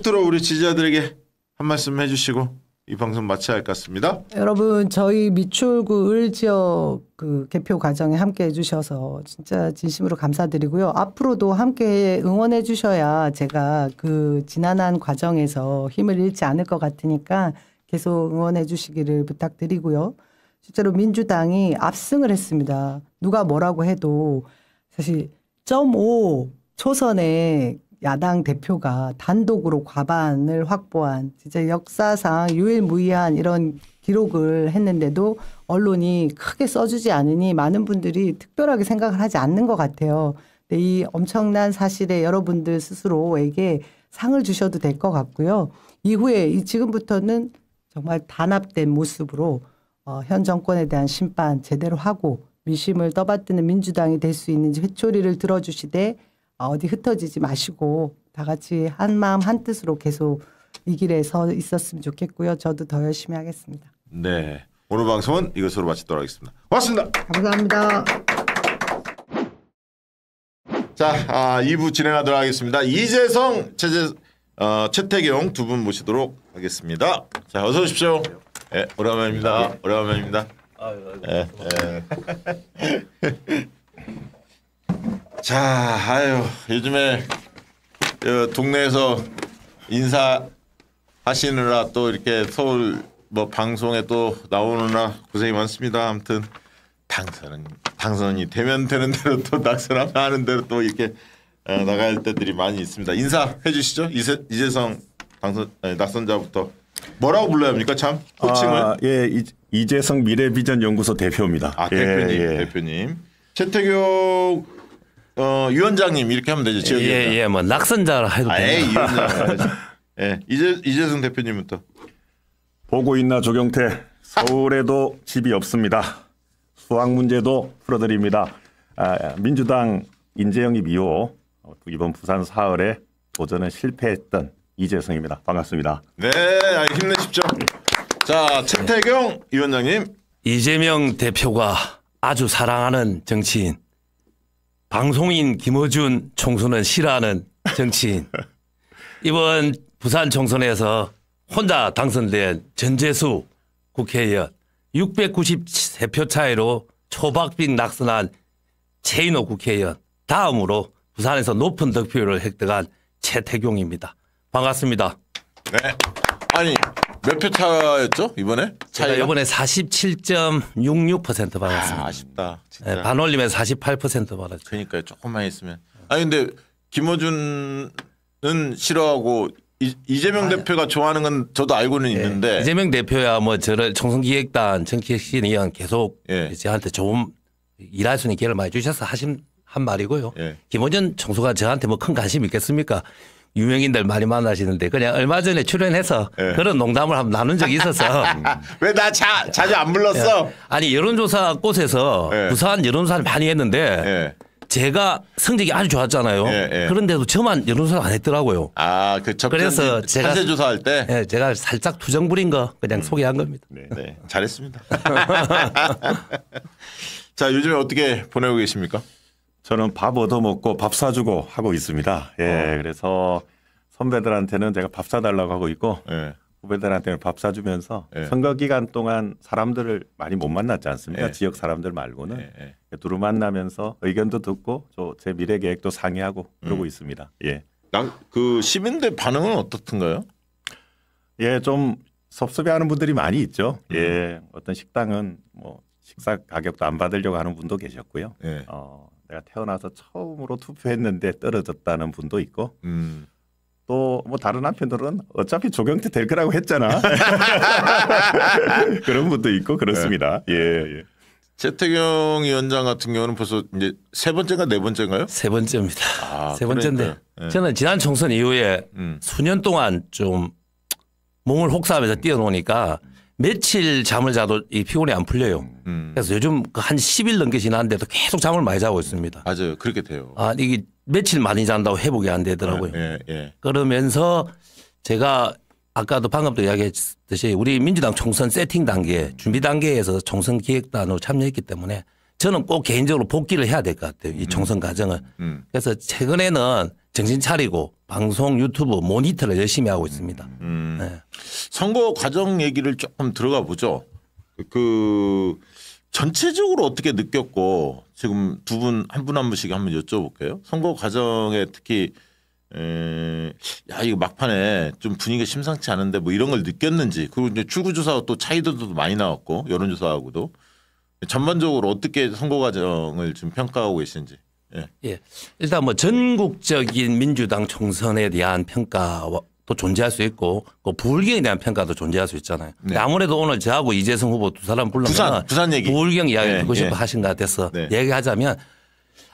끝으로 우리 지지자들에게 한 말씀 해주시고 이 방송 마쳐야 할 것 같습니다. 여러분 저희 미추홀구 을 지역 그 개표 과정에 함께 해주셔서 진짜 진심으로 감사드리고요. 앞으로도 함께 응원해 주셔야 제가 그 지난한 과정에서 힘을 잃지 않을 것 같으니까 계속 응원해 주시기를 부탁드리고요. 실제로 민주당이 압승을 했습니다. 누가 뭐라고 해도 사실 0.5 초선에 야당 대표가 단독으로 과반을 확보한 진짜 역사상 유일무이한 이런 기록을 했는데도 언론이 크게 써주지 않으니 많은 분들이 특별하게 생각을 하지 않는 것 같아요. 근데 이 엄청난 사실에 여러분들 스스로에게 상을 주셔도 될 것 같고요. 이후에 이 지금부터는 정말 단합된 모습으로 어, 현 정권에 대한 심판 제대로 하고 민심을 떠받드는 민주당이 될 수 있는지 회초리를 들어주시되 아, 어디 흩어지지 마시고 다 같이 한 마음 한 뜻으로 계속 이 길에 서 있었으면 좋겠고요. 저도 더 열심히 하겠습니다. 네. 오늘 방송은 이것으로 마치도록 하겠습니다. 고맙습니다. 감사합니다. 자, 아, 2부 진행하도록 하겠습니다. 이재성, 최재, 어, 최태경 두 분 모시도록 하겠습니다. 자, 어서 오십시오. 예, 오랜만입니다. 오랜만입니다. 아, 예, 예. (laughs) 자, 아유 요즘에 동네에서 인사 하시느라 또 이렇게 서울 뭐 방송에 또 나오느라 고생이 많습니다. 아무튼 당선은 당선이 되면 되는 대로 또 낙선하면 하는 대로 또 이렇게 어, 나갈 때들이 많이 있습니다. 인사해 주시죠. 이재, 이재성 당선 아니, 낙선자부터 뭐라고 불러야 합니까? 참 호칭을 아, 예 이, 재성 미래비전 연구소 대표입니다. 아 대표님 예, 예. 대표님 최태경 어, 위원장님 이렇게 하면 되죠. 지역 예, 예, 뭐 낙선자라 해도 아, 돼요. 에이, 위원장. 예, 이재 이재승 대표님부터 보고 있나 조경태 서울에도 집이 없습니다. 수학 문제도 풀어드립니다. 아, 민주당 인재영입 이후 어, 이번 부산 사흘에 도전에 실패했던 이재성입니다. 반갑습니다. 네, 힘내십시오. 자, 네. 최태경 위원장님. 이재명 대표가 아주 사랑하는 정치인 방송인 김어준 총수는 싫어하는 정치인. 이번 부산 총선에서 혼자 당선된 전재수 국회의원 693표 차이로 초박빛 낙선한 최인호 국회의원 다음으로 부산에서 높은 득표율을 획득한 최태경입니다. 반갑습니다. 네. 아니 몇표 차였죠 이번에? 차이가? 제가 이번에 47.66% 받았습니다. 아, 아쉽다. 진짜. 네, 반올림에 48% 받았죠. 그러니까요. 조금만 있으면. 아니 근데 김어준은 싫어하고 이- 이재명 아, 대표가 좋아하는 건 저도 알고는 예, 있는데 이재명 대표야 뭐 저를 청선기획단정기혁신의원 계속 예. 저한테 좋은 일할 수 있는 기회를 많이 주셔서 하신 한 말이고요. 예. 김원준 총수가 저한테 뭐 큰 관심 있겠습니까? 유명인들 많이 만나시는데 그냥 얼마 전에 출연해서 네. 그런 농담을 한번 나눈 적이 있어서왜나 (laughs) 음. 자주 안 불렀어? 예. 아니 여론조사 곳에서 네. 예. 부산 여론조사를 많이 했는데 제가 성적이 아주 좋았잖아요. 예, 예. 그런데도 저만 여론조사 안 했더라고요. 아, 그 그래서 제가 조사할 때, 예, 제가 살짝 투정 부린 거 그냥 음. 소개한 겁니다. 네, 네. 잘했습니다. (laughs) 자, 요즘에 어떻게 보내고 계십니까? 저는 밥 얻어먹고 밥 사주고 하고 있습니다. 예, 어. 그래서 선배들한테는 제가 밥 사달라고 하고 있고 예. 후배들한테는 밥 사주면서 예. 선거 기간 동안 사람들을 많이 못 만났지 않습니까? 예. 지역 사람들 말고는 예, 예. 예, 두루 만나면서 의견도 듣고 저 제 미래 계획도 상의하고 그러고 음. 있습니다. 예. 그 시민들 반응은 어떻던가요? 예, 좀 섭섭해하는 분들이 많이 있죠. 음. 예, 어떤 식당은 뭐 식사 가격도 안 받으려고 하는 분도 계셨고요. 어, 그러니까 태어나서 처음으로 투표했는데 떨어졌다는 분도 있고 음. 또뭐 다른 한편으로는 어차피 조경태 될 거라고 했잖아 (laughs) 그런 분도 있고 그렇습니다. 네. 예. 예. 예. 재태경 위원장 같은 경우는 벌써 이제 세 번째가 네 번째인가요? 세 번째입니다. 아, 세 번째인데 네. 저는 지난 총선 이후에 음. 수년 동안 좀 몸을 혹사하면서 뛰어노니까 음. 며칠 잠을 자도 이 피곤이 안 풀려요. 음. 그래서 요즘 그 한 10일 넘게 지났는데도 계속 잠을 많이 자고 있습니다. 맞아요. 그렇게 돼요. 아, 이게 며칠 많이 잔다고 회복이 안 되더라고요. 아, 예, 예. 그러면서 제가 아까도 방금도 이야기했듯이 우리 민주당 총선 세팅 단계 음. 준비 단계에서 총선 기획단으로 참여했기 때문에 저는 꼭 개인적으로 복귀를 해야 될 것 같아요. 이 음. 총선 과정을. 음. 음. 그래서 최근에는 정신 차리고 방송, 유튜브, 모니터를 열심히 하고 있습니다. 음. 음. 네. 선거 과정 얘기를 조금 들어가 보죠. 그 전체적으로 어떻게 느꼈고 지금 두 분 한 분 한 분씩 한번 여쭤볼게요. 선거 과정에 특히 야 이거 막판에 좀 분위기가 심상치 않은데 뭐 이런 걸 느꼈는지 그리고 이제 출구조사또 차이들도 많이 나왔고 여론조사하고도 전반적으로 어떻게 선거 과정을 지금 평가하고 계신지 예. 일단 뭐 전국적인 민주당 총선에 대한 평가도 존재할 수 있고 그 부울경에 대한 평가도 존재할 수 있잖아요. 네. 아무래도 오늘 저하고 이재성 후보 두 사람 불러면 부산, 부산 얘기. 부울경 이야기 네, 예, 듣고 싶어 예. 하신 것 같아서 네. 얘기하자면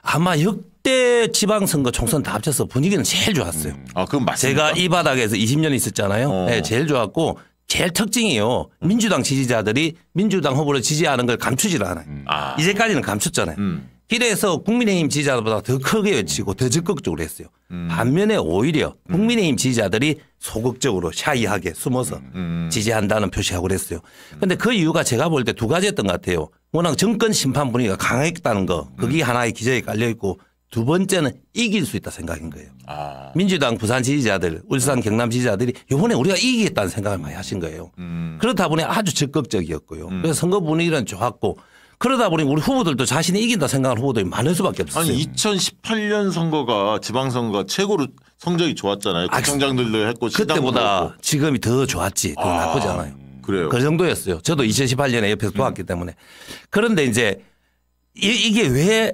아마 역대 지방선거 총선 다 합쳐서 분위기는 제일 좋았어요. 음. 아, 그건 맞습니다. 제가 이 바닥에서 20년 있었잖아요. 어. 네, 제일 좋았고 제일 특징이요 민주당 지지자들이 민주당 후보를 지지하는 걸 감추질 않아요. 음. 아. 이제까지는 감췄잖아요. 음. 길에서 국민의힘 지지자보다 더 크게 외치고 더 적극적으로 했어요. 음. 반면에 오히려 국민의힘 지지자들이 소극적으로 샤이하게 숨어서 음. 음. 지지한다는 표시하고 그랬어요. 그런데그 이유가 제가 볼 때 두 가지였던 것 같아요. 워낙 정권 심판 분위기가 강했다는 거 그게 음. 하나의 기저에 깔려 있고 두 번째는 이길 수 있다 생각인 거예요. 아. 민주당 부산 지지자들, 울산 경남 지지자들이 이번에 우리가 이기겠다는 생각을 많이 하신 거예요. 음. 그렇다 보니 아주 적극적이었고요. 음. 그래서 선거 분위기는 좋았고 그러다 보니 우리 후보들도 자신이 이긴다 생각하는 후보들이 많을 수밖에 없어요. 아니 2018년 선거가 지방선거가 최고로 성적이 좋았잖아요. 아, 구장들도 했고 그때보다 했고. 지금이 더 좋았지 더 아, 나쁘지 않아요. 그래요. 그 정도였어요. 저도 2018년에 옆에서 음. 도왔기 음. 때문에 그런데 이제 이, 이게 왜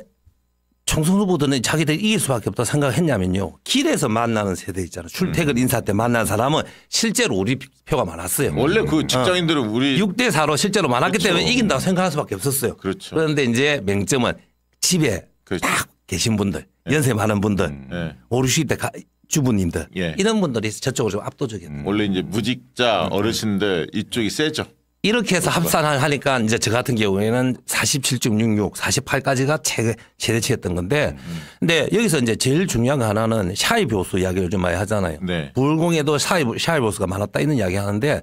총선 후보들은 자기들이 이길 수밖에 없다 고 생각했냐면요. 길에서 만나는 세대 있잖아요. 출퇴근 음. 인사 때 만난 사람은 실제로 우리 표가 많았어요. 원래 그 어. 직장인들은 어. 우리 6대 4로 실제로 많았기 그렇죠. 때문에 이긴다고 생각할 수밖에 없었어요. 그렇죠. 그런데 이제 맹점은 집에 그렇죠. 딱 계신 분들, 네. 연세 많은 분들, 네. 5, 60대 가, 주부님들 예. 이런 분들이 저쪽으로 좀 압도적이에요. 원래 이제 무직자 음. 어르신들 이쪽이 세죠. 이렇게 해서 합산을 하니까 이제 저 같은 경우에는 47.66, 48까지가 최, 최대치였던 건데 음, 음. 근데 여기서 이제 제일 중요한 거 하나는 샤이 보수 이야기 요즘 많이 하잖아요. 네. 불공에도 샤이, 샤이 보수가 많았다 이런 이야기 하는데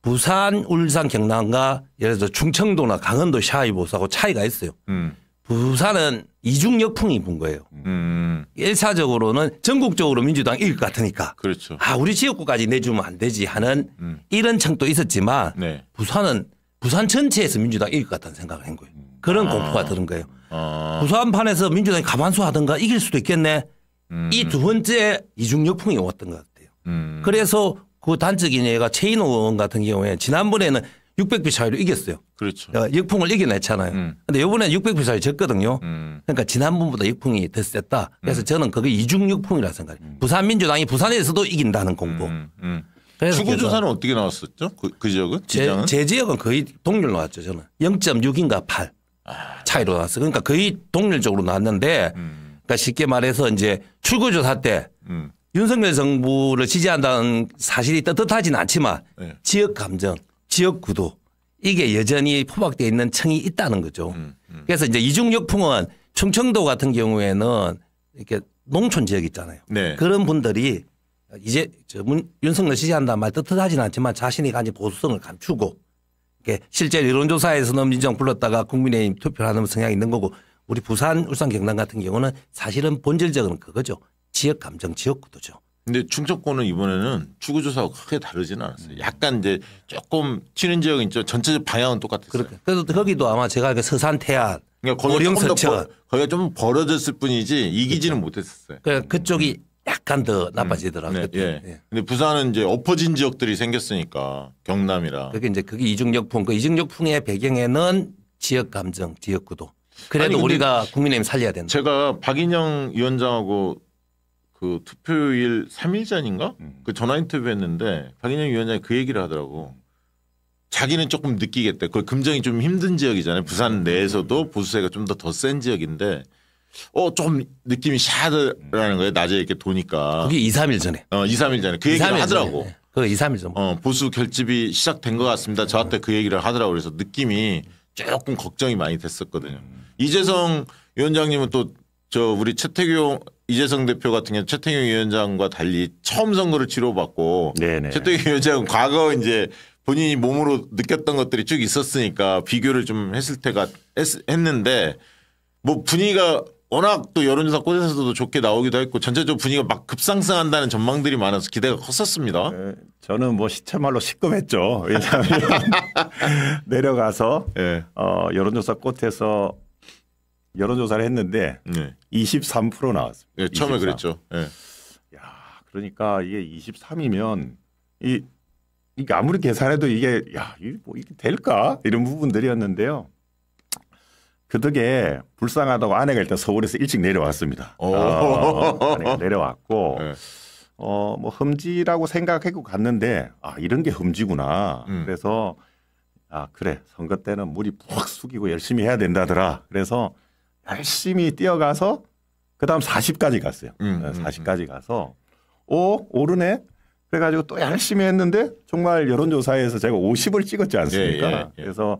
부산, 울산, 경남과 예를 들어 충청도나 강원도 샤이 보수하고 차이가 있어요. 음. 부산은 이중 역풍이 분 거예요. 음. 일 1차적으로는 전국적으로 민주당 이길 것 같으니까. 그렇죠. 아, 우리 지역구까지 내주면 안 되지 하는 음. 이런 청도 있었지만 네. 부산은 부산 전체에서 민주당 이길 것 같다는 생각을 한 거예요. 그런 아. 공포가 드는 거예요. 아. 부산판에서 민주당이 가만수 하든가 이길 수도 있겠네. 음. 이두 번째 이중 역풍이 왔던 것 같아요. 음. 그래서 그 단적인 예가 최인호 의원 같은 경우에 지난번에는 600표 차이로 이겼어요. 그렇죠. 그러니까 역풍을 이겨냈잖아요. 음. 근데 요번에 600피사에 졌거든요. 음. 그러니까 지난번보다 역풍이 더 셌다. 그래서 음. 저는 그게 이중역풍이라 생각해요. 음. 부산 민주당이 부산에서도 이긴다는 공보. 주구조사는 음, 음. 어떻게 나왔었죠? 그, 그 지역은? 제, 제 지역은 거의 동률 나왔죠 저는. 0.6인가 8 아. 차이로 나왔어. 그러니까 거의 동률적으로 나왔는데 그러니까 쉽게 말해서 이제 출구조사 때 음. 윤석열 정부를 지지한다는 사실이 떳떳하지는 않지만 네. 지역 감정, 지역 구도 이게 여전히 포박되어 있는 층이 있다는 거죠. 음, 음. 그래서 이제 이중역풍은 충청도 같은 경우에는 이렇게 농촌 지역 있잖아요. 네. 그런 분들이 이제 저 문, 윤석열 지지한다는 말뜻하지는 않지만 자신이 가진 보수성을 감추고 이렇게 실제 여론조사에서는 민정 불렀다가 국민의힘 투표하는 성향이 있는 거고 우리 부산, 울산, 경남 같은 경우는 사실은 본질적으로 그거죠. 지역 감정, 지역 구도죠. 근데 충청권은 이번에는 추구 조사하고 크게 다르진 않았어요. 약간 이제 조금 치는지역 있죠. 전체 방향은 똑같았어요. 그렇게. 그래서 거기도 아마 제가 그 서산 태안 그러 그러니까 거기가 서천 거기가 좀 벌어졌을 뿐이지 이기지는 그렇죠. 못했었어요. 그쪽이 약간 더 음. 나빠지더라고요. 음. 네, 예. 예. 근데 부산은 이제 엎어진 지역들이 생겼으니까 경남이라. 그게 이제 그게 이중역풍. 그 이중역풍의 배경에는 지역 감정, 지역 구도. 그래도 우리가 국민의힘 살려야 된다. 제가 박인영 위원장하고 그 투표일 3일 전인가 음. 그 전화 인터뷰했는데 박인영 위원장이 그 얘기를 하더라고. 자기는 조금 느끼겠대. 그 금정이 좀 힘든 지역이잖아요. 부산 내에서도 보수세가 좀 더 더 센 지역인데 어, 좀 느낌이 샤드라는 거예요. 낮에 이렇게 도니까. 그게 2, 3일 전에. 어, 2, 3일 전에. 그 2, 얘기를 하더라고. 네. 그거 2, 3일 전. 에 어, 보수 결집이 시작된 것 같습니다. 저한테 그 얘기를 하더라고. 그래서 느낌이 조금 걱정이 많이 됐었거든요. 음. 이재성 위원장님은 또 저 우리 채태교 이재성 대표 같은 경우 최태경 위원장과 달리 처음 선거를 치러봤고 최태경 위원장은 과거 이제 본인이 몸으로 느꼈던 것들이 쭉 있었으니까 비교를 좀 했을 때가 했, 는데뭐 분위기가 워낙 또 여론조사 꽃에서도 좋게 나오기도 했고 전체적으로 분위기가 막 급상승한다는 전망들이 많아서 기대가 컸었습니다. 네, 저는 뭐 시체말로 시끄했죠 왜냐하면 (laughs) 내려가서 네. 어, 여론조사 꽃에서 여론조사를 했는데 네. 23% 나왔습니다. 네, 처음에 23. 그랬죠. 네. 야, 그러니까 이게 23이면 이 그러니까 아무리 계산해도 이게 야, 이게 뭐 이게 될까? 이런 부분들이었는데요. 그 덕에 불쌍하다고 아내가 일단 서울에서 일찍 내려왔습니다. 어, 아내가 (laughs) 내려왔고 네. 어, 뭐 흠지라고 생각하고 갔는데 아, 이런 게 흠지구나. 음. 그래서 아, 그래. 선거 때는 물이 푹 숙이고 열심히 해야 된다더라. 그래서 열심히 뛰어가서 그다음 40까지 갔어요. 음, 40까지 음, 음. 가서 오 오르네. 그래가지고 또 열심히 했는데 정말 여론조사에서 제가 50을 찍었지 않습니까? 예, 예, 예. 그래서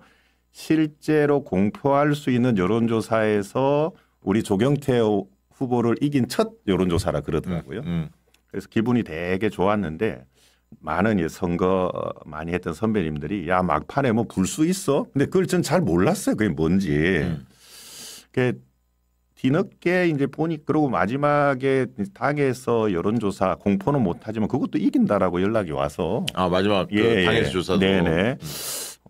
실제로 공표할 수 있는 여론조사에서 우리 조경태 후보를 이긴 첫 여론조사라 그러더라고요. 음, 음. 그래서 기분이 되게 좋았는데 많은 선거 많이 했던 선배님들이 야 막판에 뭐 불 수 있어? 근데 그걸 전 잘 몰랐어요. 그게 뭔지. 음. 그게 뒤늦게 이제 보니 그러고 마지막에 당에서 여론조사 공포는 못하지만 그것도 이긴다라고 연락이 와서 아 마지막 그 예, 예. 당에서 조사도 네네 음.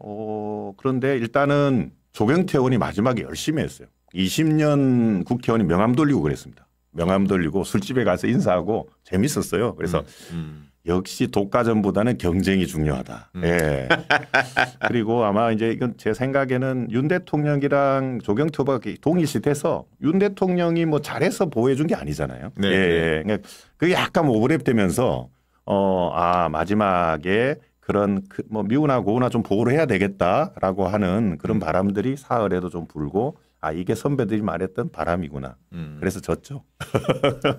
어 그런데 일단은 조경태 의원이 마지막에 열심히 했어요 20년 국회의원이 명함 돌리고 그랬습니다 명함 돌리고 술집에 가서 인사하고 재밌었어요 그래서 음, 음. 역시 독과점보다는 경쟁이 중요하다. 음. 예. (laughs) 그리고 아마 이제 이건 제 생각에는 윤 대통령이랑 조경태 후보가 동일시돼서 윤 대통령이 뭐 잘해서 보호해준 게 아니잖아요. 네. 예. 네. 예. 그러니까 그게 약간 오버랩되면서 어, 아, 마지막에 그런 그 뭐 미우나 고우나 좀 보호를 해야 되겠다라고 하는 그런 음. 바람들이 사흘에도 좀 불고 아 이게 선배들이 말했던 바람이구나. 음. 그래서 졌죠.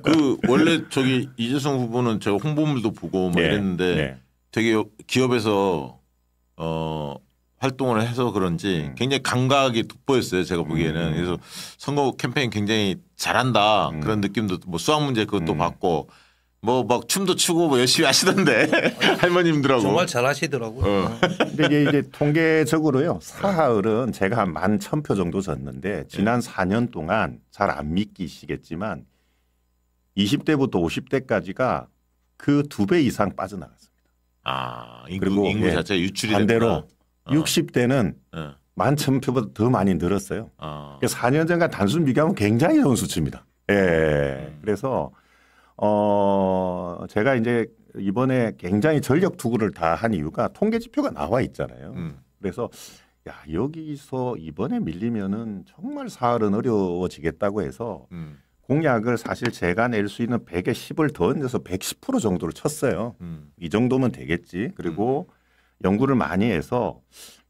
그 원래 저기 이재성 후보는 제가 홍보물도 보고 뭐 네. 이랬는데 네. 되게 기업에서 어 활동을 해서 그런지 음. 굉장히 감각이 돋보였어요. 제가 보기에는. 음. 그래서 선거 캠페인 굉장히 잘한다. 음. 그런 느낌도 뭐 수학 문제 그것도 음. 받고 뭐막 춤도 추고 뭐 열심히 하시던데 (laughs) 할머님들하고 정말 잘하시더라고요. 어. 근데 이게 이제 통계적으로요. 사하을은 제가 한만천 표 정도 졌는데 지난 네. 4년 동안 잘 안 믿기시겠지만 20대부터 50대까지가 그 두 배 이상 빠져나갔습니다. 아 인구, 그리고 인구 예, 자체 유출이 반대로 됐 60대는 어. 어. 만천 표보다 더 많이 늘었어요. 어. 4년 그러니까 전과 단순 비교하면 굉장히 좋은 수치입니다. 예. 음. 그래서 어, 제가 이제 이번에 굉장히 전력 투구를 다 한 이유가 통계 지표가 나와 있잖아요. 음. 그래서 야 여기서 이번에 밀리면은 정말 사흘은 어려워지겠다고 해서 음. 공약을 사실 제가 낼 수 있는 100에 10을 더 얹어서 110% 정도를 쳤어요. 음. 이 정도면 되겠지. 그리고 음. 연구를 많이 해서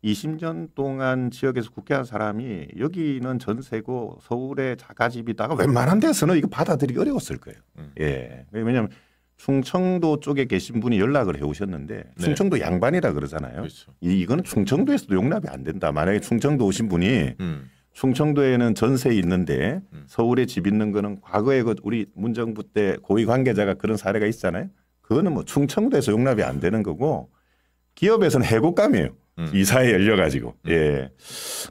20년 동안 지역에서 국회한 사람이 여기는 전세고 서울의 자가집이다가 웬만한 데서는 이거 받아들이기 어려웠을 거예요. 음. 예. 왜냐하면 충청도 쪽에 계신 분이 연락을 해 오셨는데 네. 충청도 양반이라 그러잖아요. 그렇죠. 이, 이거는 충청도에서도 용납이 안 된다. 만약에 충청도 오신 분이 음. 충청도에는 전세 있는데 음. 서울에 집 있는 거는 과거에 그 우리 문정부 때 고위 관계자가 그런 사례가 있잖아요. 그거는 뭐 충청도에서 용납이 안 되는 거고 기업에서는 해고감이에요. 음. 이사에 열려가지고. 음. 예.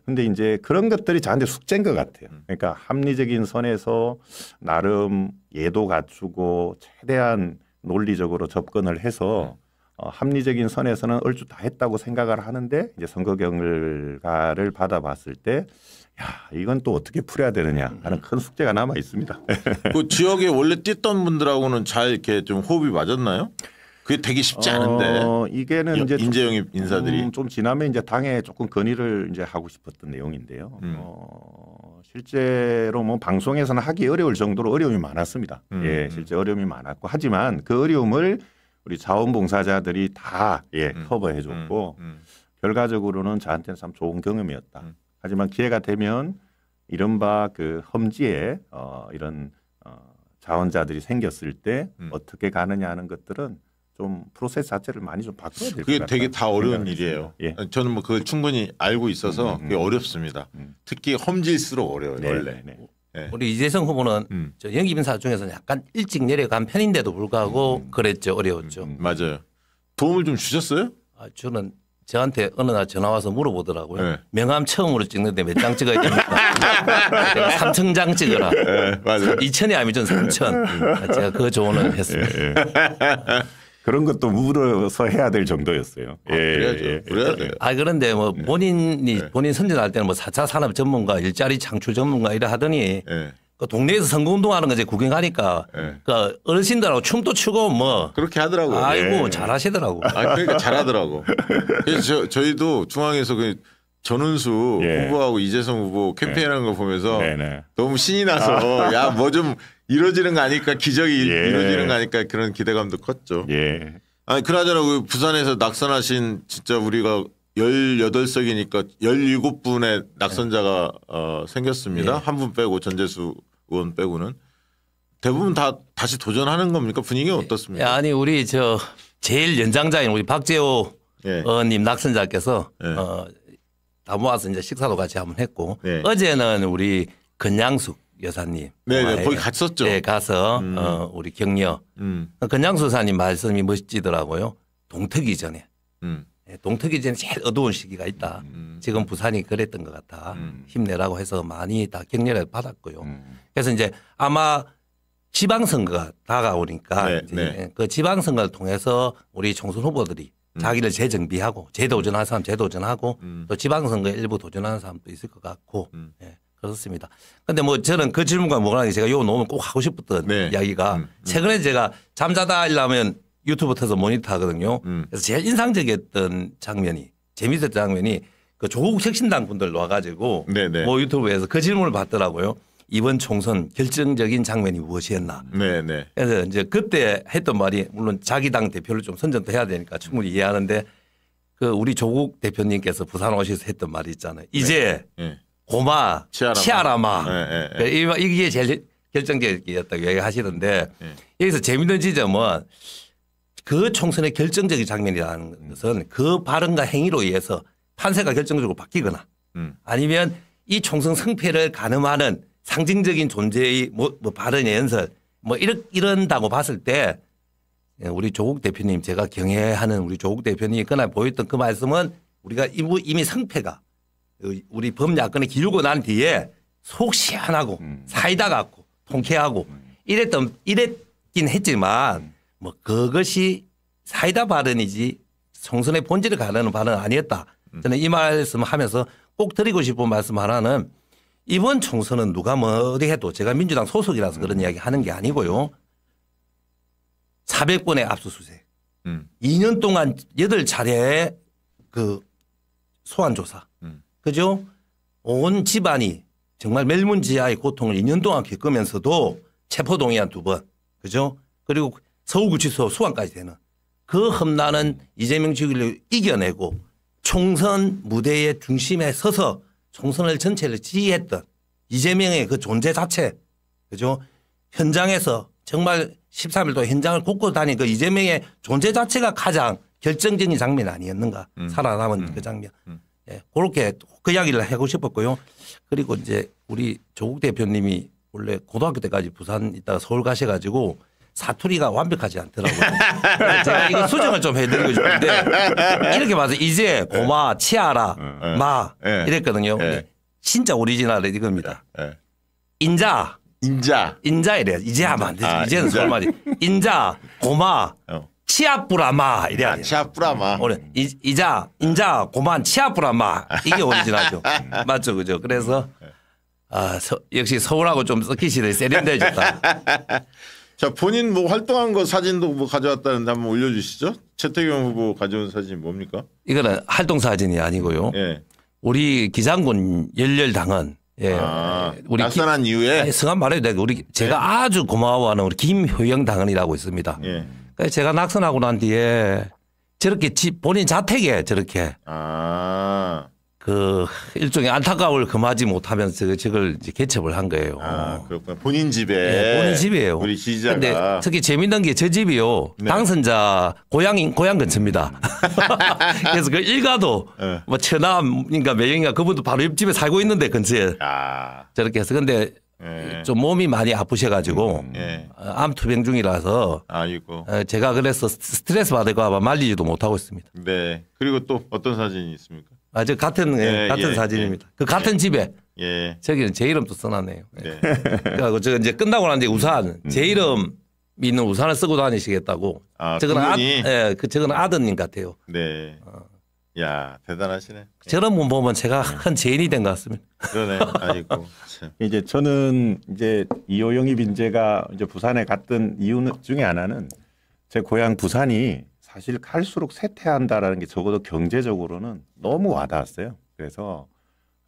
근데 이제 그런 것들이 저한테 숙제인 것 같아요. 음. 그러니까 합리적인 선에서 나름 예도 갖추고 최대한 논리적으로 접근을 해서 음. 어, 합리적인 선에서는 얼추 다 했다고 생각을 하는데 이제 선거 경과를 받아봤을 때 야, 이건 또 어떻게 풀어야 되느냐 하는 큰 숙제가 남아 있습니다. 그 지역에 원래 뛰던 분들하고는 잘 이렇게 좀 호흡이 맞았나요? 그게 되게 쉽지 않은데. 어, 이게는 여, 이제 인재영입 인사들이 음, 좀 지나면 이제 당에 조금 건의를 이제 하고 싶었던 내용인데요. 음. 어, 실제로 뭐 방송에서는 하기 어려울 정도로 어려움이 많았습니다. 음. 예, 실제 어려움이 많았고 하지만 그 어려움을 우리 자원봉사자들이 다 예, 음. 커버해 줬고 음. 음. 결과적으로는 저한테는 참 좋은 경험이었다. 하지만 기회가 되면 이른바 그 험지에 어, 이런 어, 자원자들이 생겼을 때 음. 어떻게 가느냐 하는 것들은 좀 프로세스 자체를 많이 좀 바꿔야 될것 같아요. 그게 되게 다 어려운 일이에요. 예. 저는 뭐 그걸 충분히 알고 있어서 음, 음, 그게 어렵습니다. 음. 음. 특히 험질수록 어려워요. 네, 원래. 네. 네. 예. 우리 이재성 후보는 음. 저 연기인사 중에서 약간 일찍 내려간 편인데도 불구하고 음, 그랬죠. 어려웠죠. 맞아요. 도움을 좀 주셨어요? 아, 저는 저한테 어느 날 전화 와서 물어보더라고요. 네. 명함 처음으로 찍는데 몇 장 찍어야 됩니까? 3천 (laughs) 장 찍어라. 네, 맞아요. 2천이 아니면 3천. 제가 그 조언을 했습니다. 네, 그런 것도 물어서 해야 될 정도였어요. 아, 예, 그래야죠. 예, 예. 그래야 돼요. 예. 아 그런데 뭐 예. 본인이 네. 본인 선전할 때는 뭐 4차 산업 전문가, 일자리 창출 전문가 이래 하더니 네. 그 동네에서 선거운동하는 거 이제 구경하니까 네. 그 어르신들하고 춤도 추고 뭐 그렇게 하더라고. 요 아이고 잘하시더라고. 아 그러니까 잘하더라고. 그래서 저, 희도 중앙에서 그 전은수 예. 후보하고 이재성 후보 캠페인하는 거 보면서 네, 네. 너무 신이 나서 아. (laughs) 야뭐 좀 이루어지는 거 아닐까 기적이 예. 이루어지는 거 아닐까 그런 기대감도 컸죠. 예. 아니 그나저나 우리 그 부산에서 낙선하신 진짜 우리가 18석이니까 17분의 낙선자가 어, 생겼습니다. 예. 한분 빼고 전재수 의원 빼고는 대부분 다 다시 도전하는 겁니까? 분위기 어떻습니까? 아니 우리 저 제일 연장자인 우리 박재호 예. 의원님 낙선자께서 예. 어, 다 모아서 이제 식사도 같이 한번 했고 예. 어제는 우리 근양숙 여사님. 네, 네 거기 갔었죠. 네, 가서 음. 어, 우리 격려. 음. 근양수 그 사님 말씀이 멋지더라고요. 동특 이전에. 음. 예, 동특 이전에 제일 어두운 시기가 있다. 음. 지금 부산이 그랬던 것 같아. 음. 힘내라고 해서 많이 다 격려를 받았고요. 음. 그래서 이제 아마 지방선거가 다가오니까 네, 네. 그 지방선거를 통해서 우리 총선 후보들이 음. 자기를 재정비하고 재도전하는 사람 재도전하고 또 지방선거에 일부 도전하는 사람도 있을 것 같고 예. 그렇습니다. 근데 뭐 저는 그 질문과 무관하게 제가 요 노면 꼭 하고 싶었던 네. 이야기가 음, 음. 최근에 제가 잠자다 하라면 유튜브 터서 모니터 하거든요. 음. 그래서 제일 인상적이었던 장면이 재미있었던 장면이 그 조국 혁신당 분들 와가지고 네네. 네. 뭐 유튜브에서 그 질문을 받더라고요. 이번 총선 결정적인 장면이 무엇이었나. 네네. 네. 그래서 이제 그때 했던 말이 물론 자기 당 대표를 좀 선전도 해야 되니까 충분히 이해하는데 그 우리 조국 대표님께서 부산 오셔서 했던 말이 있잖아요. 이제 네. 네. 고마, 치아라마, 치아라마. 네, 네, 이게 제일 결정적이었다고 얘기하시던데 여기서 재밌는 지점은 그 총선의 결정적인 장면이라는 것은 그 발언과 행위로 의해서 판세가 결정적으로 바뀌거나 음. 아니면 이 총선 승패를 가늠하는 상징적인 존재의 뭐, 뭐 발언의 연설 뭐 이런 이런다고 봤을 때 우리 조국 대표님 제가 경애하는 우리 조국 대표님이 그날 보였던 그 말씀은 우리가 이미 승패가 우리 범야권에 기르고 난 뒤에 속 시원하고 음. 사이다 같고 통쾌하고 음. 이랬던 이랬긴 했지만 음. 뭐 그것이 사이다 발언이지 총선의 본질을 가르는 발언 아니었다. 음. 저는 이 말씀하면서 꼭 드리고 싶은 말씀 하나는 이번 총선은 누가 뭐 어디 해도 제가 민주당 소속이라서 그런 음. 이야기 하는 게 아니고요. 400번의 압수수색. 음. 2년 동안 8차례 그 소환조사. 그죠? 온 집안이 정말 멜문지하의 고통을 2년 동안 겪으면서도 체포동의안 두 번. 그죠? 그리고 서울구치소 수감까지 되는 그 험난한 이재명 지위를 이겨내고 총선 무대의 중심에 서서 총선을 전체를 지휘했던 이재명의 그 존재 자체. 그죠? 현장에서 정말 13일 도 현장을 곳곳 다닌 그 이재명의 존재 자체가 가장 결정적인 장면 아니었는가. 음. 살아남은 음. 그 장면. 음. 예, 그렇게 그 이야기를 하고 싶었고요. 그리고 이제 우리 조국 대표님이 원래 고등학교 때까지 부산 있다가 서울 가셔가지고 사투리가 완벽하지 않더라고요. 제가 이거 (laughs) 수정을 좀 해드리고 싶은데 이렇게 봐서 이제 고마, 치아라, 어, 어. 마 예. 이랬거든요. 예. 진짜 오리지널은 이겁니다. 예. 인자. 인자. 인자 이래요. 이제 하면 안 되지. 아, 이제는 인자. 서울 말이. 인자, 고마, 어. 치아뿌라마 이래야 아, 돼요. 치아뿌라마. 음, 오늘 이, 자 인자 고만 치아뿌라마 이게 오리지널이죠. (laughs) 음. 맞죠, 그죠? 그래서 아 서, 역시 서울하고 좀 섞이시네 세련돼졌다. (laughs) 자 본인 뭐 활동한 거 사진도 뭐 가져왔다는데 한번 올려주시죠. 최태경 후보 가져온 사진 뭡니까? 이거는 활동 사진이 아니고요. 예. 우리 기장군 열렬 당은 예. 아, 우리 낙선한 기, 이후에 성함 말해도 되고 우리 제가 예? 아주 고마워하는 우리 김효영 당원이라고 있습니다. 예. 예, 제가 낙선하고 난 뒤에 저렇게 집 본인 자택에 저렇게 아. 그 일종의 안타까움을 금하지 못하면서 저걸 이제 개첩을 한 거예요. 아 그렇구나. 본인 집에. 네, 본인 집이에요. 우리 지지자가. 근데 특히 재밌는 게 저 집이요. 네. 당선자 고향인 고향 근처입니다. (laughs) (laughs) 그래서 그 일가도 네. 뭐 처남인가 매형인가 그분도 바로 옆집에 살고 있는데 근처에 아. 저렇게 해서 근데 예. 좀 몸이 많이 아프셔가지고 음, 예. 아, 암투병 중이라서 아, 아이고 아, 제가 그래서 스트레스 받을까 봐 말리지도 못하고 있습니다. 네. 그리고 또 어떤 사진이 있습니까? 아, 저 같은 예, 예 같은 예, 사진입니다. 예. 그 같은 집에 예. 저기는 제 이름도 써놨네요. 네. (laughs) 그러니저 이제 끝나고 난 뒤에 우산 음. 제 이름 있는 우산을 쓰고 다니시겠다고. 아, 저건 아, 예, 그 저건 아드님 같아요. 네. 어. 야 대단하시네. 저런 분 보면 제가 네. 한 죄인이 된 것 같습니다. 그러네. 아이고. 참. (laughs) 이제 저는 이제 이호영입 인재가 이제 부산에 갔던 이유 중에 하나는 제 고향 부산이 사실 갈수록 쇠퇴한다라는 게 적어도 경제적으로는 너무 와닿았어요. 그래서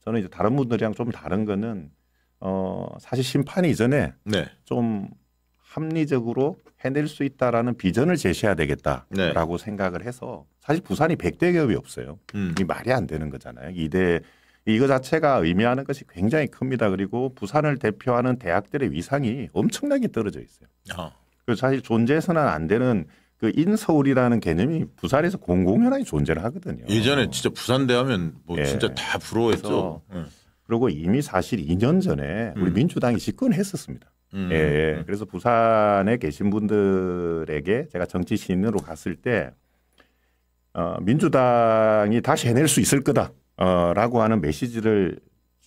저는 이제 다른 분들이랑 좀 다른 거는 어 사실 심판이 이전에 네. 좀 합리적으로 해낼 수 있다라는 비전을 제시해야 되겠다라고 네. 생각을 해서 사실 부산이 100대 기업이 없어요. 음. 이 말이 안 되는 거잖아요. 이대 이거 자체가 의미하는 것이 굉장히 큽니다. 그리고 부산을 대표하는 대학들의 위상이 엄청나게 떨어져 있어요. 어. 그 사실 존재해서는 안 되는 그 인서울이라는 개념이 부산에서 공공연하게 존재를 하거든요. 예전에 진짜 부산대 하면 뭐 예. 진짜 다 부러워했죠. 그렇죠. 예. 그리고 이미 사실 2년 전에 우리 음. 민주당이 집권했었습니다. 음. 예, 예. 그래서 부산에 계신 분들에게 제가 정치 신인으로 갔을 때 어, 민주당이 다시 해낼 수 있을 거다라고 어, 하는 메시지를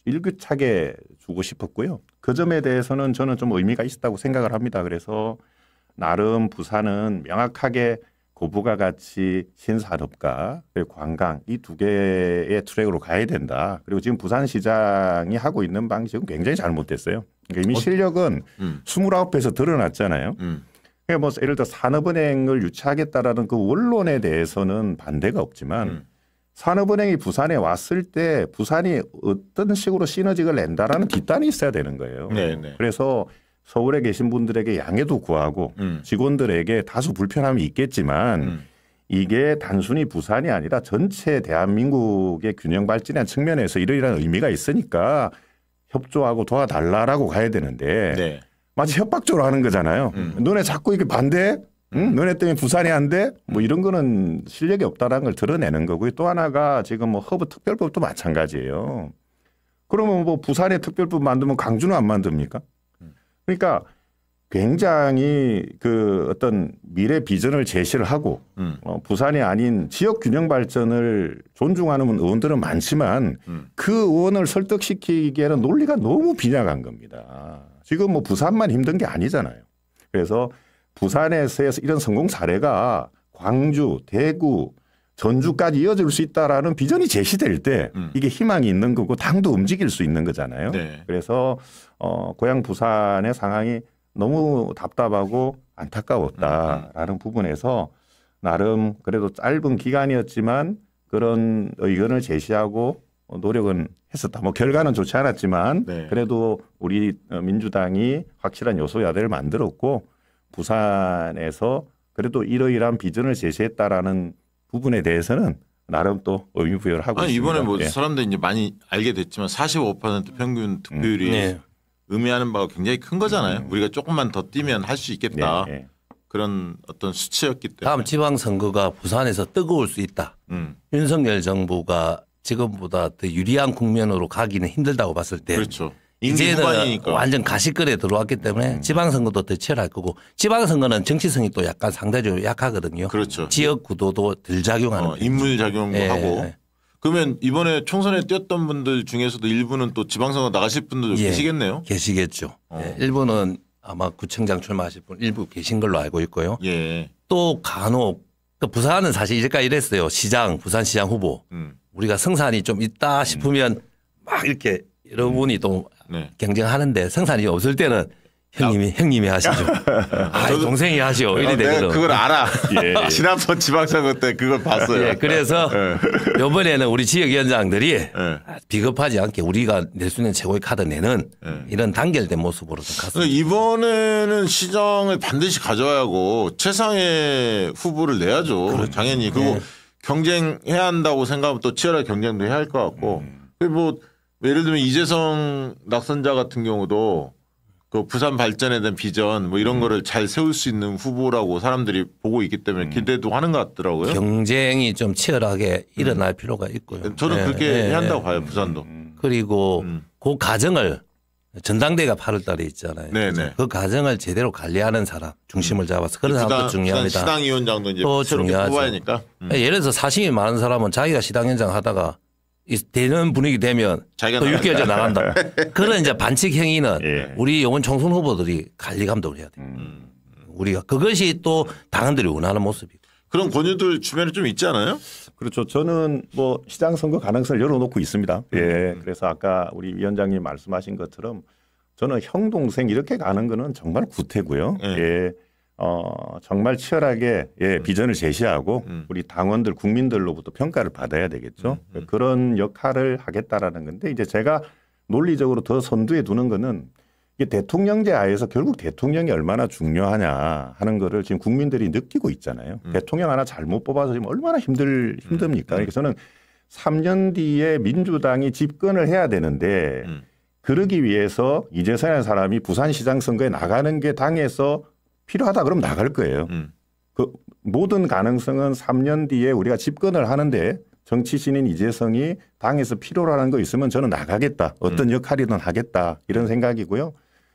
일교차게 주고 싶었고요. 그 점에 대해서는 저는 좀 의미가 있었다고 생각을 합니다. 그래서 나름 부산은 명확하게 고부가 같이 신산업과 관광 이 두 개의 트랙으로 가야 된다. 그리고 지금 부산시장이 하고 있는 방식은 굉장히 잘못됐어요. 그러니까 이미 어, 실력은 어, 음. 29에서 드러났잖아요. 음. 그러니까 뭐 예를 들어 산업은행을 유치하겠다라는 그 원론에 대해서는 반대가 없지만 음. 산업은행이 부산에 왔을 때 부산이 어떤 식으로 시너지를 낸다라는 뒷단이 있어야 되는 거예요. 네네. 네. 그래서 서울에 계신 분들에게 양해도 구하고 음. 직원들에게 다소 불편함이 있겠지만 음. 이게 단순히 부산이 아니라 전체 대한민국의 균형 발전한 측면에서 이러이러한 의미가 있으니까 협조하고 도와달라라고 가야 되는데 네. 마치 협박적으로 하는 거잖아요. 음. 너네 자꾸 이게 렇 반대? 응? 음. 너네 때문에 부산이 안 돼? 뭐 이런 거는 실력이 없다라는 걸 드러내는 거고요. 또 하나가 지금 뭐 허브 특별법도 마찬가지예요. 그러면 뭐부산의 특별법 만들면 광주는안 만듭니까? 음. 그러니까 굉장히 그 어떤 미래 비전을 제시를 하고 음. 어, 부산이 아닌 지역 균형 발전을 존중하는 의원들은 많지만 음. 그 의원을 설득시키기에는 논리가 너무 빈약한 겁니다. 지금 뭐 부산만 힘든 게 아니잖아요. 그래서 부산에서 이런 성공 사례가 광주, 대구, 전주까지 이어질 수 있다라는 비전이 제시될 때 음. 이게 희망이 있는 거고 당도 움직일 수 있는 거잖아요. 네. 그래서 어, 고향 부산의 상황이 너무 답답하고 안타까웠다라는 음. 음. 부분에서 나름 그래도 짧은 기간이었지만 그런 의견을 제시하고 어, 노력은 했었다. 뭐 결과는 좋지 않았지만 네. 그래도 우리 어, 민주당이 확실한 요소 야대를 만들었고 부산에서 그래도 이러이러한 비전을 제시했다라는 부분에 대해서는 나름 또 의미 부여를 하고 아니, 있습니다. 이번에 뭐 예. 사람들이 이제 많이 알게 됐지만 45% 평균 득표율이 음, 네. 의미하는 바가 굉장히 큰 거잖아요. 음. 우리가 조금만 더 뛰면 할 수 있겠다. 네, 네, 그런 어떤 수치였기 때문에 다음 지방 선거가 부산에서 뜨거울 수 있다. 음. 윤석열 정부가 지금보다 더 유리한 국면으로 가기는 힘들다고 봤을 때 그렇죠. 이제는 후반이니까. 완전 가시거리에 들어왔기 때문에 음. 지방선거도 더 치열할 거고 지방선거는 정치성이 또 약간 상대적으로 약하거든요. 그렇죠. 지역 구도도 덜 작용하는. 어, 인물 작용 예, 하고. 예. 그러면 이번에 총선에 뛰었던 분들 중에서도 일부는 또 지방선거 나가실 분들도 예, 계시겠네요. 계시겠죠. 어. 예, 일부는 아마 구청장 출마하실 분 일부 계신 걸로 알고 있고요. 예. 또 간혹 그 부산은 사실 이제까지 이랬어요. 시장 부산시장 후보. 음. 우리가 승산이좀 있다 음. 싶으면 막 이렇게 여러분이 음. 또 네. 경쟁하는데 승산이 없을 때는 형님이 형님이 하시죠. (laughs) 아, 동생이 하시오. 이래 아, 어, 내가 되거든. 그걸 알아. (laughs) 예, 예, 지난번 지방선거 때 그걸 봤어요. 예, 그래서 (laughs) 예. 이번에는 우리 지역위원장들이 예. 비겁하지 않게 우리가 낼 수 있는 최고의 카드 내는 예. 이런 단결된 모습으로 좀갔습니 이번에는 시장을 반드시 가져야 와 하고 최상의 후보를 내야죠. 그렇죠. 당연히 그리고 예. 경쟁해야 한다고 생각하면 또 치열한 경쟁도 해야 할 것 같고. 음. 근데 그 뭐 예를 들면 이재성 낙선자 같은 경우도 그 부산 발전에 대한 비전 뭐 이런 음. 거를 잘 세울 수 있는 후보라고 사람들이 보고 있기 때문에 음. 기대도 하는 것 같더라고요. 경쟁이 좀 치열하게 음. 일어날 필요가 있고요. 저는 네. 그렇게 네. 해야 한다고 예. 봐요, 부산도. 음. 그리고 그 가정을 전당대회가 8월 달에 있잖아요. 네네. 네. 그 과정을 제대로 관리하는 사람 중심을 잡아서 그런 음. 사람도 중요합니다. 수당 위원장도 이제 중요하죠. 뽑아야니까. 예, 음. 예를 들어서 사심이 많은 사람은 자기가 시당위원장 하다가 되는 분위기 되면 자기가 또 6개월째 나간다. (laughs) 그런 이제 반칙 행위는 예. 우리 용원 총선 후보들이 관리 감독을 해야 돼요. 음. 우리가 그것이 또 당원들이 원하는 모습이에요. 그런 권유들 주변에 좀 있지 않아요? 그렇죠. 저는 뭐 시장 선거 가능성을 열어놓고 있습니다. 음. 예. 그래서 아까 우리 위원장님 말씀하신 것처럼 저는 형 동생 이렇게 가는 거는 정말 구태고요. 예. 예. 어 정말 치열하게 예 음. 비전을 제시하고 음. 우리 당원들 국민들로부터 평가를 받아야 되겠죠. 음. 음. 그런 역할을 하겠다라는 건데 이제 제가 논리적으로 더 선두에 두는 거는 이게 대통령제 하에서 결국 대통령이 얼마나 중요하냐 하는 거를 지금 국민들이 느끼고 있잖아요. 음. 대통령 하나 잘못 뽑아서 지금 얼마나 힘들 음. 힘듭니까? 그러니 음. 저는 3년 뒤에 민주당이 집권을 해야 되는데 음. 그러기 위해서 이재선이라 사람이 부산시장 선거에 나가는 게 당에서 필요하다 그럼 나갈 거예요. 음. 그 모든 가능성은 3년 뒤에 우리가 집권을 하는데 정치신인 이재성이 당에서 필요로 하는 거 있으면 저는 나가겠다. 어떤 음. 역할이든 하겠다. 이런 생각이고요.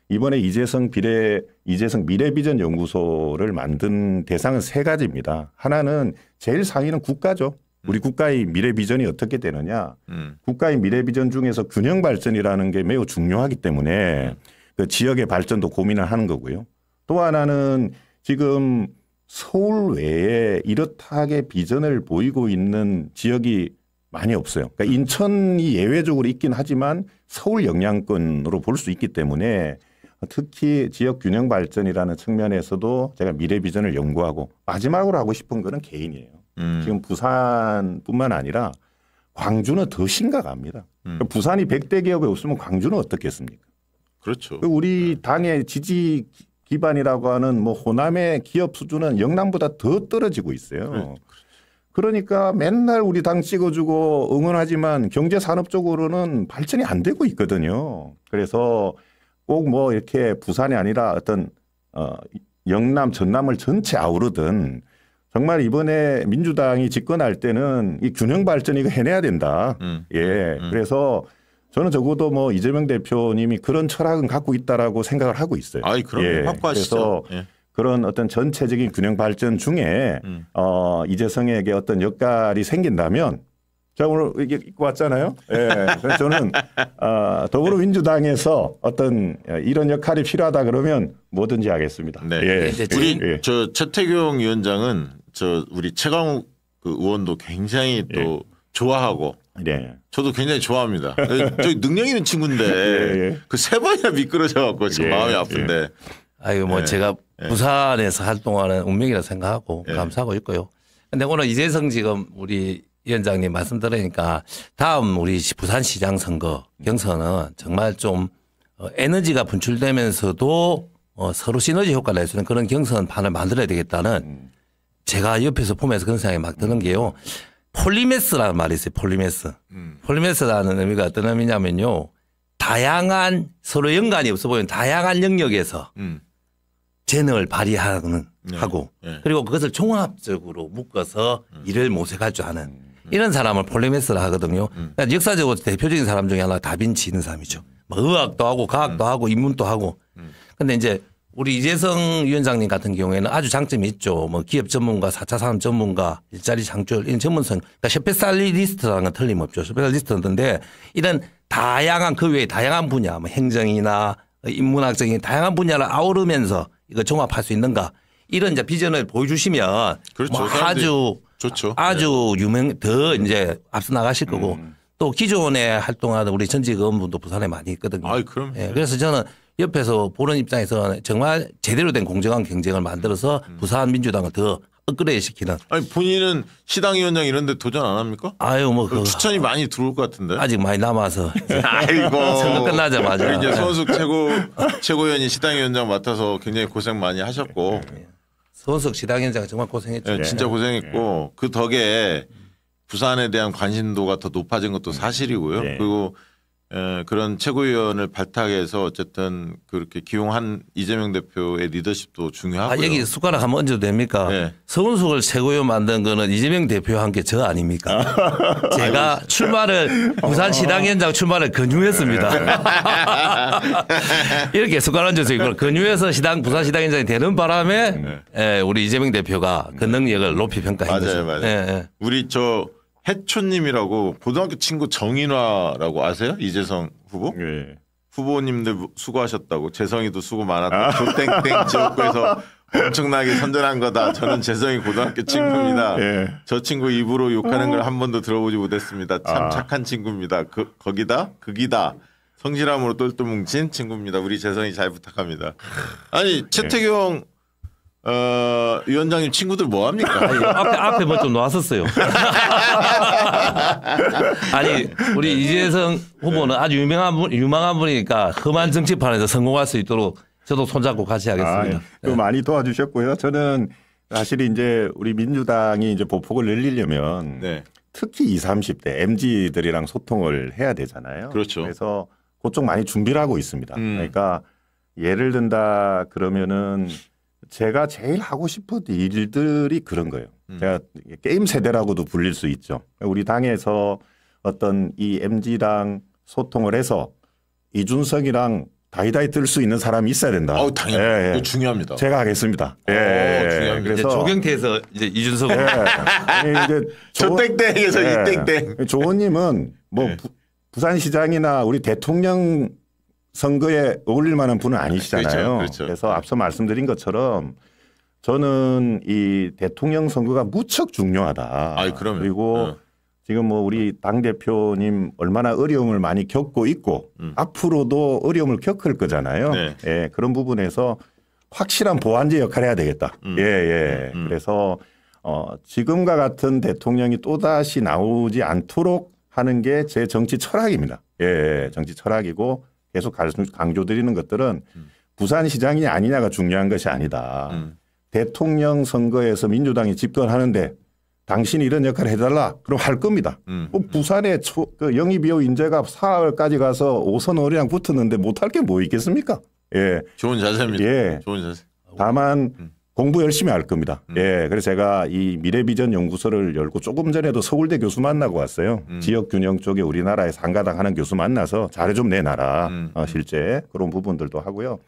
이번에 이재성 비례 이재성 미래비전 연구소를 만든 대상은 세 가지입니다. 하나는 제일 상위는 국가죠. 우리 음. 국가의 미래 비전이 어떻게 되느냐. 음. 국가의 미래 비전 중에서 균형 발전이라는 게 매우 중요하기 때문에 음. 그 지역의 발전도 고민을 하는 거고요. 또 하나는 지금 서울 외에 이렇다하게 비전을 보이고 있는 지역이 많이 없어요. 그러니까 음. 인천이 예외적으로 있긴 하지만 서울 영향권으로 볼 수 있기 때문에 특히 지역 균형 발전이라는 측면에서도 제가 미래 비전을 연구하고 마지막으로 하고 싶은 거는 개인이에요. 음. 지금 부산뿐만 아니라 광주는 더 심각합니다. 음. 부산이 백대 기업에 없으면 광주는 어떻겠습니까? 그렇죠. 그 우리 네. 당의 지지 기반이라고 하는 뭐 호남의 기업 수준은 영남보다 더 떨어지고 있어요. 네. 그렇죠. 그러니까 맨날 우리 당 찍어주고 응원하지만 경제 산업적으로는 발전이 안 되고 있거든요. 그래서 꼭뭐 이렇게 부산이 아니라 어떤 어, 영남 전남을 전체 아우르든 정말 이번에 민주당이 집권할 때는 이 균형 발전 이거 해내야 된다. 음. 예. 음. 음. 그래서 저는 적어도 뭐 이재명 대표님이 그런 철학은 갖고 있다라고 생각을 하고 있어요. 아이 그럼 예. 확고하시죠. 그래서 예. 그런 어떤 전체적인 균형 발전 중에 음. 어 이재성에게 어떤 역할이 생긴다면 제가 오늘 이게 입고 왔잖아요. 예. 그래서 저는 아, 더불어민주당에서 어떤 이런 역할이 필요하다 그러면 뭐든지 하겠습니다. 네. 예. 네, 네. 우리 예. 저 최태경 위원장은 저 우리 최강욱 그 의원도 굉장히 또 예. 좋아하고 네. 저도 굉장히 좋아합니다. 저 능력 있는 친구인데 예, 예. 그세 번이나 미끄러져 갖고 지금 예, 마음이 아픈데. 아유 뭐 제가 부산에서 활동하는 운명이라 생각하고 감사하고 있고요. 근데 오늘 이재성 지금 우리 위원장님 말씀 들으니까 다음 우리 부산시장 선거 경선은 정말 좀 어, 에너지가 분출되면서도 어, 서로 시너지 효과를 낼 수 있는 그런 경선판을 만들어야 되겠다는 음. 제가 옆에서 보면서 그런 생각이 막 드는 게요. 폴리메스라는 말이 있어요. 폴리메스. 음. 폴리메스라는 의미가 어떤 의미냐면요. 다양한 서로 연관이 없어 보이는 다양한 영역에서 음. 재능을 발휘하는 네. 하고 네. 그리고 그것을 종합적으로 묶어서 음. 일을 모색할 줄 아는 음. 이런 사람을 폴리메스라 하거든요. 음. 그러 그러니까 역사적으로 대표적인 사람 중에 하나 가 다빈치 있는 사람이죠. 뭐 의학도 하고 과학도 음. 하고 인문도 하고. 음. 근데 이제 우리 이재성 위원장님 같은 경우에는 아주 장점이 있죠. 뭐 기업 전문가, 4차 산업 전문가, 일자리 창출, 이런 전문성. 그러니까 스페살리스트라는건 틀림없죠. 스페셜리스트인데 이런 다양한 그 외에 다양한 분야, 뭐 행정이나 인문학적인 다양한 분야를 아우르면서 이거 종합할 수 있는가 이런 이제 비전을 보여주시면 그렇죠. 뭐 아주 좋죠. 아주 네. 유명 더 이제 앞서 나가실 거고 음. 또 기존에 활동하는 우리 전직 의원분도 부산에 많이 있거든요. 아, 그럼. 예, 그래서 저는 옆에서 보는 입장에서 정말 제대로 된 공정한 경쟁을 만들어서 음. 부산 민주당을 더 업그레이드 시키는. 아니 본인은 시당 위원장 이런데 도전 안 합니까? 아유 뭐 추천이 많이 들어올 것 같은데. 아직 많이 남아서. 아이고. (laughs) 선거 끝나자마자. 이제 손숙 (laughs) 최고 최고위원이 시당 위원장 맡아서 굉장히 고생 많이 하셨고. 네. 서원석 시당위원장이 정말 고생했죠. 네, 진짜 예. 고생했고 예. 그 덕에 부산에 대한 관심도가 더 높아진 것도 사실이고요. 예. 그리고 예, 그런 최고위원을 발탁해서 어쨌든 그렇게 기용한 이재명 대표의 리더십도 중요하고요. 아, 여기 숟가락 한번 얹어도 됩니까? 네. 예. 서은숙을 최고위원 만든 거는 이재명 대표와 함께 저 아닙니까? 아, 제가 출마를 부산시당 현장 출마를 권유했습니다. 예. (laughs) 이렇게 숟가락 얹어서 이걸 권유해서 시당 부산시당 현장이 되는 바람에 네. 예, 우리 이재명 대표가 그 능력을 높이 평가했죠. 맞아요, 맞아요. 예, 예. 우리 저 해초님이라고 고등학교 친구 정인화라고 아세요? 이재성 후보? 예. 후보님들 수고하셨다고 재성이도 수고 많았다. 아. 조땡땡 지역구에서 (laughs) 엄청나게 선전한 거다. 저는 재성이 고등학교 친구입니다. 예. 저 친구 입으로 욕하는 걸한 어. 번도 들어보지 못했습니다. 참 아. 착한 친구입니다. 그, 거기다 극이다. 성실함으로 똘똘 뭉친 친구입니다. 우리 재성이 잘 부탁합니다. 예. 아니 예. 채태경 어, 위원장님 친구들 뭐 합니까? 아니, 앞에 앞에 뭐 좀놓었어요 (laughs) 아니 우리 네. 이재성 후보는 아주 유명한 분 유망한 분이니까 험한 정치판에서 성공할 수 있도록 저도 손잡고 같이 하겠습니다. 아, 예. 네. 많이 도와주셨고요. 저는 사실 이제 우리 민주당이 이제 보폭을 늘리려면 네. 특히 20, 30대 MZ들이랑 소통을 해야 되잖아요. 그렇죠. 그래서 그쪽 많이 준비를 하고 있습니다. 음. 그러니까 예를 든다 그러면은 제가 제일 하고 싶은 일들이 그런 거예요. 음. 제가 게임 세대라고도 불릴 수 있죠. 우리 당에서 어떤 이 MG랑 소통을 해서 이준석이랑 다이다이 뜰 수 있는 사람이 있어야 된다. 어, 당연히 예, 예. 중요합니다. 제가 하겠습니다. 예, 오, 예, 예. 중요합니다. 그래서 조경태에서 이제 이준석 예, 이제 조, (laughs) 땡땡에서 이 예. 땡땡. 조원님은 뭐 네. 부, 부산시장이나 우리 대통령 선거에 어울릴 만한 분은 아, 아니시잖아요. 그렇죠, 그렇죠. 그래서 앞서 말씀드린 것처럼 저는 이 대통령 선거가 무척 중요하다. 아이, 그리고 어. 지금 뭐 우리 당 대표님 얼마나 어려움을 많이 겪고 있고 음. 앞으로도 어려움을 겪을 거잖아요. 네. 예, 그런 부분에서 확실한 보완제 역할을 해야 되겠다. 음. 예, 예. 음. 음. 그래서 어, 지금과 같은 대통령이 또다시 나오지 않도록 하는 게 제 정치 철학입니다. 예, 예. 정치 철학이고 계속 강조드리는 것들은 음. 부산시장이 아니냐가 중요한 것이 아니다. 음. 대통령 선거에서 민주당이 집권하는데 당신이 이런 역할을 해달라. 그럼 할 겁니다. 음. 뭐부산의그영입이요 음. 인재가 4월까지 가서 오선 어리랑 붙었는데 못할 게 뭐 있겠습니까? 예. 좋은 자세입니다. 예. 좋은 자세. 다만 음. 공부 열심히 할 겁니다. 음. 예. 그래서 제가 이 미래비전 연구소를 열고 조금 전에도 서울대 교수 만나고 왔어요. 음. 지역 균형 쪽에 우리나라에상가당 하는 교수 만나서 자료 좀 내놔라. 음. 어, 실제 그런 부분들도 하고요.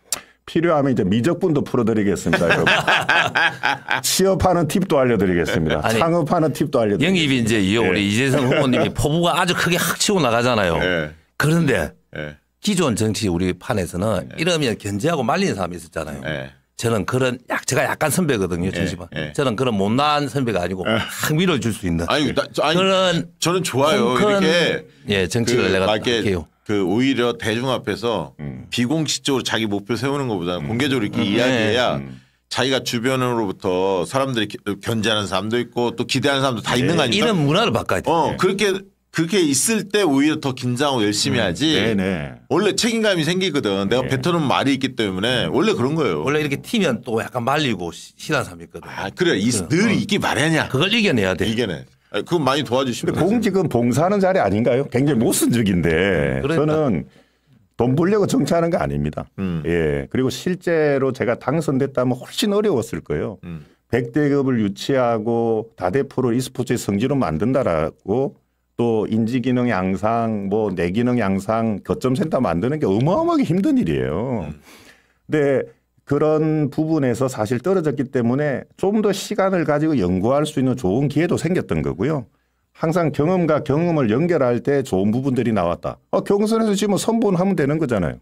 필요하면 이제 미적분도 풀어드리겠습니다. 여러분. (laughs) 취업하는 팁도 알려드리겠습니다. 아니, 창업하는 팁도 알려드리겠습니다. 영입이 이제 예. 우리 이재성 후보님이 포부가 아주 크게 확 치고 나가잖아요. 예. 그런데 예. 기존 정치 우리 판에서는 예. 이러면 견제하고 말리는 사람이 있었잖아요. 예. 저는 그런 약 제가 약간 선배거든요. 정시만 예, 예. 저는 그런 못난 선배가 아니고 예. 확 밀어줄 수 있는. 아니, 나, 저, 아니 그런 저는 좋아요. 큰, 이렇게 예 정치를 그, 내가 해요. 그 오히려 대중 앞에서 음. 비공식적으로 자기 목표 세우는 것보다 음. 공개적으로 이렇게 음. 이야기해야 예. 자기가 주변으로부터 사람들이 견제하는 사람도 있고 또 기대하는 사람도 다 네. 있는 거 예. 아닙니까? 이런 문화를 바꿔야 돼. 어, 네. 그렇게 그게 있을 때 오히려 더 긴장하고 열심히 음, 하지. 네네. 네. 원래 책임감이 생기거든. 내가 네. 뱉어놓은 말이 있기 때문에 음. 원래 그런 거예요. 원래 이렇게 튀면 또 약간 말리고 싫어하 사람이 있거든. 아 그래 이, 그, 어. 늘 어. 있기 말련이야 그걸 이겨내야 돼. 이겨내. 그건 많이 도와주시면. 공직은 봉사하는 자리 아닌가요? 굉장히 모순적인데 그러니까. 저는 돈 벌려고 정치하는 거 아닙니다. 음. 예. 그리고 실제로 제가 당선됐다면 훨씬 어려웠을 거예요. 음. 100대급을 유치하고 다대포로 e스포츠의 성지로 만든다라고 또 인지 기능 양상, 뭐뇌 기능 양상 거점 센터 만드는 게 어마어마하게 힘든 일이에요. 근데 그런 부분에서 사실 떨어졌기 때문에 좀 더 시간을 가지고 연구할 수 있는 좋은 기회도 생겼던 거고요. 항상 경험과 경험을 연결할 때 좋은 부분들이 나왔다. 어, 경선에서 지금 선본하면 되는 거잖아요.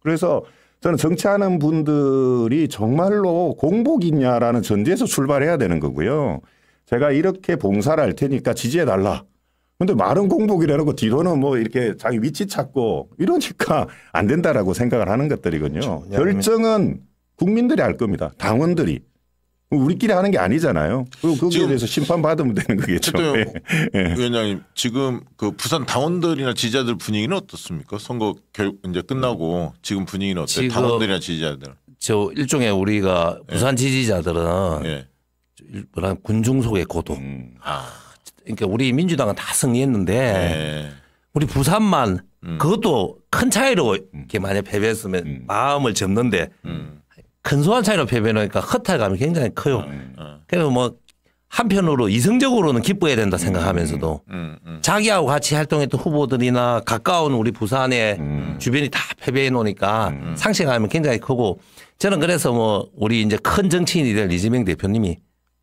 그래서 저는 정치하는 분들이 정말로 공복 이냐라는 전제에서 출발해야 되는 거고요. 제가 이렇게 봉사를 할 테니까 지지해 달라. 근데 말은 공복이라는거 뒤로는 뭐 이렇게 자기 위치 찾고 이러니까 안 된다라고 생각을 하는 것들이군요. 그렇죠. 예, 결정은 국민들이 할 겁니다. 당원들이. 우리끼리 하는 게 아니잖아요. 그리고 거기에 대해서 심판받으면 되는 거겠죠. 예. 예. 위원장님, 지금 그 부산 당원들이나 지지자들 분위기는 어떻습니까? 선거 결, 이제 끝나고 지금 분위기는 어때요? 당원들이나 지지자들. 저 일종의 우리가 예. 부산 예. 지지자들은 예. 군중 속의 고독. 음. 아. 그러니까 우리 민주당은 다 승리했는데 네. 우리 부산만 음. 그것도 큰 차이로 음. 이렇게 만약 패배했으면 음. 마음을 접는데 음. 근소한 차이로 패배하니까 허탈감이 굉장히 커요. 음. 음. 그래서 뭐 한편으로 이성적으로는 기뻐해야 된다 생각하면서도 자기하고 같이 활동했던 후보들이나 가까운 우리 부산의 주변이 다 패배해 놓으니까 상실감이 굉장히 크고 저는 그래서 뭐 우리 이제 큰 정치인이 될 이재명 대표님이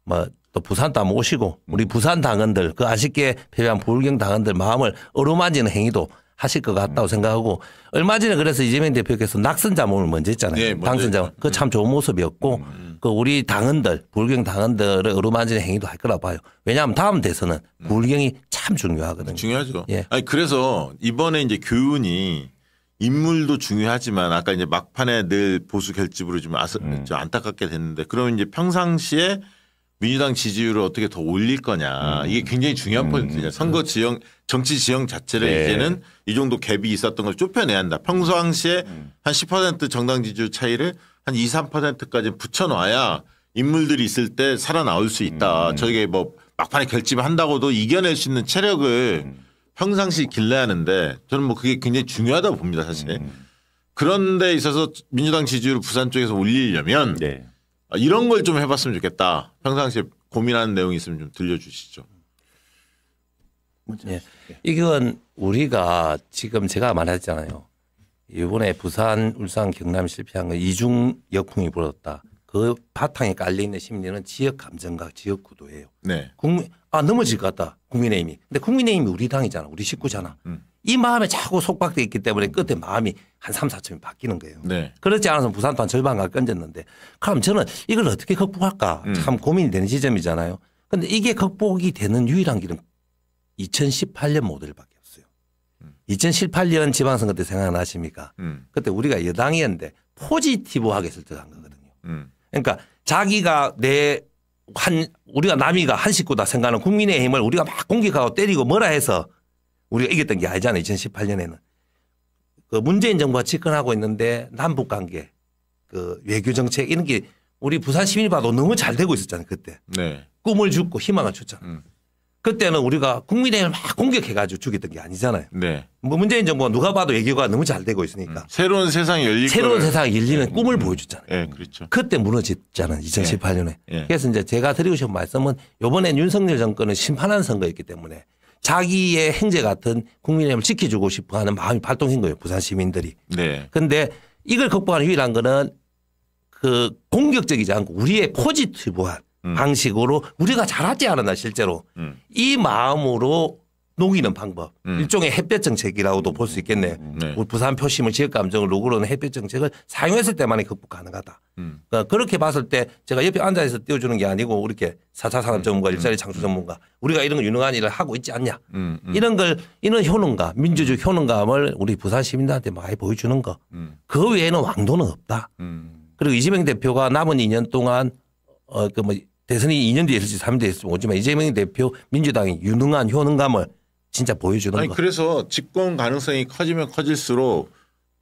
뭐또 부산도 모시고 우리 부산 당원들 그 아쉽게 패배한 부울경 당원들 마음을 어루만지는 행위도 하실 것 같다고 생각하고 얼마 전에 그래서 이재명 대표께서 낙선 자문을 먼저 했잖아요. 예, 당선 자그 참 좋은 모습이었고 음, 음. 그 우리 당원들 불경 당원들을 어루만지는 행위도 할 거라 고 봐요. 왜냐하면 다음 대선은 불경이 음. 참 중요하거든요. 중요하죠. 예. 아니 그래서 이번에 이제 교훈이 인물도 중요하지만 아까 이제 막판에 늘 보수 결집으로 좀 아스, 음. 안타깝게 됐는데 그러면 이제 평상시에 민주당 지지율을 어떻게 더 올릴 거냐 음. 이게 굉장히 중요한 음. 포인트냐 선거 음. 지형 정치 지형 자체를 네. 이제는 이 정도 갭이 있었던 걸 좁혀내야 한다 평소항시에 음. 한10% 정당 지지율 차이를 한 2, 3%까지 붙여놔야 인물들이 있을 때 살아나올 수 있다 음. 저게 뭐 막판에 결집을 한다고도 이겨낼 수 있는 체력을 음. 평상시 길러야 하는데 저는 뭐 그게 굉장히 중요하다고 봅니다 사실 음. 그런데 있어서 민주당 지지율을 부산 쪽에서 올리려면 네. 아, 이런 걸 좀 해봤으면 좋겠다. 평상시에 고민하는 내용이 있으면 좀 들려주시죠. 예. 이건 우리가 지금 제가 말했잖아요. 이번에 부산, 울산, 경남 실패한 건 이중 역풍이 불었다. 그 바탕에 깔려 있는 심리는 지역 감정과 지역 구도예요. 네. 국민 아 넘어질 것 같다. 국민의힘이. 근데 국민의힘이 우리 당이잖아. 우리 식구잖아. 음. 이 마음에 자꾸 속박돼 있기 때문에 끝에 마음이 한 3, 4천이 바뀌는 거예요. 네. 그렇지 않아서 부산도한 절반 가 끊졌는데 그럼 저는 이걸 어떻게 극복할까 음. 참 고민이 되는 시점이잖아요. 근데 이게 극복이 되는 유일한 길은 2018년 모델밖에 없어요. 2018년 음. 지방선거 때 생각나십니까? 음. 그때 우리가 여당이었는데 포지티브하게 설득한 거거든요. 음. 그러니까 자기가 내 한 우리가 남이가 한 식구다 생각하는 국민의힘을 우리가 막 공격하고 때리고 뭐라 해서 우리가 이겼던 게 아니잖아요. 2018년에는. 그 문재인 정부가 집권하고 있는데 남북 관계, 그 외교 정책 이런 게 우리 부산 시민이 봐도 너무 잘 되고 있었잖아요. 그때. 네. 꿈을 줍고 희망을 줬잖아요. 음. 그때는 우리가 국민의힘을 막 공격해 가지고 죽였던 게 아니잖아요. 네. 뭐 문재인 정부가 누가 봐도 외교가 너무 잘 되고 있으니까. 음. 새로운 세상이 열리 새로운 세상이 열리는 네. 꿈을 음. 보여줬잖아요. 네, 그렇죠. 그때 무너졌잖아요. 2018년에. 네. 예. 예. 그래서 이제 제가 드리고 싶은 말씀은 요번에 윤석열 정권은 심판한 선거였기 때문에 자기의 행제 같은 국민의힘을 지켜주고 싶어 하는 마음이 발동한 거예요. 부산 시민들이. 네. 그런데 이걸 극복하는 유일한 거는 그 공격적이지 않고 우리의 포지티브한 음. 방식으로 우리가 잘하지 않았나 실제로 음. 이 마음으로 녹이는 방법 음. 일종의 햇볕 정책이라고도 볼 수 있겠네. 음, 네. 뭐 부산 표심을 지역 감정을 녹으로는 햇볕 정책을 사용했을 때만이 극복 가능하다. 음. 그러니까 그렇게 봤을 때 제가 옆에 앉아 서 띄워주는 게 아니고 이렇게 사차 산업 음, 전문가 음. 일자리 창출 전문가 우리가 이런 유능한 일을 하고 있지 않냐 이런 걸 이런 효능감 민주주의 효능감을 우리 부산 시민들한테 많이 보여주는 거. 그 외에는 왕도는 없다. 그리고 이재명 대표가 남은 2년 동안 어 그 뭐 대선이 2년 뒤에 있을지 3년 뒤에 있을지 모르지만 이재명 대표 민주당이 유능한 효능감을 진짜 보여주는 아니, 거. 그래서 집권 가능성이 커지면 커질수록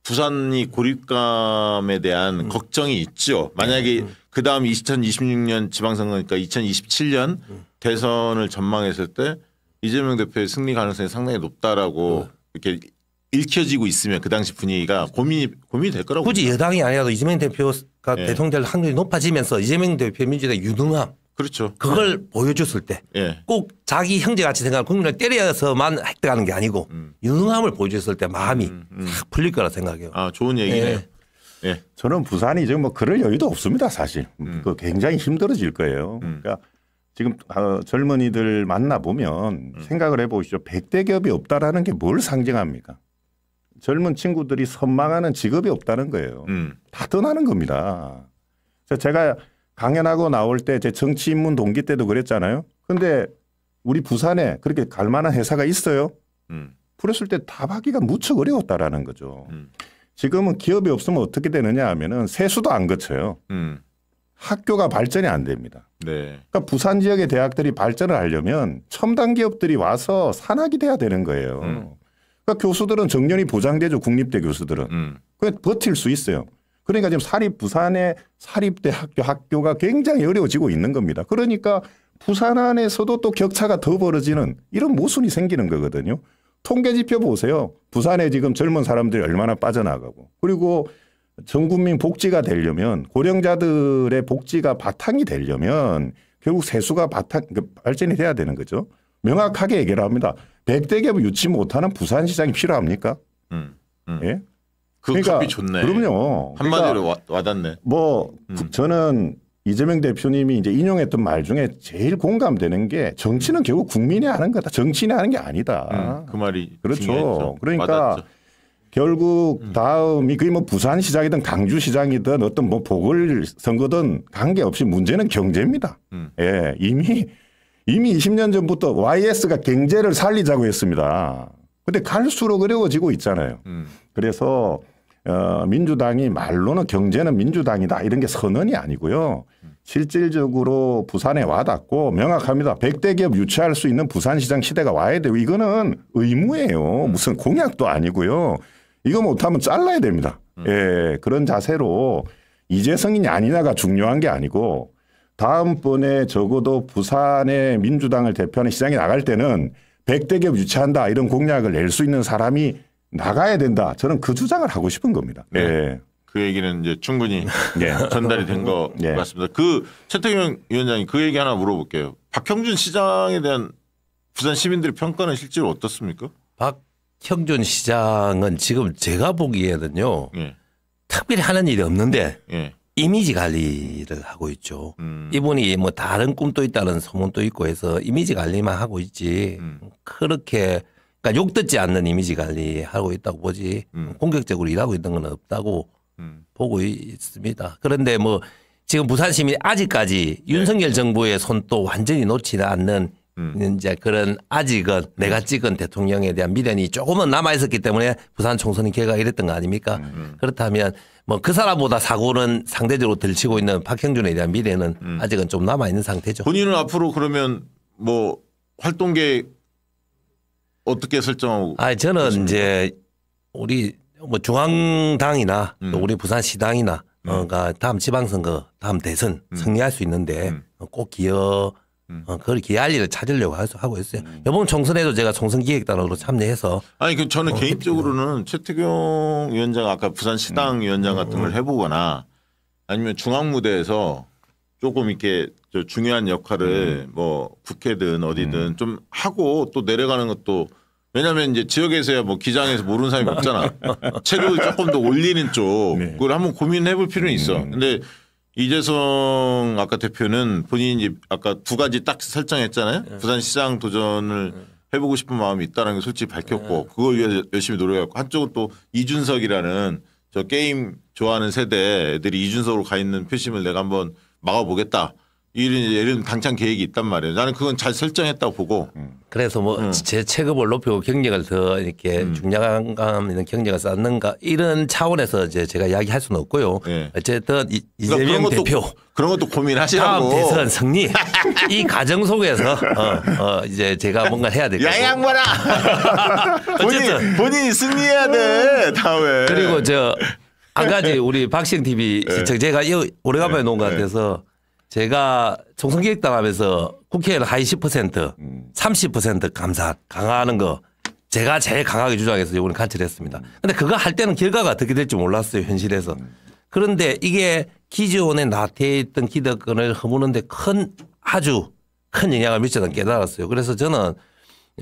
부산이 고립감에 대한 음. 걱정이 있죠. 만약에 음. 음. 그 다음 2026년 지방선거니까 그러니까 2027년 음. 대선을 전망했을 때 이재명 대표의 승리 가능성이 상당히 높다라고 음. 이렇게 읽혀지고 있으면 그 당시 분위기가 고민이 고민이 될 거라고 굳이 봅니다. 여당이 아니라도 이재명 대표가 네. 예. 대통령 될 확률이 높아지면서 이재명 대표 민주당 유능함 그렇죠. 그걸 네. 보여줬을 때꼭 예. 자기 형제 같이 생각하는 국민을 때려서만 획득하는 게 아니고 음. 유능함을 보여줬을 때 마음이 음, 음. 풀릴 거라 생각해요. 아 좋은 얘기네요. 예. 예. 저는 부산이 지금 뭐 그럴 여유도 없습니다 사실. 음. 그 굉장히 힘들어질 거예요. 음. 그러니까 지금 아, 젊은이들 만나 보면 음. 생각을 해보시죠. 백대 기업이 없다라는 게 뭘 상징합니까? 젊은 친구들이 선망하는 직업이 없다는 거예요. 음. 다 떠나는 겁니다. 제가 강연하고 나올 때 제 정치 인문 동기 때도 그랬잖아요. 근데 우리 부산에 그렇게 갈 만한 회사가 있어요. 음. 그랬을 때 답하기가 무척 어려웠다라는 거죠. 음. 지금은 기업이 없으면 어떻게 되느냐 하면은 세수도 안 거쳐요. 음. 학교가 발전이 안 됩니다. 네. 그러니까 부산 지역의 대학들이 발전을 하려면 첨단 기업들이 와서 산학이 돼야 되는 거예요. 음. 그러니까 교수들은 정년이 보장되죠 국립대 교수들은. 음. 그 버틸 수 있어요. 그러니까 지금 사립 부산의 사립대학교 학교가 굉장히 어려워지고 있는 겁니다. 그러니까 부산 안에서도 또 격차가 더 벌어지는 이런 모순이 생기는 거거든요. 통계 지표 보세요. 부산에 지금 젊은 사람들이 얼마나 빠져나가고 그리고 전 국민 복지가 되려면 고령자들의 복지가 바탕이 되려면 결국 세수가 바탕 그 발전이 돼야 되는 거죠. 명확하게 얘기를 합니다. 1 0 0대 기업 유치 못하는 부산시장이 필요합니까? 음, 음. 예? 그 그러니까 좋네. 그럼요. 한마디로 그러니까 와, 와닿네. 뭐 음. 그 저는 이재명 대표님이 이제 인용했던 말 중에 제일 공감되는 게 정치는 결국 국민이 하는 거다. 정치인이 하는 게 아니다. 음, 그 말이 그렇죠. 중요했죠. 그러니까 맞았죠. 결국 음. 다음이 그게 뭐 부산시장이든 강주시장이든 어떤 뭐 보궐선거든 관계없이 문제는 경제입니다. 음. 예, 이미 이미 20년 전부터 YS가 경제를 살리자고 했습니다. 근데 갈수록 어려워지고 있잖아요. 음. 그래서 어, 민주당이 말로는 경제는 민주당이다 이런 게 선언이 아니고요. 실질적으로 부산에 와닿고 명확합니다. 백대 기업 유치할 수 있는 부산시장 시대가 와야 되고 이거는 의무예요. 음. 무슨 공약도 아니고요. 이거 못하면 잘라야 됩니다. 음. 예, 그런 자세로 이재성이냐 아니냐가 중요한 게 아니고 다음번에 적어도 부산의 민주당을 대표하는 시장에 나갈 때는 백대 기업 유치한다 이런 공약을 낼 수 있는 사람이 나가야 된다. 저는 그 주장을 하고 싶은 겁니다. 네. 예. 그 얘기는 이제 충분히 (laughs) 예. 전달이 된거 예. 같습니다. 그 최태경 위원장님 그 얘기 하나 물어볼게요. 박형준 시장에 대한 부산 시민들의 평가는 실제로 어떻습니까? 박형준 시장은 지금 제가 보기에는요. 예. 특별히 하는 일이 없는데 예. 이미지 관리를 하고 있죠. 음. 이분이 뭐 다른 꿈도 있다는 소문도 있고 해서 이미지 관리만 하고 있지. 음. 그렇게 그러니까 욕 듣지 않는 이미지 관리하고 있다고 보지 음. 공격적으로 일하고 있는 건 없다고 음. 보고 있습니다. 그런데 뭐 지금 부산시민 아직까지 네. 윤석열 정부의 손도 완전히 놓지 는 않는 음. 이제 그런 아직은 내가 그렇죠. 찍은 대통령에 대한 미련이 조금은 남아 있었기 때문에 부산 총선이 개가 이랬던 거 아닙니까? 음. 음. 그렇다면 뭐 그 사람보다 사고는 상대적으로 덜 치고 있는 박형준에 대한 미래는 음. 아직은 좀 남아 있는 상태죠. 본인은 앞으로 그러면 뭐 활동 계 어떻게 설정하고? 아 저는 보십니까? 이제 우리 뭐 중앙당이나 음. 또 우리 부산시당이나 음. 어, 그니까 다음 지방선거, 다음 대선 음. 승리할 수 있는데 음. 어, 꼭 기여 음. 어, 그걸 기할 일을 찾으려고 하고 있어요. 음. 이번 총선에도 제가 총선기획단으로 참여해서 아니 그 저는 어, 개인적으로는 최태경 위원장 아까 부산시당 위원장 같은 걸 해보거나 아니면 중앙무대에서 조금 이렇게 저 중요한 역할을 음. 뭐 국회든 어디든 음. 좀 하고 또 내려가는 것도 왜냐하면 이제 지역에서야 뭐 기장에서 모르는 사람이 없잖아. 체급을 (laughs) 조금 더 올리는 쪽 네. 그걸 한번 고민해볼 필요는 있어. 음. 근데 이재성 아까 대표는 본인이 아까 두 가지 딱 설정했잖아요. 네. 부산시장 도전을 네. 해보고 싶은 마음이 있다는 게 솔직히 밝혔고 네. 그걸 위해 열심히 노력했고 한쪽은 또 이준석이라는 저 게임 좋아하는 세대 애들이 이준석으로 가 있는 표심을 내가 한번 막아보겠다. 이런 이런 당장 계획이 있단 말이에요. 나는 그건 잘 설정했다고 보고. 그래서 뭐제 음. 체급을 높이고 경력을 더 이렇게 음. 중량감 있는 경력을 쌓는가 이런 차원에서 이제 제가 이야기할 수는 없고요. 네. 어쨌든 이, 그러니까 그런 대표 그런 것도 고민하시라고. 다음 대선 승리 이 과정 속에서 어, 어 이제 제가 뭔가 해야 될 거예요. 양양봐라. 본인, 본인이 승리해야 돼 음. 다음에. 그리고 저한 가지 네. 우리 박시영 TV 네. 시청 제가 오래간만에 네. 놓은 것 같아서 제가 총선기획당 하면서 국회의원 하위 10% 30% 감사 강화하는 거 제가 제일 강하게 주장해서 요번에 간철했습니다. 근데 그거 할 때는 결과가 어떻게 될지 몰랐어요 현실에서. 음. 그런데 이게 기존에 나태했던 기득권을 허무는데 큰 아주 큰 영향을 미쳤다는 깨달았어요. 그래서 저는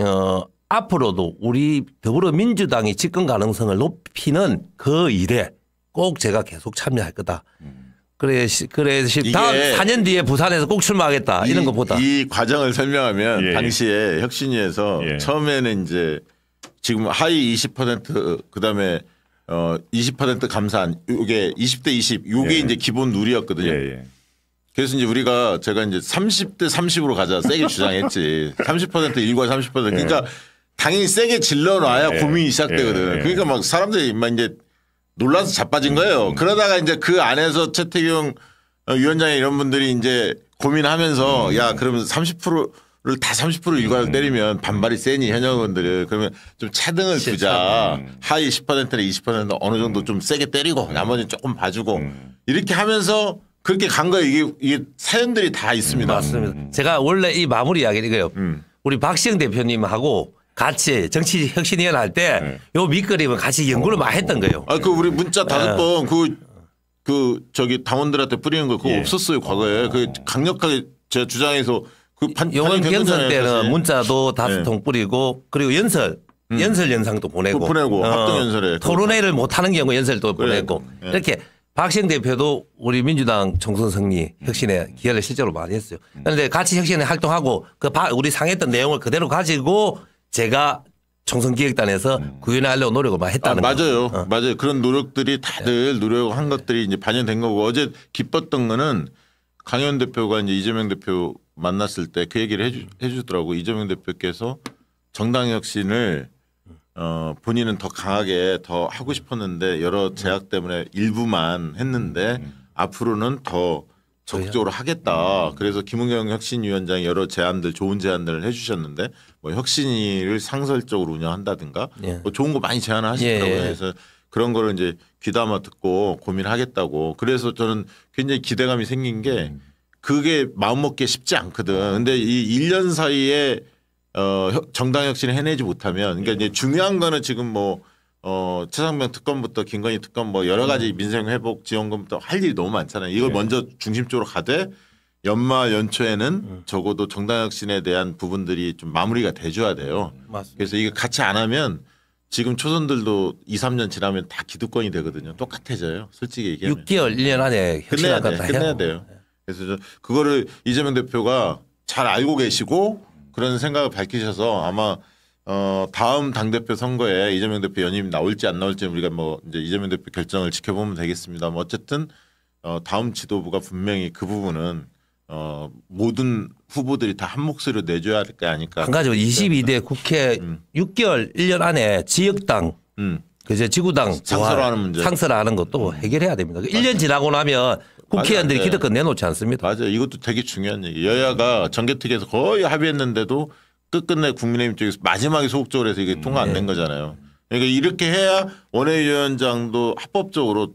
어 앞으로도 우리 더불어민주당이 집권 가능성을 높이는 그 일에 꼭 제가 계속 참여할 거다. 음. 그래, 그래, 다음 4년 뒤에 부산에서 꼭 출마하겠다. 이, 이런 것보다. 이 과정을 설명하면 예. 당시에 혁신위에서 예. 처음에는 이제 지금 하위 20% 그다음에 어20% 감산 요게 20대 20 요게 예. 이제 기본 룰이었거든요. 예, 예. 그래서 이제 우리가 제가 이제 30대 30으로 가자 세게 주장했지. 30% (laughs) 일과 30% 예. 그러니까 당연히 세게 질러 놔야 예. 고민이 시작되거든. 그러니까 막 사람들이 막 이제 놀라서 자빠진 거예요. 음. 그러다가 이제 그 안에서 최태경 어, 위원장이 이런 분들이 이제 고민하면서 음. 야 그러면 30%를 다 30% 일괄 음. 때리면 반발이 세니 현역 의원들은 그러면 좀 차등을 두자 음. 하위 10%나 20% 어느 정도 음. 좀 세게 때리고 음. 나머지 조금 봐주고 음. 이렇게 하면서 그렇게 간 거예요. 이게, 이게 사연들이 다 있습니다. 맞습니다. 제가 원래 이 마무리 이야기 이거요. 우리 박시영 대표님하고 같이 정치 혁신위원 할 때요 네. 밑그림을 같이 연구를 많이 했던 거예요. 아 그 우리 문자 다섯 번 네. 그그 저기 당원들한테 뿌리는 거 그거 예. 없었어요 과거에 그 강력하게 제 주장에서 그 판, 요번 경선 때는 사실. 문자도 다섯 네. 예. 통 뿌리고 그리고 연설 음. 연설 연상도 보내고 그 보내고 어, 합동 연설에 토론회를 못 하는 경우 연설도 그래. 보내고 예. 이렇게 박시영 대표도 우리 민주당 총선 승리 혁신에 기여를 실제로 많이 했어요. 그런데 같이 혁신에 활동하고 그 우리 상했던 내용을 그대로 가지고 제가 총선기획단에서 음. 구현하려고 노력을 막 했다는 아, 맞아요. 어. 맞아요. 그런 노력들이 다들 네. 노력한 것들이 이제 반영된 거고 어제 기뻤던 거는 강현 대표가 이제 이재명 대표 만났을 때 그 얘기를 해주, 해주더라고 이재명 대표께서 정당 혁신을 어, 본인은 더 강하게 더 하고 싶었는데 여러 음. 제약 때문에 일부만 했는데 음. 앞으로는 더 적극적으로 하겠다. 음. 그래서 김은경 혁신위원장이 여러 제안들 좋은 제안들을 해주셨는데 뭐 혁신위를 상설적으로 운영한다든가 예. 뭐 좋은 거 많이 제안을 하시더라고요. 예, 예. 그래서 그런 거를 이제 귀담아 듣고 고민하겠다고. 그래서 저는 굉장히 기대감이 생긴 게 음. 그게 마음먹기 쉽지 않거든. 근데 이 1년 사이에 어 정당 혁신을 해내지 못하면 그러니까 예. 이제 중요한 거는 지금 뭐 어, 최상병 특검부터 김건희 특검 뭐 여러 가지 음. 민생 회복 지원금부터 할 일이 너무 많잖아요. 이걸 예. 먼저 중심적으로 가되 연말 연초에는 음. 적어도 정당혁신에 대한 부분들이 좀 마무리가 돼줘야 돼요. 맞습니다. 그래서 이게 같이 안 하면 지금 초선들도 2, 3년 지나면 다 기득권이 되거든요. 똑같아져요. 솔직히 얘기하면. 6개월, 1년 안에 끝내야 돼. 끝내야 돼요. 그래서 그거를 이재명 대표가 잘 알고 계시고 그런 생각을 밝히셔서 아마 어 다음 당 대표 선거에 이재명 대표 연임 나올지 안 나올지 우리가 뭐 이제 이재명 대표 결정을 지켜보면 되겠습니다. 뭐 어쨌든 어 다음 지도부가 분명히 그 부분은 어 모든 후보들이 다 한 목소리로 내줘야 할 게 아닐까. 한 가지 22대 국회 음. 6개월 1년 안에 지역당 음. 그제 지구당 뭐 상설하는 문제 상설하는 것도 음. 해결해야 됩니다. 그 맞아. 1년 지나고 나면 국회의원들이 맞아. 기득권 내놓지 않습니다. 맞아요. 이것도 되게 중요한 얘기. 여야가 정개특위에서 거의 합의했는데도 끝끝내 국민의힘 쪽에서 마지막에 소극적으로 해서 이게 통과 안된 네. 거잖아요. 그러니까 이렇게 해야 원외위원장도 합법적으로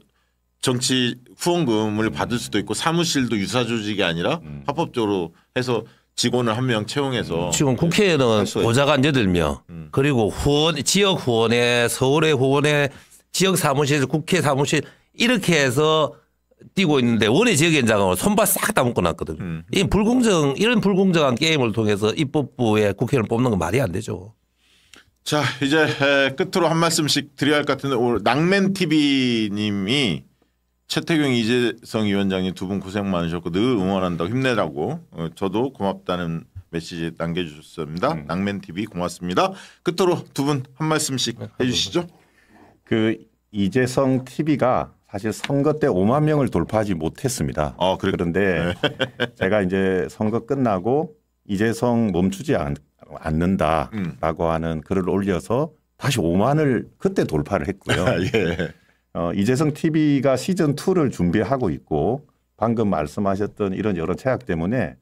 정치 후원금을 받을 수도 있고 사무실도 유사 조직이 아니라 음. 합법적으로 해서 직원을 한 명 채용해서 지금 국회에는 보좌관 여덟 명 그리고 후원 지역 후원에 서울의 후원에 지역 사무실 국회 사무실 이렇게 해서 뛰고 있는데 원외 지역 연장을 손발 싹 다 묶어놨거든. 음. 이 불공정 이런 불공정한 게임을 통해서 입법부에 국회를 뽑는 건 말이 안 되죠. 자 이제 끝으로 한 말씀씩 드려야 할 것 같은데 오늘 낭맨 TV님이 최태경 이재성 위원장님 두 분 고생 많으셨고 늘 응원한다고 힘내라고 어, 저도 고맙다는 메시지 남겨주셨습니다. 음. 낭맨 TV 고맙습니다. 끝으로 두 분 한 말씀씩 네, 해주시죠. 그 이재성 TV가 사실 선거 때 5만 명을 돌파하지 못했습니다. 아, 그래. 그런데 네. (laughs) 제가 이제 선거 끝나고 이재성 멈추지 않, 는다라고 음. 하는 글을 올려서 다시 5만을 그때 돌파를 했고요. (laughs) 아, 예. 어, 이재성 TV가 시즌 2를 준비하고 있고 방금 말씀하셨던 이런 여러 제약 때문에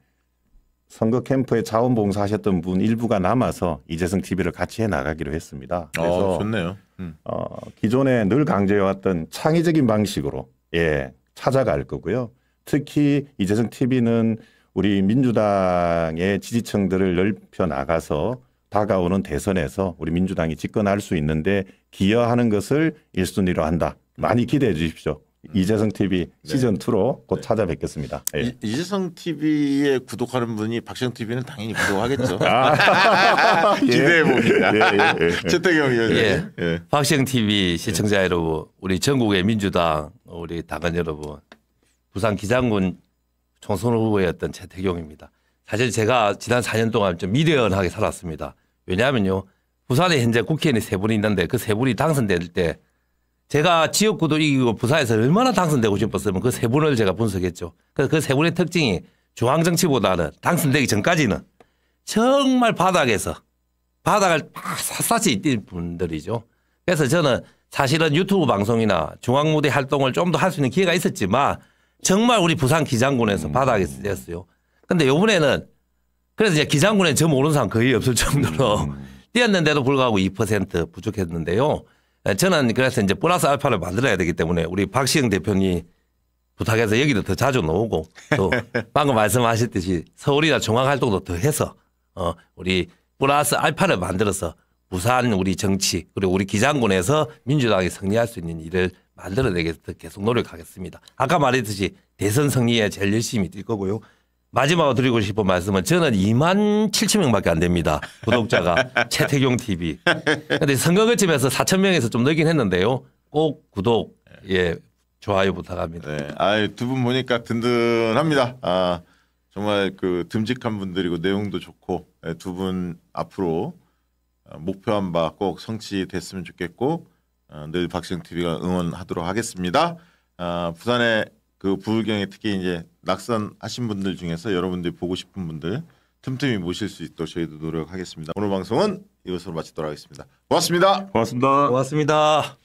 선거 캠프에 자원봉사하셨던 분 일부가 남아서 이재성 TV를 같이 해 나가기로 했습니다. 아, 그래서 어, 좋네요. 음. 어, 기존에 늘 강조해왔던 창의적인 방식으로 예 찾아갈 거고요. 특히 이재성 TV는 우리 민주당의 지지층들을 넓혀 나가서 다가오는 대선에서 우리 민주당이 집권할 수 있는데 기여하는 것을 일순위로 한다. 많이 기대해 주십시오. 음. 이재성 TV 네. 시즌 2로 곧 네. 찾아뵙겠습니다. 예. 이, 재성 TV에 구독하는 분이 박시영 TV는 당연히 구독하겠죠. 아. (laughs) 기대해 예. 봅니다. 예, 예, 예, 최태경 의원님. 예. 박시영 TV 시청자 여러분, 우리 전국의 민주당 우리 당원 여러분, 부산 기장군 총선 후보였던 최태경입니다. 사실 제가 지난 4년 동안 좀 미련하게 살았습니다. 왜냐하면요. 부산에 현재 국회의원이 세 분이 있는데 그 세 분이 당선될 때 제가 지역구도 이기고 부산에서 얼마나 당선되고 싶었으면 그 세 분을 제가 분석했죠. 그세 그 분의 특징이 중앙정치보다는 당선되기 전까지는 정말 바닥에서 바닥을 샅샅이 뛴 분들이죠. 그래서 저는 사실은 유튜브 방송이나 중앙무대 활동을 좀 더 할 수 있는 기회가 있었지만 정말 우리 부산 기장군에서 음. 바닥에뛰었어요 근데 요번에는 그래서 이제 기장군에 저 모르는 사람 거의 없을 정도로 음. 뛰었는데도 불구하고 2% 부족했는데요. 예, 저는 그래서 이제 보너스 알파를 만들어야 되기 때문에 우리 박시영 대표님 부탁해서 여기도 더 자주 나오고 또 (laughs) 방금 말씀하셨듯이 서울이나 종합활동도 더 해서 어 우리 플러스 알파를 만들어서 부산 우리 정치 그리고 우리 기장군에서 민주당이 승리할 수 있는 일을 만들어내겠다 계속 노력하겠습니다. 아까 말했듯이 대선 승리에 제일 열심히 뛸 거고요. 마지막으로 드리고 싶은 말씀은 저는 2만 7천 명밖에 안 됩니다. 구독자가 (laughs) 최태경 TV. 근데 선거 거치에서 4천 명에서 좀 늘긴 했는데요. 꼭 구독, 예, 좋아요 부탁합니다. 네, 아두 분 보니까 든든합니다. 아 정말 그 듬직한 분들이고 내용도 좋고 예, 두분 앞으로 어, 목표한 바 꼭 성취됐으면 좋겠고 어, 늘 박시영 TV가 응원하도록 하겠습니다. 아, 부산에 그 부울경에 특히 이제 낙선하신 분들 중에서 여러분들이 보고 싶은 분들 틈틈이 모실 수 있도록 저희도 노력하겠습니다. 오늘 방송은 이것으로 마치도록 하겠습니다. 고맙습니다. 고맙습니다. 고맙습니다.